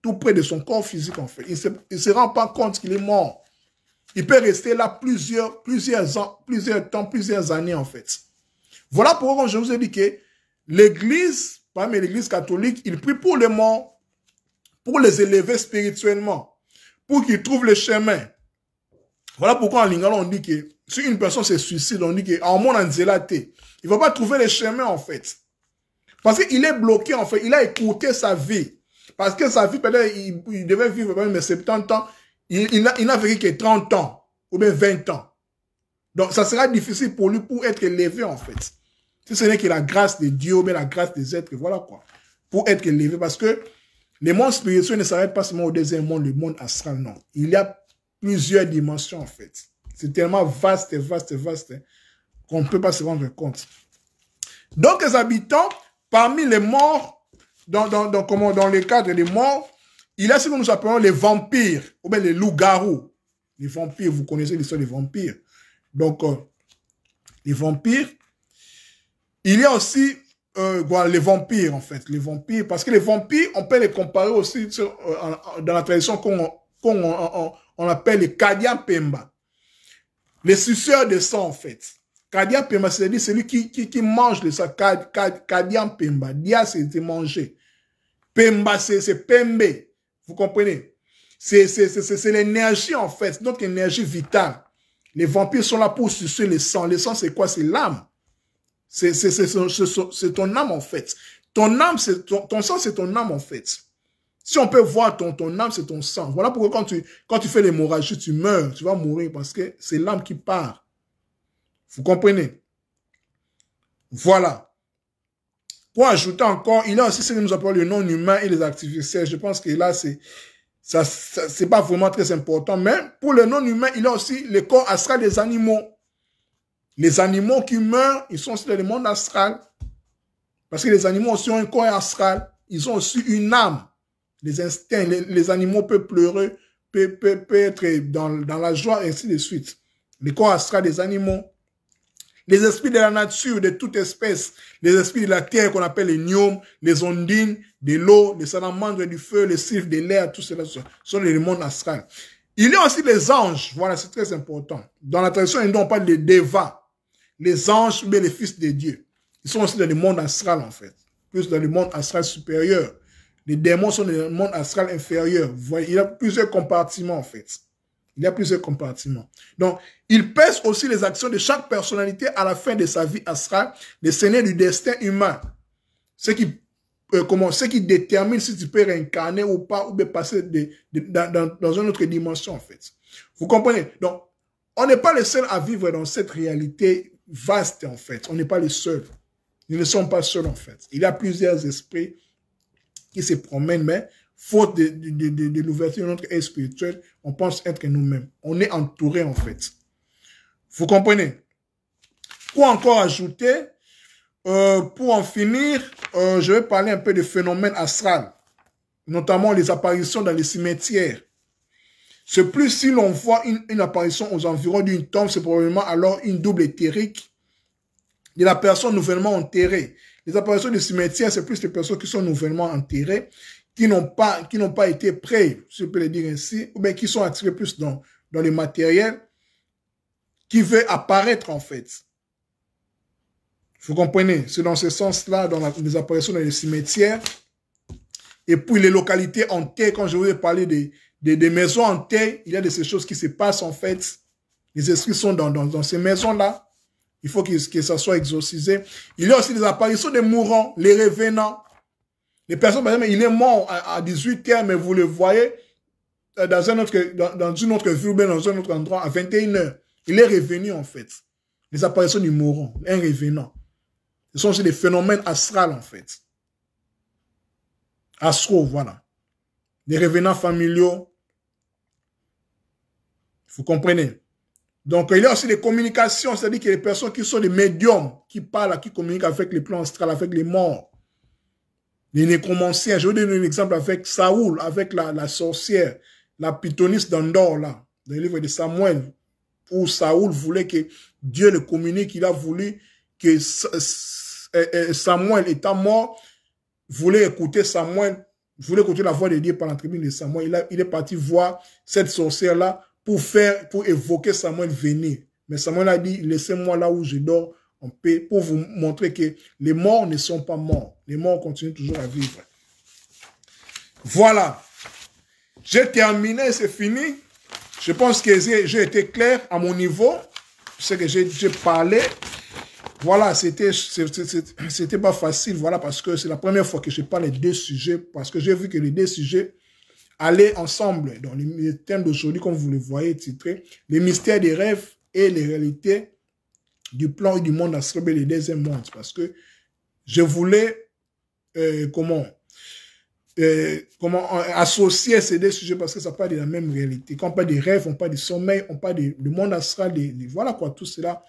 tout près de son corps physique en fait. Il ne se, se rend pas compte qu'il est mort. Il peut rester là plusieurs, plusieurs ans, plusieurs temps, plusieurs années en fait. Voilà pourquoi je vous ai dit que L'Église, parmi l'Église catholique, il prie pour les morts, pour les élever spirituellement, pour qu'ils trouvent le chemin. Voilà pourquoi en Lingala, on dit que si une personne se suicide, on dit en mon il ne va pas trouver le chemin en fait. Parce qu'il est bloqué en fait, il a écouté sa vie. Parce que sa vie, il, devait vivre même 70 ans, il, il n'a vécu que 30 ans, ou bien 20 ans. Donc, ça sera difficile pour lui pour être élevé en fait c'est ce n'est que la grâce de Dieu, mais la grâce des êtres, voilà quoi. Pour être élevé, parce que les mondes spirituels ne s'arrête pas seulement au deuxième monde, le monde astral, non. Il y a plusieurs dimensions, en fait. C'est tellement vaste, vaste, vaste, qu'on ne peut pas se rendre compte. Donc, les habitants, parmi les morts, dans, dans, dans, comment, dans le cadre des morts, il y a ce que nous appelons les vampires, ou bien les loups-garous. Les vampires, vous connaissez l'histoire des vampires. Donc, euh, les vampires, il y a aussi euh, les vampires, en fait. Les vampires, parce que les vampires, on peut les comparer aussi euh, dans la tradition qu'on on, appelle les Kadia Pemba. Les suceurs de sang, en fait. Kadia Pemba, c'est-à-dire celui qui, qui, qui, mange le sang. Kadia Pemba. Dia, c'est manger. Pemba, c'est Pembe. Vous comprenez C'est l'énergie, en fait. Notre énergie vitale. Les vampires sont là pour sucer le sang. Le sang, c'est quoi C'est l'âme. C'est ton âme en fait. Ton âme, c'est ton, sang, c'est ton âme en fait. Si on peut voir ton, ton âme, c'est ton sang. Voilà pourquoi quand tu, quand tu fais l'hémorragie, tu meurs, tu vas mourir parce que c'est l'âme qui part. Vous comprenez Voilà. Pour ajouter encore, il y a aussi ce que nous appelle le non-humain et les artificiels. Je pense que là, c'est ça, c'est pas vraiment très important. Mais pour le non-humain, il y a aussi le corps astral des animaux. Les animaux qui meurent, ils sont aussi des le monde astral. Parce que les animaux aussi ont un corps astral. Ils ont aussi une âme. Les instincts, les, animaux peuvent pleurer, peuvent, être dans, la joie, et ainsi de suite. Les corps astral des animaux. Les esprits de la nature, de toute espèce. Les esprits de la terre qu'on appelle les gnomes, les ondines, de l'eau, les salamandres du feu, les sylphes de l'air, tout cela, sont les mondes astral. Il y a aussi les anges. Voilà, c'est très important. Dans la tradition, ils n'ont pas de devas les anges, mais les fils de Dieu. Ils sont aussi dans le monde astral, en fait. Plus dans le monde astral supérieur. Les démons sont dans le monde astral inférieur. il y a plusieurs compartiments, en fait. Il y a plusieurs compartiments. Donc, il pèse aussi les actions de chaque personnalité à la fin de sa vie astrale, le seigneur du destin humain. Ce qui, euh, qui détermine si tu peux réincarner ou pas, ou bien passer dans, dans une autre dimension, en fait. Vous comprenez? Donc, on n'est pas le seul à vivre dans cette réalité vaste en fait. On n'est pas le seul. Nous ne sommes pas seuls en fait. Il y a plusieurs esprits qui se promènent, mais faute de, de, de, l'ouverture de notre esprit on pense être nous-mêmes. On est entouré en fait. Vous comprenez Quoi encore ajouter euh, Pour en finir, euh, je vais parler un peu des phénomènes astral, notamment les apparitions dans les cimetières. C'est plus si l'on voit une, apparition aux environs d'une tombe, c'est probablement alors une double éthérique de la personne nouvellement enterrée. Les apparitions du cimetière, c'est plus les personnes qui sont nouvellement enterrées, qui n'ont pas, qui n'ont pas été prêtes, si je peux le dire ainsi, ou bien qui sont attirées plus dans, dans le matériel, qui veut apparaître en fait. Vous comprenez? C'est dans ce sens-là, dans les apparitions dans les cimetières. Et puis les localités enterrées, quand je vous ai parlé des, des, maisons maisons terre, il y a de ces choses qui se passent en fait. Les esprits sont dans, dans, ces maisons-là. Il faut que ça soit exorcisé. Il y a aussi des apparitions des mourants, les revenants. Les personnes, par exemple, il est mort à, 18 h mais vous le voyez euh, dans, un autre, dans, une autre ville mais dans un autre endroit à 21 h Il est revenu en fait. Les apparitions du mourant, un revenant. Ce sont aussi des phénomènes astrales en fait. Astro, voilà. Des revenants familiaux, vous comprenez Donc, il y a aussi des communications, c'est-à-dire qu'il y a des personnes qui sont des médiums, qui parlent, qui communiquent avec les plans astrales, avec les morts. Les nécromanciens, je vous donner un exemple avec Saoul, avec la, sorcière, la pythoniste d'Andorre, là, dans le livre de Samuel, où Saoul voulait que Dieu le communique, il a voulu que euh, euh, Samuel étant mort, voulait écouter Samuel, voulait écouter la voix de Dieu par la tribune de Samuel. il est parti voir cette sorcière-là pour faire, pour évoquer Samuel, venir Mais Samuel a dit, laissez-moi là où je dors en paix pour vous montrer que les morts ne sont pas morts. Les morts continuent toujours à vivre. Voilà. J'ai terminé, c'est fini. Je pense que j'ai été clair à mon niveau. Ce que j'ai parlé. Voilà, c'était c'était pas facile. Voilà, parce que c'est la première fois que je parle des deux sujets. Parce que j'ai vu que les deux sujets aller ensemble. Dans le thème d'aujourd'hui, comme vous le voyez titré, les mystères des rêves et les réalités du plan et du monde astral et les deuxième mondes. Parce que je voulais, euh, comment, euh, comment euh, associer ces deux sujets parce que ça parle de la même réalité. Quand on parle des rêves, on parle du sommeil, on parle du monde astral, voilà quoi, tout cela,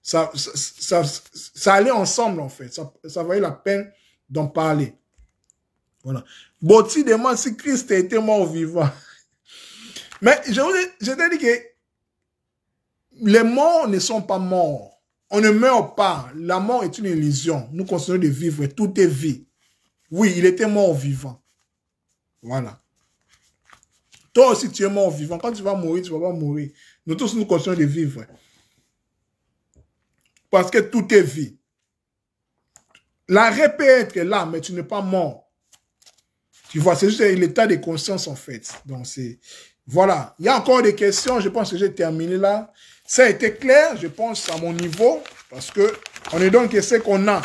ça ça, allait ensemble en fait. Ça, ça valait la peine d'en parler. Voilà. Botti demande si Christ était mort vivant. Mais je, te t'ai dit que les morts ne sont pas morts. On ne meurt pas. La mort est une illusion. Nous continuons de vivre. Tout est vie. Oui, il était mort vivant. Voilà. Toi aussi, tu es mort vivant. Quand tu vas mourir, tu ne vas pas mourir. Nous tous, nous continuons de vivre. Parce que tout est vie. La répète est là, mais tu n'es pas mort vois, c'est juste l'état de conscience, en fait. Donc, c'est... Voilà. Il y a encore des questions. Je pense que j'ai terminé là. Ça a été clair, je pense, à mon niveau, parce que on est donc ce qu'on a.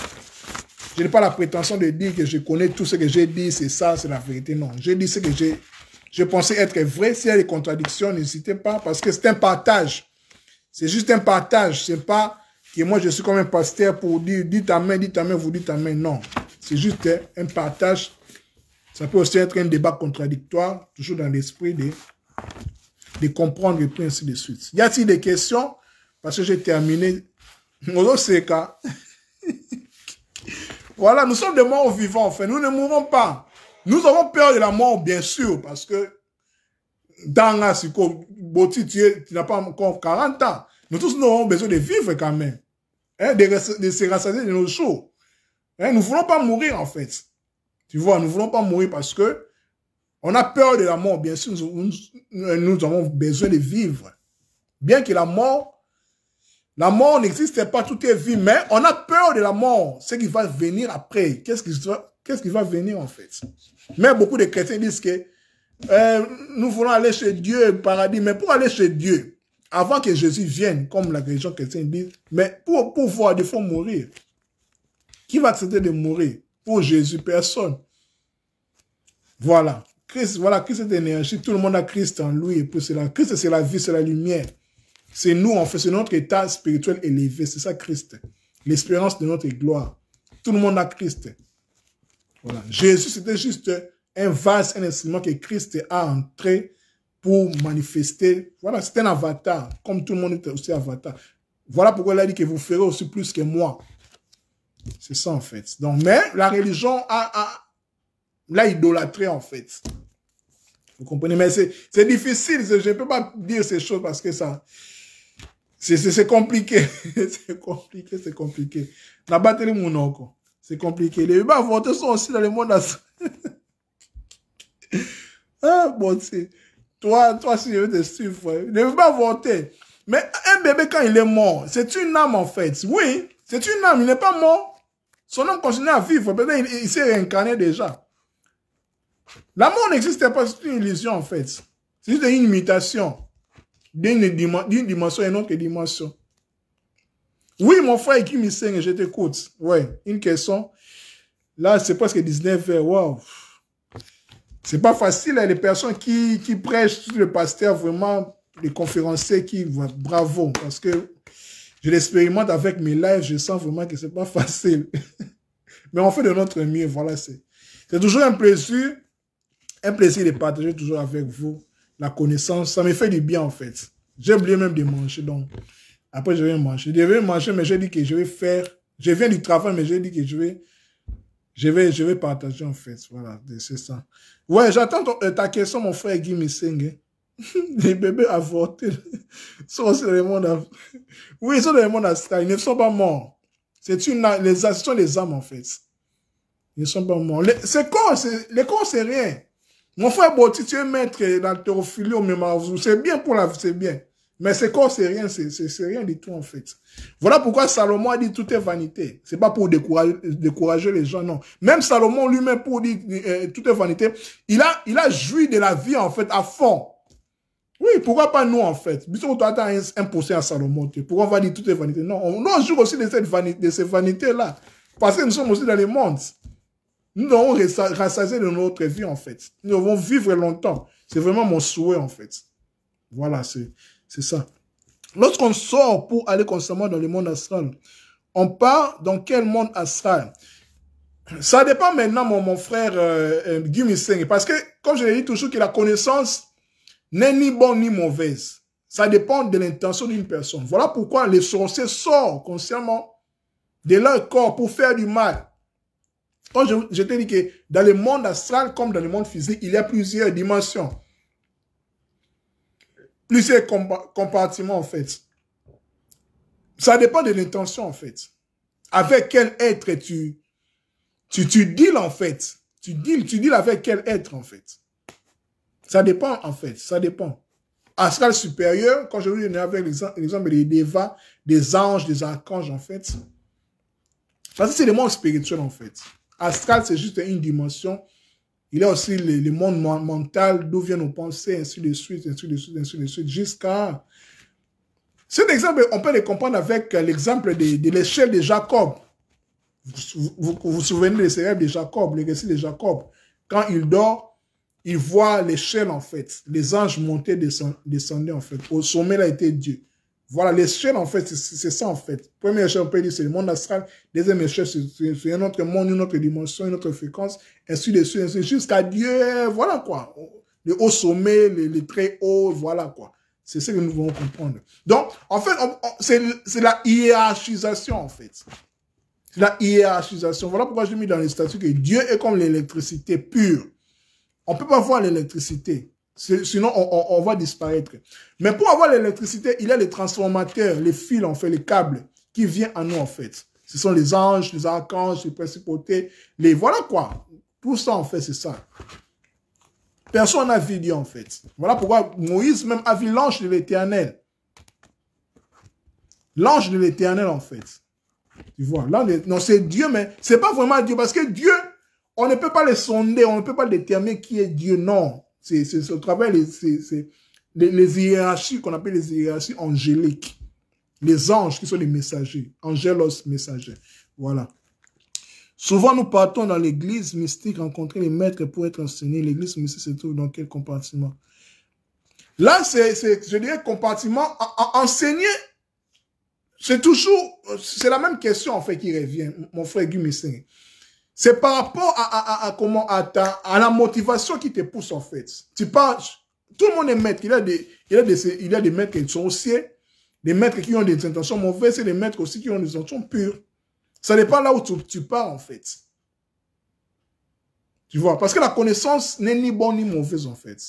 Je n'ai pas la prétention de dire que je connais tout ce que j'ai dit, c'est ça, c'est la vérité. Non, j'ai dit ce que j'ai, je pensais être vrai. S'il y a des contradictions, n'hésitez pas, parce que c'est un partage. C'est juste un partage. C'est pas que moi je suis comme un pasteur pour dire, dit ta main, dit ta main, vous dites ta main. Non, c'est juste un partage ça peut aussi être un débat contradictoire, toujours dans l'esprit de, de comprendre le principe de suite. Y a-t-il des questions Parce que j'ai terminé. voilà, nous sommes des morts vivants, fait, nous ne mourons pas. Nous avons peur de la mort, bien sûr, parce que dans la tu, tu n'as pas encore 40 ans. Nous tous, nous aurons besoin de vivre quand même, hein, de, se rassasier de nos jours. Hein, nous ne voulons pas mourir, en fait. Tu vois, nous ne voulons pas mourir parce que on a peur de la mort. Bien sûr, nous, nous, avons besoin de vivre. Bien que la mort, la mort n'existe pas, tout est vie, mais on a peur de la mort. Ce qui va venir après, qu'est-ce qui, qui, va venir en fait Mais beaucoup de chrétiens disent que euh, nous voulons aller chez Dieu, paradis, mais pour aller chez Dieu, avant que Jésus vienne, comme la religion chrétienne dit, mais pour pouvoir, il faut mourir. Qui va accepter de mourir pour Jésus, personne. Voilà. Christ, voilà, Christ est énergie. Tout le monde a Christ en lui. Et pour cela, Christ, c'est la vie, c'est la lumière. C'est nous, en fait, c'est notre état spirituel élevé. C'est ça, Christ. L'espérance de notre gloire. Tout le monde a Christ. Voilà. Jésus, c'était juste un vase, un instrument que Christ a entré pour manifester. Voilà, c'est un avatar. Comme tout le monde est aussi avatar. Voilà pourquoi il a dit que vous ferez aussi plus que moi. C'est ça, en fait. Donc, mais la religion a, a l'a idolâtré, en fait. Vous comprenez? Mais c'est difficile. Je ne peux pas dire ces choses parce que ça... C'est compliqué. c'est compliqué, c'est compliqué. La batterie, mon oncle. C'est compliqué. Les humains voter sont aussi dans le monde. ah, bon, c'est... Toi, toi, si je veux te suivre, ne veux pas voter. Mais un bébé, quand il est mort, c'est une âme, en fait. Oui, c'est une âme. Il n'est pas mort. Son homme continue à vivre. il, s'est réincarné déjà. L'amour n'existe pas, c'est une illusion en fait. C'est juste une imitation d'une dimension et une autre dimension. Oui, mon frère qui me saigne, je t'écoute. Ouais, une question. Là, c'est presque 19 h Waouh. C'est pas facile, hein, les personnes qui, qui prêchent, le pasteur, vraiment, les conférenciers qui, bravo, parce que je l'expérimente avec mes lives, je sens vraiment que c'est pas facile. Mais on fait de notre mieux, voilà. C'est c'est toujours un plaisir, un plaisir de partager toujours avec vous la connaissance. Ça me fait du bien, en fait. J'ai oublié même de manger, donc après je vais manger. Je vais manger, mais j'ai dit que je vais faire, je viens du travail, mais j'ai dit que je vais, je vais, je vais partager, en fait. Voilà, c'est ça. Ouais, j'attends euh, ta question, mon frère Guy hein les bébés avortés sont le monde. Oui, ils sont dans le monde astral. Ils ne sont pas morts. C'est une, les, ce sont les âmes, en fait. Ils ne sont pas morts. Les, c'est Les corps, c'est rien. Mon frère si tu es maître au même C'est bien pour la vie, c'est bien. Mais c'est corps C'est rien, c'est rien du tout, en fait. Voilà pourquoi Salomon a dit tout est vanité. C'est pas pour décourager, les gens, non. Même Salomon lui-même pour dire euh, tout est vanité, il a, il a joui de la vie, en fait, à fond. Oui, pourquoi pas nous en fait Puisque on doit attendre un, à Salomon, pourquoi on va dire toutes les vanités Non, on, on joue aussi de, cette vanité, de ces vanités-là. Parce que nous sommes aussi dans les mondes. Nous devons rassasier de notre vie en fait. Nous devons vivre longtemps. C'est vraiment mon souhait en fait. Voilà, c'est ça. Lorsqu'on sort pour aller constamment dans le monde astral, on part dans quel monde astral Ça dépend maintenant, mon, frère euh, euh parce que, comme je l'ai dit toujours, que la connaissance n'est ni bonne ni mauvaise. Ça dépend de l'intention d'une personne. Voilà pourquoi les sorciers sortent consciemment de leur corps pour faire du mal. Quand je, je t'ai dit que dans le monde astral comme dans le monde physique, il y a plusieurs dimensions. Plusieurs compartiments en fait. Ça dépend de l'intention en fait. Avec quel être tu, tu, tu deals en fait. Tu deals, tu deals avec quel être en fait. Ça dépend, en fait. Ça dépend. Astral supérieur, quand je vous donne avec l'exemple des devas, des anges, des archanges, en fait, parce que c'est le monde spirituel, en fait. Astral, c'est juste une dimension. Il y a aussi le, monde mental, d'où viennent nos pensées, ainsi de suite, ainsi de suite, ainsi de suite, jusqu'à... Cet exemple, on peut le comprendre avec l'exemple de, l'échelle de Jacob. Vous vous, souvenez des célèbres de Jacob, les récits de Jacob. Quand il dort, il voit l'échelle en fait, les anges montaient, descendaient en fait. Au sommet, là était Dieu. Voilà, l'échelle en fait, c'est ça en fait. Première échelle, on peut dire c'est le monde astral. Deuxième échelle, c'est un autre monde, une autre dimension, une autre fréquence, ainsi de suite, ainsi jusqu'à Dieu. Voilà quoi. Le haut sommet, les, très hauts, voilà quoi. C'est ce que nous voulons comprendre. Donc, en fait, c'est la hiérarchisation en fait. C'est La hiérarchisation. Voilà pourquoi j'ai mis dans les statuts que Dieu est comme l'électricité pure. On peut pas voir l'électricité. Sinon, on, va disparaître. Mais pour avoir l'électricité, il y a les transformateurs, les fils, en fait, les câbles qui viennent à nous, en fait. Ce sont les anges, les archanges, les principautés, les... Voilà quoi. Tout ça, en fait, c'est ça. Personne n'a vu Dieu, en fait. Voilà pourquoi Moïse même a vu l'ange de l'éternel. L'ange de l'éternel, en fait. Tu vois, là, non, c'est Dieu, mais c'est pas vraiment Dieu, parce que Dieu, on ne peut pas les sonder, on ne peut pas déterminer qui est Dieu. Non, c'est le travail, c'est les, les hiérarchies qu'on appelle les hiérarchies angéliques. Les anges qui sont les messagers. Angelos messagers. Voilà. Souvent, nous partons dans l'église mystique rencontrer les maîtres pour être enseignés. L'église mystique se trouve dans quel compartiment Là, c'est, je dirais, compartiment enseigné. C'est toujours, c'est la même question, en fait, qui revient, mon frère Guy c'est par rapport à, comment, à la motivation qui te pousse, en fait. Tu tout le monde est maître. Il y a des, il a maîtres qui sont aussi, des maîtres qui ont des intentions mauvaises et des maîtres aussi qui ont des intentions pures. Ça dépend là où tu, tu pars, en fait. Tu vois, parce que la connaissance n'est ni bonne ni mauvaise, en fait.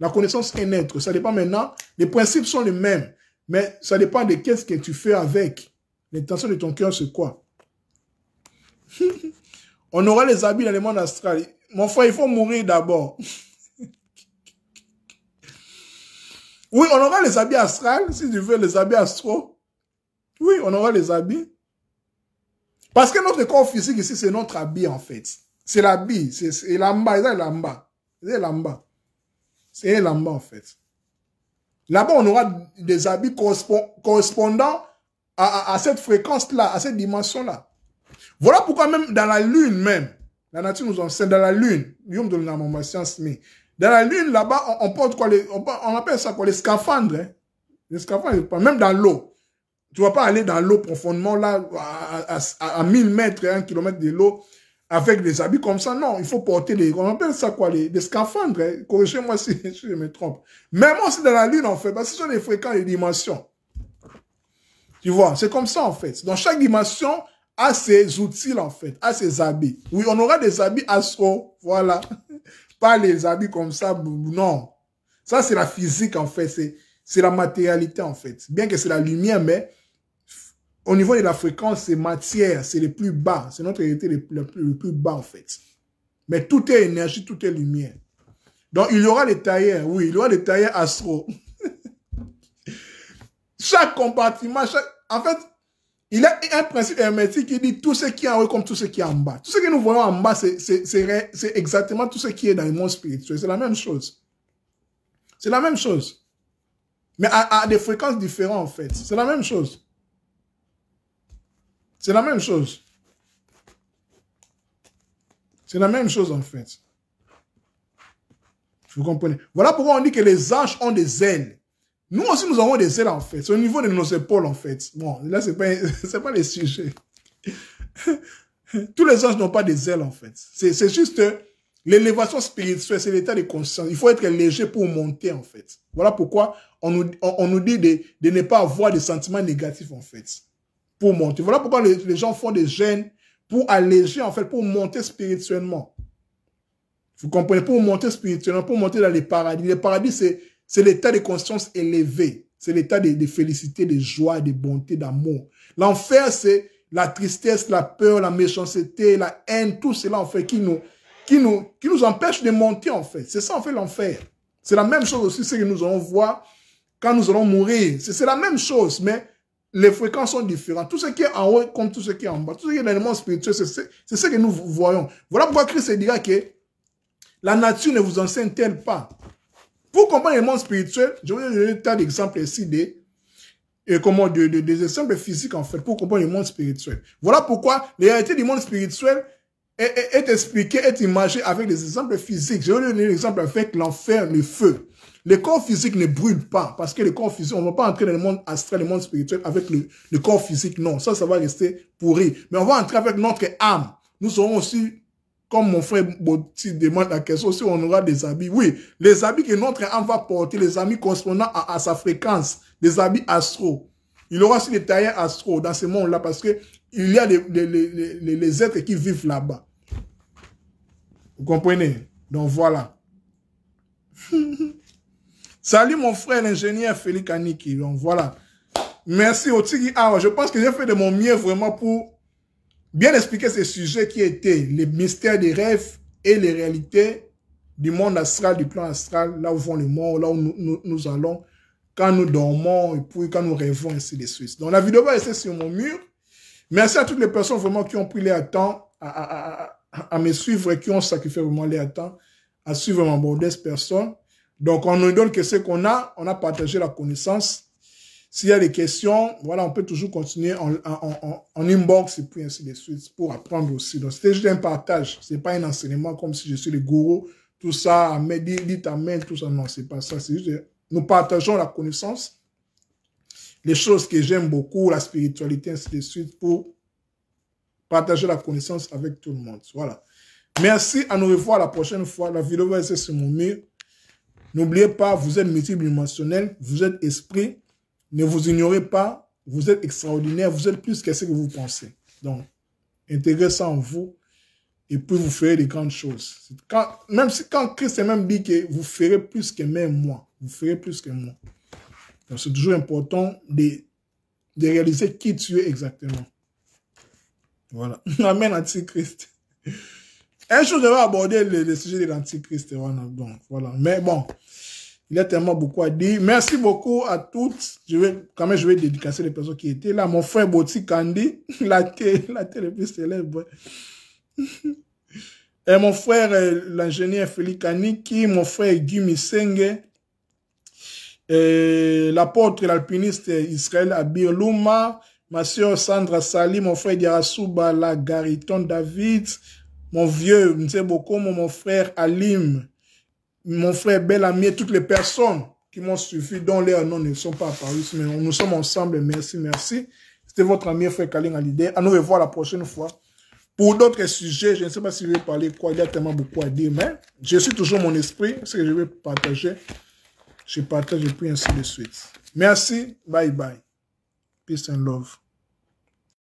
La connaissance est neutre. Ça dépend maintenant. Les principes sont les mêmes. Mais ça dépend de qu'est-ce que tu fais avec. L'intention de ton cœur, c'est quoi? On aura les habits dans le monde astral. Mon frère, il faut mourir d'abord. Oui, on aura les habits astrales, si tu veux, les habits astraux. Oui, on aura les habits. Parce que notre corps physique ici, c'est notre habit, en fait. C'est l'habit, c'est l'amba, c'est l'amba. C'est l'amba. C'est l'amba, en fait. Là-bas, on aura des habits correspondants à cette fréquence-là, à cette dimension-là. Voilà pourquoi même dans la lune même, la nature nous enseigne, dans la lune, dans la lune là-bas, on, porte quoi, on, appelle ça quoi, les scaphandres. Hein. même dans l'eau. Tu vas pas aller dans l'eau profondément là, à, 1000 mètres, 1 km de l'eau, avec des habits comme ça. Non, il faut porter les, on appelle ça quoi, les, scaphandres. Hein. Corrigez-moi si, je me trompe. Même aussi dans la lune, en fait, parce que ce sont les fréquents les dimensions. Tu vois, c'est comme ça en fait. Dans chaque dimension, à ses outils, en fait, à ses habits. Oui, on aura des habits astro, voilà. Pas les habits comme ça, non. Ça, c'est la physique, en fait. C'est la matérialité, en fait. Bien que c'est la lumière, mais au niveau de la fréquence, c'est matière, c'est le plus bas. C'est notre réalité le plus, bas, en fait. Mais tout est énergie, tout est lumière. Donc, il y aura les tailleurs, oui, il y aura les tailleurs astro. chaque compartiment, chaque... en fait, il y a un principe hermétique qui dit tout ce qui est en haut comme tout ce qui est en bas. Tout ce que nous voyons en bas, c'est exactement tout ce qui est dans le monde spirituel. C'est la même chose. C'est la même chose. Mais à, à, des fréquences différentes, en fait. C'est la même chose. C'est la même chose. C'est la même chose, en fait. Vous comprenez Voilà pourquoi on dit que les anges ont des ailes. Nous aussi, nous avons des ailes, en fait. C'est au niveau de nos épaules, en fait. Bon, là, c'est pas, c'est pas le sujet. Tous les anges n'ont pas des ailes, en fait. C'est juste l'élévation spirituelle, c'est l'état de conscience. Il faut être léger pour monter, en fait. Voilà pourquoi on nous, on, nous dit de, de, ne pas avoir des sentiments négatifs, en fait, pour monter. Voilà pourquoi les, les gens font des gènes pour alléger, en fait, pour monter spirituellement. Vous comprenez Pour monter spirituellement, pour monter dans les paradis. Les paradis, c'est c'est l'état de conscience élevé. C'est l'état de, félicité, de joie, de bonté, d'amour. L'enfer, c'est la tristesse, la peur, la méchanceté, la haine, tout cela, en fait, qui nous, qui nous, qui nous empêche de monter, en fait. C'est ça, en fait, l'enfer. C'est la même chose aussi, ce que nous allons voir quand nous allons mourir. C'est la même chose, mais les fréquences sont différentes. Tout ce qui est en haut comme tout ce qui est en bas. Tout ce qui est l'élément spirituel, c'est ce que nous voyons. Voilà pourquoi Christ dira que la nature ne vous enseigne-t-elle pas pour comprendre le monde spirituel, je vais donner un tas d'exemples ici des, comment, des exemples physiques en fait, pour comprendre le monde spirituel. Voilà pourquoi les réalités du monde spirituel est, est, est expliquée, est imagée avec des exemples physiques. Je vais donner un exemple avec l'enfer, le feu. Le corps physique ne brûle pas, parce que le corps physique, on ne va pas entrer dans le monde astral, le monde spirituel avec le, le corps physique, non. Ça, ça va rester pourri. Mais on va entrer avec notre âme. Nous serons aussi comme mon frère Bauti demande la question, si on aura des habits. Oui, les habits que notre âme va porter, les habits correspondant à, sa fréquence, des habits astro. Il aura aussi des tailleurs astro dans ce monde-là parce que il y a les, les, êtres qui vivent là-bas. Vous comprenez Donc voilà. Salut mon frère l'ingénieur Félix Aniki. Donc voilà. Merci au Ah, je pense que j'ai fait de mon mieux vraiment pour bien expliquer ce sujet qui était les mystères des rêves et les réalités du monde astral, du plan astral, là où vont les morts, là où nous, nous, allons, quand nous dormons et puis quand nous rêvons, ainsi de suite. Donc la vidéo va rester sur mon mur. Merci à toutes les personnes vraiment qui ont pris les temps à, me suivre et qui ont sacrifié vraiment les temps à suivre ma modeste personne. Donc on nous donne que ce qu'on a, on a partagé la connaissance. S'il y a des questions, voilà, on peut toujours continuer en, en, inbox et puis ainsi de suite pour apprendre aussi. Donc, c'était juste un partage. C'est pas un enseignement comme si je suis le gourou, tout ça, mais dit main, tout ça. Non, c'est pas ça. C'est nous partageons la connaissance, les choses que j'aime beaucoup, la spiritualité, ainsi de suite, pour partager la connaissance avec tout le monde. Voilà. Merci, à nous revoir la prochaine fois. La vidéo va rester sur mon mur. N'oubliez pas, vous êtes multidimensionnel, vous êtes esprit, ne vous ignorez pas, vous êtes extraordinaire, vous êtes plus que ce que vous pensez. Donc, intégrez ça en vous et puis vous ferez des grandes choses. même si, quand Christ est même dit que vous ferez plus que même moi, vous ferez plus que moi. Donc, c'est toujours important de, de réaliser qui tu es exactement. Voilà. Amen, Antichrist. Un jour, je vais aborder le, sujet de l'Antichrist. Donc, voilà. Mais bon, il a tellement beaucoup à dire. Merci beaucoup à toutes. Je vais, quand même, je vais dédicacer les personnes qui étaient là. Mon frère Boti Kandi, la, télé, la télé plus célèbre. Et mon frère, euh, l'ingénieur Félix Kaniki, mon frère Guy Senge, euh, l'apôtre et l'alpiniste Israël Abir Luma, ma soeur Sandra Sali, mon frère Diarasuba, la Gariton David, mon vieux beaucoup, mon frère Alim, mon frère, bel ami toutes les personnes qui m'ont suivi, dont leurs noms ne sont pas apparus, mais nous sommes ensemble. Merci, merci. C'était votre ami frère Kaling Alidé. À nous revoir la prochaine fois. Pour d'autres sujets, je ne sais pas si je vais parler quoi, il y a tellement beaucoup à dire, mais je suis toujours mon esprit, ce que je vais partager, je partage et puis ainsi de suite. Merci, bye bye. Peace and love.